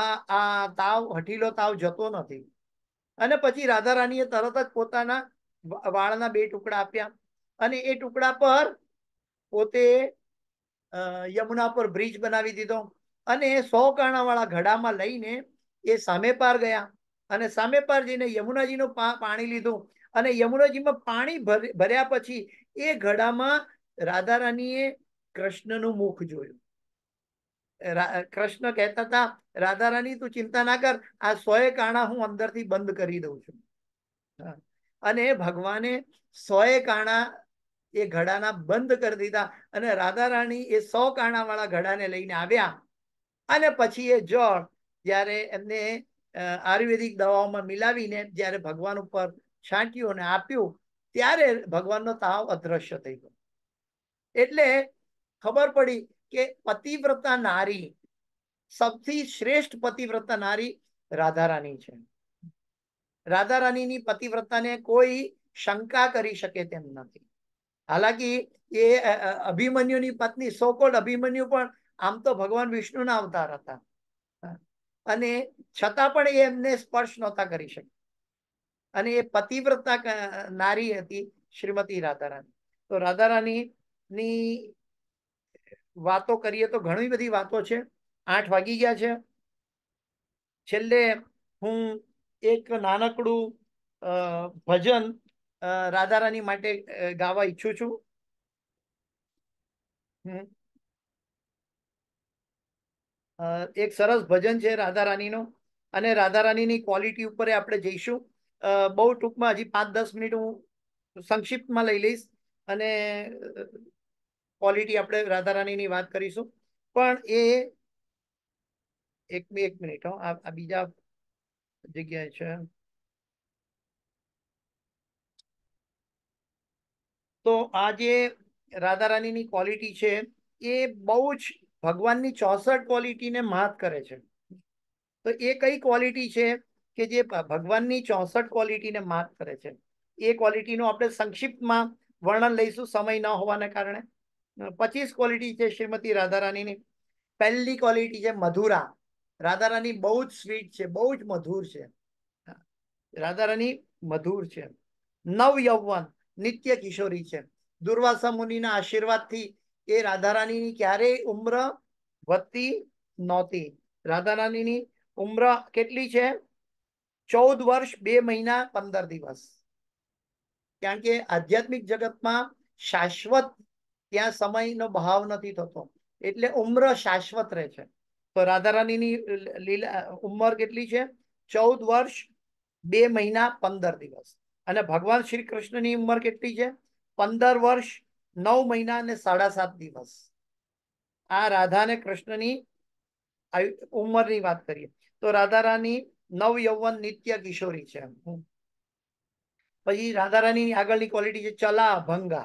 આ આ તાવ હઠીલો તાવ જતો નથી અને પછી રાધા રાણીએ તરત જ પોતાના વાળના બે ટુકડા આપ્યા અને એ ટુકડા પર પોતે યમુના પર બ્રિજ બનાવી દીધો અને સો કાણાવાળા ઘડામાં લઈને એ સામે પાર ગયા અને સામે પર જઈને યમુનાજીનું પાણી લીધું અને યમુનાજીમાં પાણી ભર્યા પછી એ ઘડામાં રાધા રાણીએ કૃષ્ણનું મુખ જોયું કૃષ્ણ કહેતા હતા રાધા રાણી તું ચિંતા ના કર આ સોએ કાણા હું અંદરથી બંધ કરી દઉં છું અને ભગવાને સોએ કાણા એ ઘડાના બંધ કરી દીધા અને રાધા રાણી એ સો કાણા વાળા ઘડાને લઈને આવ્યા અને પછી એ જળ જ્યારે એમને આયુર્વેદિક દવાઓમાં મિલાવીને જ્યારે ભગવાન ઉપર છાંટ્યું અને આપ્યું ત્યારે ભગવાનનો તાવ અદ્રશ્ય થઈ ગયો એટલે ખબર પડી કે પતિવ્રતા નારી સૌથી શ્રેષ્ઠ પતિવ્રતા નારી રાધારાણી છે રાધારાણીની પતિવ્રતાને કોઈ શંકા કરી શકે તેમ નથી હાલાકી એ અભિમન્યુની પત્ની સોકોલ અભિમન્યુ પણ આમ તો ભગવાન વિષ્ણુના અવતાર હતા અને છતાં પણ એ એમને સ્પર્શ નહોતા કરી શકે અને એ પતિવ્રતા નારી હતી શ્રીમતી રાધારાની તો રાધારાની ની વાતો કરીએ તો ઘણી બધી વાતો છે આઠ વાગી ગયા છે છેલ્લે હું એક નાનકડું ભજન રાધારાની માટે ગાવા ઈચ્છું છું હમ એક સરસ ભજન છે રાધા રાણીનો અને રાધા રાણીની ક્વોલિટી ઉપર આપણે જઈશું બહુ ટૂંકમાં હજી પાંચ દસ મિનિટ હું સંક્ષિપ્તમાં લઈ લઈશ અને ક્વોલિટી આપણે રાધા રાણીની વાત કરીશું પણ એ એક એક મિનિટ હો આ બીજા જગ્યાએ છે તો આ જે રાધા રાણીની ક્વોલિટી છે એ બહુ જ ભગવાનની ચોસઠ ક્વોલિટીને માત કરે છે તો એ કઈ ક્વોલિટી છે કે જે ભગવાનની ચોસઠ ક્વોલિટીને માત કરે છે એ ક્વોલિટીનું આપણે સંક્ષિપ્તમાં વર્ણન લઈશું સમય ન હોવાને કારણે પચીસ ક્વોલિટી છે શ્રીમતી રાધારાણીની પહેલી ક્વોલિટી છે મધુરા રાધારાણી બહુ જ સ્વીટ છે બહુ જ મધુર છે રાધારાણી મધુર છે નવ યૌવન નિત્ય કિશોરી છે દુર્વાસા મુનિના આશીર્વાદથી એ રાધારાણીની ક્યારેય ઉમ્ર વધતી નહોતી રાધારાણીની ઉમ્ર કેટલી છે ચૌદ વર્ષ બે મહિના પંદર દિવસ કારણ કે આધ્યાત્મિક જગતમાં શાશ્વત ત્યાં સમયનો ભાવ નથી થતો એટલે ઉમ્ર શાશ્વત રહે છે તો રાધારાણીની લીલા ઉંમર કેટલી છે ચૌદ વર્ષ બે મહિના પંદર દિવસ અને ભગવાન શ્રી કૃષ્ણની ઉંમર કેટલી છે પંદર વર્ષ નવ મહિના અને સાડા સાત દિવસ આ રાધા અને કૃષ્ણની ઉંમરની વાત કરીએ તો રાધા રાની નવ યૌવન નિત્ય કિશોરી છે પછી રાધા રાણીની આગળની ક્વોલિટી છે ચલા ભંગા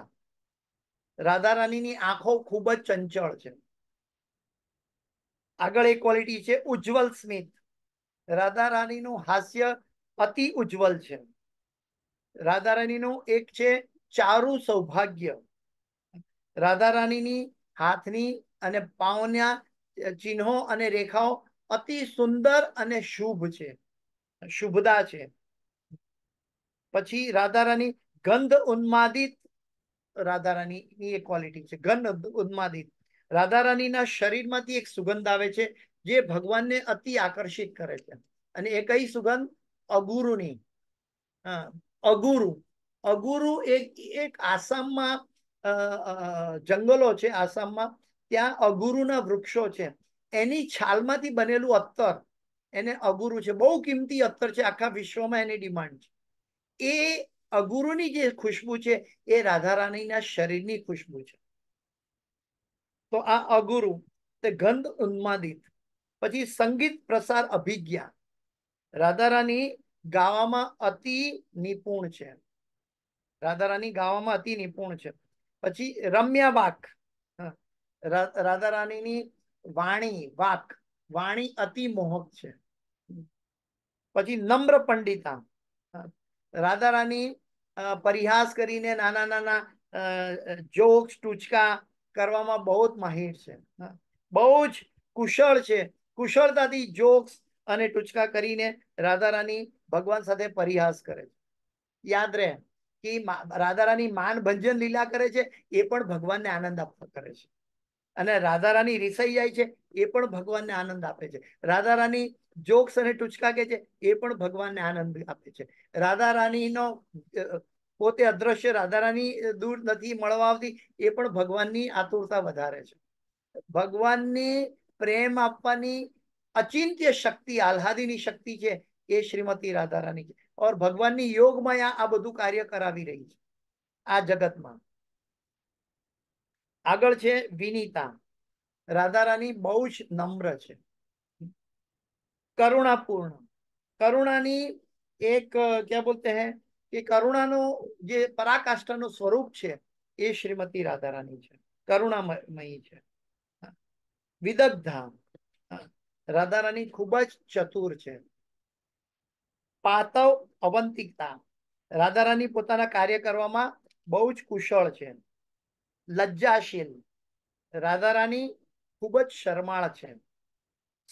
રાધા રાણીની આંખો ખૂબ જ ચંચળ છે આગળ એક ક્વોલિટી છે ઉજ્જવલ સ્મિત રાધા રાણીનું હાસ્ય અતિ ઉજ્જવલ છે રાધા રાણીનું એક છે ચારું સૌભાગ્ય રાધા રાણીની હાથની અને પાઉન્યા ચિહ્નો અને રેખાઓ અતિ સુંદર અને શુભ છે શુભદા છે પછી રાધા રાણી ગંધ ઉન્માદિત રાધા રાણીની એક ક્વોલિટી છે ગંધ ઉન્માદિત રાધા રાણીના શરીરમાંથી એક સુગંધ આવે છે જે ભગવાનને અતિ આકર્ષિત કરે છે અને એ કઈ સુગંધ અગુરુની અગુરુ અગુરુ એક એક આસામમાં જંગલો છે આસામમાં ત્યાં અગુરુના વૃક્ષો છે એની છાલમાંથી બનેલું અત્તર એને અગુરુ છે બહુ કિંમતી અત્તર છે આખા વિશ્વમાં એની ડિમાન્ડ છે એ અગુરુની જે ખુશ્બુ છે એ રાધા રાણીના શરીરની ખુશ્બુ છે તો આ અગુરુ તે ગંધ ઉન્માદિત પછી સંગીત પ્રસાર અભિજ્ઞા રાધારાણી ગાવામાં અતિ નિપુણ છે રાધારાની ગાવામાં અતિ નિપુણ છે પછી રમ્યા વાક રાધા રાણીની વાણી વાક વાણી અતિ મોહક છે પછી નમ્ર પંડિતા રાધા રાણી પરિહાસ કરીને નાના નાના જોક્સ ટૂચકા કરવામાં બહુ જ માહિર છે બહુ જ કુશળ છે કુશળતાથી જોક્સ અને ટૂચકા કરીને રાધા રાણી ભગવાન સાથે પરિહાસ કરે છે યાદ રહે કે રાધારાની માન ભંજન લીલા કરે છે એ પણ ભગવાનને આનંદ આપવા કરે છે અને રાધા રાધારાની રિસાઈ જાય છે એ પણ ભગવાનને આનંદ આપે છે રાધા રાધારાની જોક્સ અને ટૂચકા કે છે એ પણ ભગવાનને આનંદ આપે છે રાધા રાણીનો પોતે અદ્રશ્ય રાધા રાધારાની દૂર નથી મળવા આવતી એ પણ ભગવાનની આતુરતા વધારે છે ભગવાનને પ્રેમ આપવાની અચિંત્ય શક્તિ આહ્લાદીની શક્તિ છે ये श्रीमती राधा रानी की और भगवानी योग मैं आ बधु कार्य करी रही है आ जगत में आगे विनीता राधा रानी बहुज नम्र करुणापूर्ण करुणा एक क्या बोलते हैं कि करुणा नो जो पराकाष्ठा नो स्वरूप है ये श्रीमती राधा रानी करुणा मई है विदग्धाम राधा रानी खूबज चतुर है પાતવ અવંતિકતા રાધારાની પોતાના કાર્ય કરવામાં બહુ જ કુશળ છે લજ્જાશીલ રાધારાની ખૂબ જ શરમાળ છે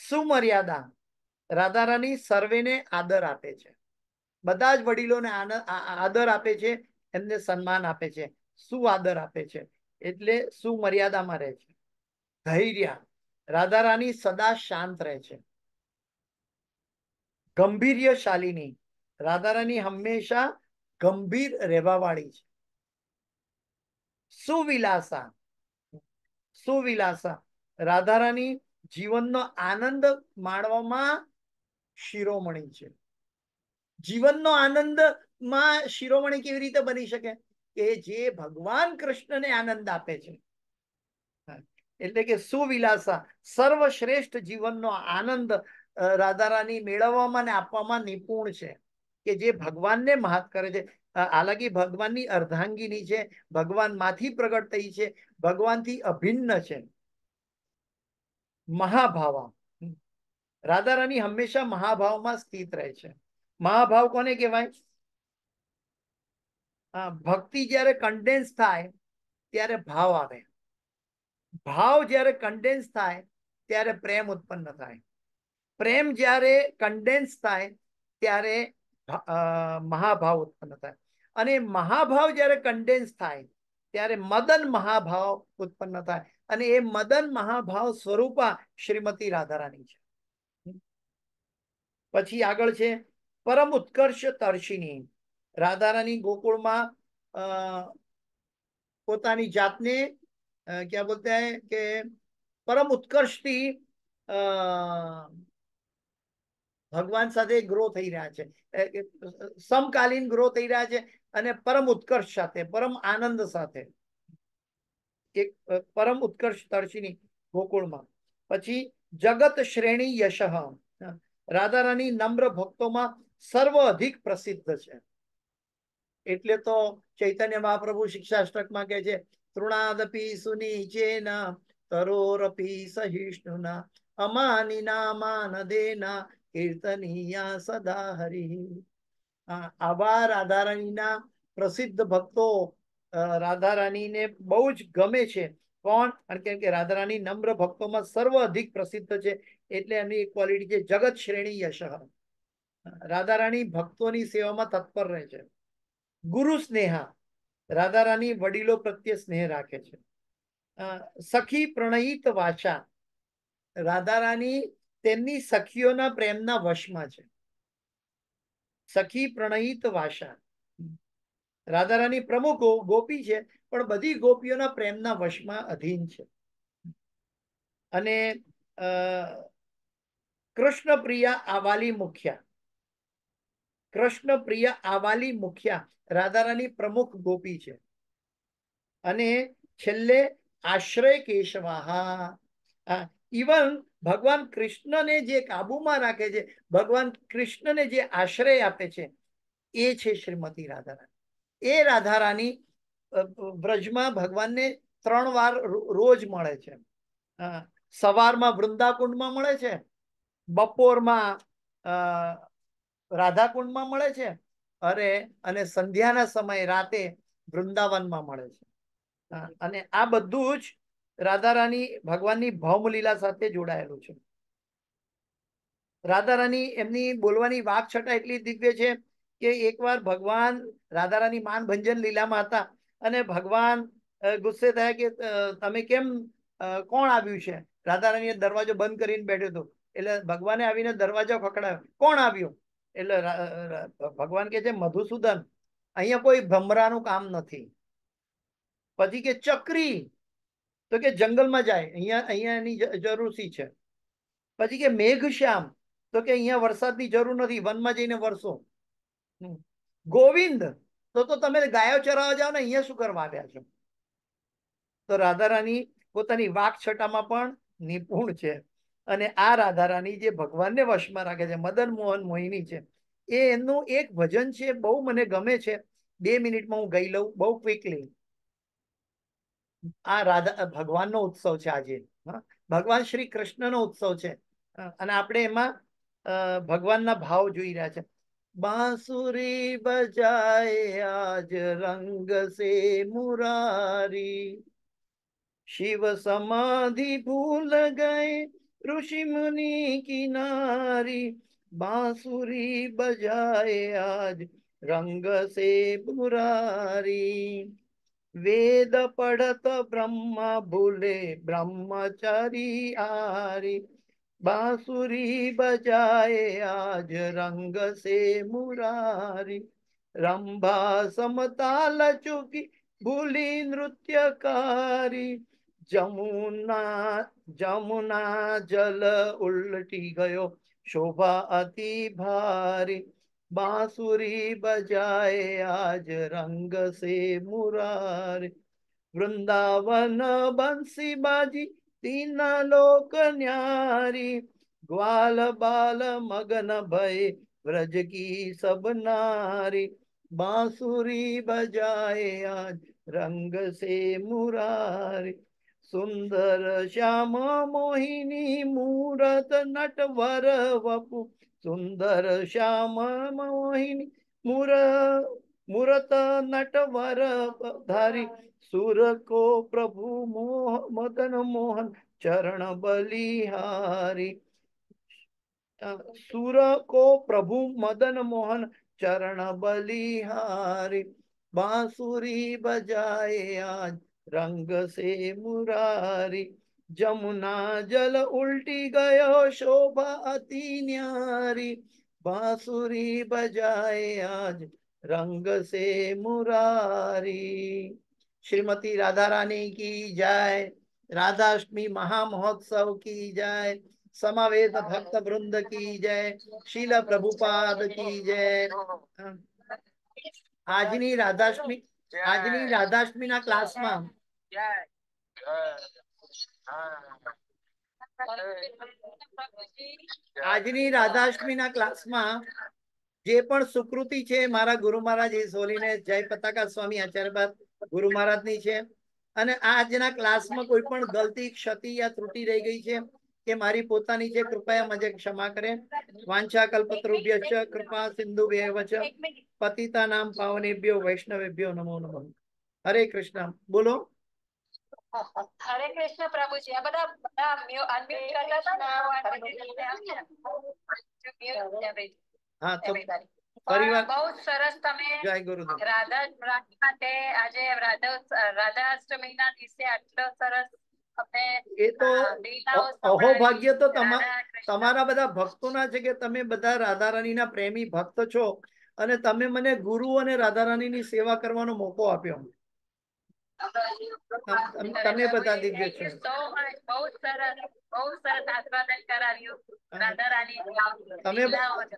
સુમર્યાદા રાધારાની સર્વેને આદર આપે છે બધા જ વડીલોને આદર આપે છે એમને સન્માન આપે છે શું આદર આપે છે એટલે સુમર્યાદામાં રહે છે ધૈર્ય રાધારાની સદા શાંત રહે છે ગંભીર્યશાલિની રાધારાની હંમેશા ગંભીર રહેવા વાળી છે સુવિલાસા સુવિલાસા રાધારાની જીવનનો આનંદ માણવામાં શિરોમણી છે જીવનનો આનંદ માં શિરોમણી કેવી રીતે બની શકે કે જે ભગવાન કૃષ્ણને આનંદ આપે છે એટલે કે સુવિલાસા સર્વશ્રેષ્ઠ જીવનનો આનંદ રાધારાની મેળવવામાં અને આપવામાં નિપુણ છે કે જે ભગવાનને મહાત કરે છે હાલાકી ભગવાનની અર્ધાંગીની છે ભગવાનમાંથી પ્રગટ થઈ છે ભગવાનથી અભિન્ન છે મહાભાવા રાધારાની હંમેશા મહાભાવમાં સ્થિત રહે છે મહાભાવ કોને કહેવાય ભક્તિ જ્યારે કન્ડેન્સ થાય ત્યારે ભાવ આવે ભાવ જ્યારે કન્ડેન્સ થાય ત્યારે પ્રેમ ઉત્પન્ન થાય પ્રેમ જ્યારે કન્ડેન્સ થાય ત્યારે મહાભાવ ઉત્પન્ન થાય અને મહાભાવ જ્યારે કન્ડેન્સ થાય ત્યારે મદન મહાભાવ ઉત્પન્ન થાય અને એ મદન મહાભાવ સ્વરૂપા શ્રીમતી રાધારાણી છે પછી આગળ છે પરમ ઉત્કર્ષ તર્શિની રાધારાણી ગોકુળમાં પોતાની જાતને ક્યાં બોલતા કે પરમ ઉત્કર્ષથી ભગવાન સાથે ગ્રો થઈ રહ્યા છે સમકાલીન ગ્રો થઈ રહ્યા છે અને પરમ ઉત્કર્ષ સાથે પરમ આનંદ સાથે એક પરમ ઉત્કર્ષ તર્શીની ગોકુળમાં પછી જગત શ્રેણી યશ રાધારાની નમ્ર ભક્તોમાં સર્વ અધિક પ્રસિદ્ધ છે એટલે તો ચૈતન્ય મહાપ્રભુ શિક્ષાષ્ટકમાં કહે છે તૃણાદપી સુની જેના તરોરપી સહિષ્ણુના અમાનીના માનદેના કીર્તનિયા સદા હરિ આવા રાધારાણીના પ્રસિદ્ધ ભક્તો રાધારાણીને બહુ જ ગમે છે કોણ કેમ કે રાધારાણી નમ્ર ભક્તોમાં સર્વ અધિક પ્રસિદ્ધ છે એટલે એમની એક ક્વોલિટી છે જગત શ્રેણી યશ રાધારાણી ભક્તોની સેવામાં તત્પર રહે છે ગુરુ સ્નેહા રાધારાણી વડીલો પ્રત્યે સ્નેહ રાખે છે સખી પ્રણયિત વાચા રાધારાણી તેમની સખીઓના પ્રેમના વશમાં છે સખી પ્રણયિત વાસા રાધારાની પ્રમુખ ગોપી છે પણ બધી ગોપીઓના પ્રેમના વશમાં અધીન છે અને કૃષ્ણપ્રિયા આવાલી મુખ્યા કૃષ્ણપ્રિયા આવાલી મુખ્યા રાધારાની પ્રમુખ ગોપી છે અને છેલ્લે આશ્રય કેશવાહા ઇવન ભગવાન કૃષ્ણને જે કાબુમાં રાખે છે ભગવાન કૃષ્ણને જે આશ્રય આપે છે એ છે શ્રીમતી રાધારાણી એ રાધારાણી વ્રજમાં ભગવાનને ત્રણ વાર રોજ મળે છે સવારમાં વૃંદાકુંડમાં મળે છે બપોરમાં રાધાકુંડમાં મળે છે અરે અને સંધ્યાના સમયે રાતે વૃંદાવનમાં મળે છે અને આ બધું જ રાધારાની ભગવાનની ભૌમલીલા સાથે જોડાયેલું છે રાધારાની એમની બોલવાની વાક છટા એટલી દિવ્ય છે કે એકવાર ભગવાન રાધારાની માનભંજન લીલામાં હતા અને ભગવાન ગુસ્સે થયા કે તમે કેમ કોણ આવ્યું છે રાધારાણીએ દરવાજો બંધ કરીને બેઠો હતો એટલે ભગવાને આવીને દરવાજો ખખડાયો કોણ આવ્યું એટલે ભગવાન કે છે મધુસૂદન અહીંયા કોઈ ભમરાનું કામ નથી પછી કે ચક્રી તો કે જંગલમાં જાય અહીંયા અહીંયા એની જરૂરથી છે પછી કે મેઘશ્યામ તો કે અહીંયા વરસાદની જરૂર નથી વનમાં જઈને વરસો ગોવિંદ તો તો તમે ગાયો ચરાવવા જાઓ ને અહીંયા શું કરવા આવ્યા છો તો રાધારાની પોતાની વાક છટામાં પણ નિપુણ છે અને આ રાધારાની જે ભગવાનને વશમાં રાખે છે મદન મોહન મોહિની છે એ એમનું એક ભજન છે બહુ મને ગમે છે બે મિનિટમાં હું ગઈ લઉં બહુ ક્વિકલી આ રાધા ભગવાનનો ઉત્સવ છે આજે ભગવાન શ્રી કૃષ્ણનો ઉત્સવ છે અને આપણે એમાં ભગવાનના ભાવ જોઈ રહ્યા છે બાંસુરી બજાય આજ રંગ સે મુરારી શિવ સમાધિ ભૂલ ગયે ઋષિ મુનિ કિનારી બાંસુરી બજાય આજ રંગ સે મુરારી વેદ પડત બ્રહ્મ ભૂલે બ્રહ્મચારી આરી બાંસુરી બજાએ આજ રંગ સે મુરારી રંભા સમતાલ ચૂકી ભૂલી નૃત્યકારી જમુના જમુના જલ ઉલટી ગયો શોભા અતિ ભારી बांसुरी बजाए आज रंग से मुरारे वृंदावन बंसी बाजी तीन लोक न्यारी ग्वाल बाल मगन भय व्रज की सब नारी बांसुरी बजाए आज रंग से मुरारी सुंदर श्याम मोहिनी मूरत नटवर वपु सुंदर श्याम मोहिनी मुर मुरत नट वर धारी सुर को प्रभु मोह मदन मोहन चरण बलिहारी सुर को प्रभु मदन मोहन चरण बलिहारी बांसुरी बजाए आज रंग से मुरारी जमुना जल उल्टी गयो शोभा अति न्यारी बांसुरी बजाए आज रंग से मुरारी श्रीमती राधा रानी की जय राधाष्टमी महामहोत्सव की जय समावेद भक्त वृंद की जय शील प्रभुपाद की जय આજની રાધાષ્ટમી આજની રાધાષ્ટમી क्लास ક્લાસમાં આજની રાધાષ્ટમી ના ક્લાસમાં જે પણ સુકૃતિ છે મારા ગુરુ મહારાજ એ જય પતાકા સ્વામી આચાર્ય ગુરુ મહારાજ ની છે અને આજના ક્લાસમાં કોઈ પણ ગલતી ક્ષતિ યા ત્રુટી રહી ગઈ છે કે મારી પોતાની છે કૃપયા મને ક્ષમા કરે વાંછા કલ્પતૃભ્ય કૃપા સિંધુ વચ પતિતા નામ પાવનેભ્યો વૈષ્ણવેભ્યો નમો નમઃ હરે કૃષ્ણ બોલો હરે કૃષ્ણ પ્રભુજી આ બધા બધા અનમ્યુટ કરતા હા તો બહુ સરસ તમે રાધા માટે આજે રાધા રાધાષ્ટમી ના દિવસે આટલો સરસ એ તો અહોભાગ્ય તો તમારા બધા ભક્તોના છે કે તમે બધા રાધારાણીના પ્રેમી ભક્ત છો અને તમે મને ગુરુ અને ની સેવા કરવાનો મોકો આપ્યો તમે બધા દિવ્ય છો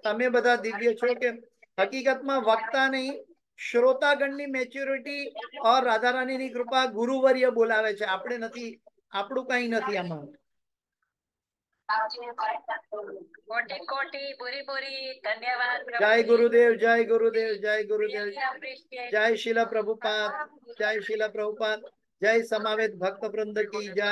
તમે બધા દિવ્ય છો કે હકીકતમાં વક્તા નહીં શ્રોતાગણની મેચ્યોરિટી ઓર રાધારાણીની કૃપા ગુરુવર્ય બોલાવે છે આપણે નથી આપણું કઈ નથી આમાં मोटी कोटी बुरी बुरी धन्यवाद जय गुरुदेव जय गुरुदेव जय गुरुदेव जय शिला प्रभुपाद जय शिला प्रभुपाद जय समावेद भक्त वृंद की जय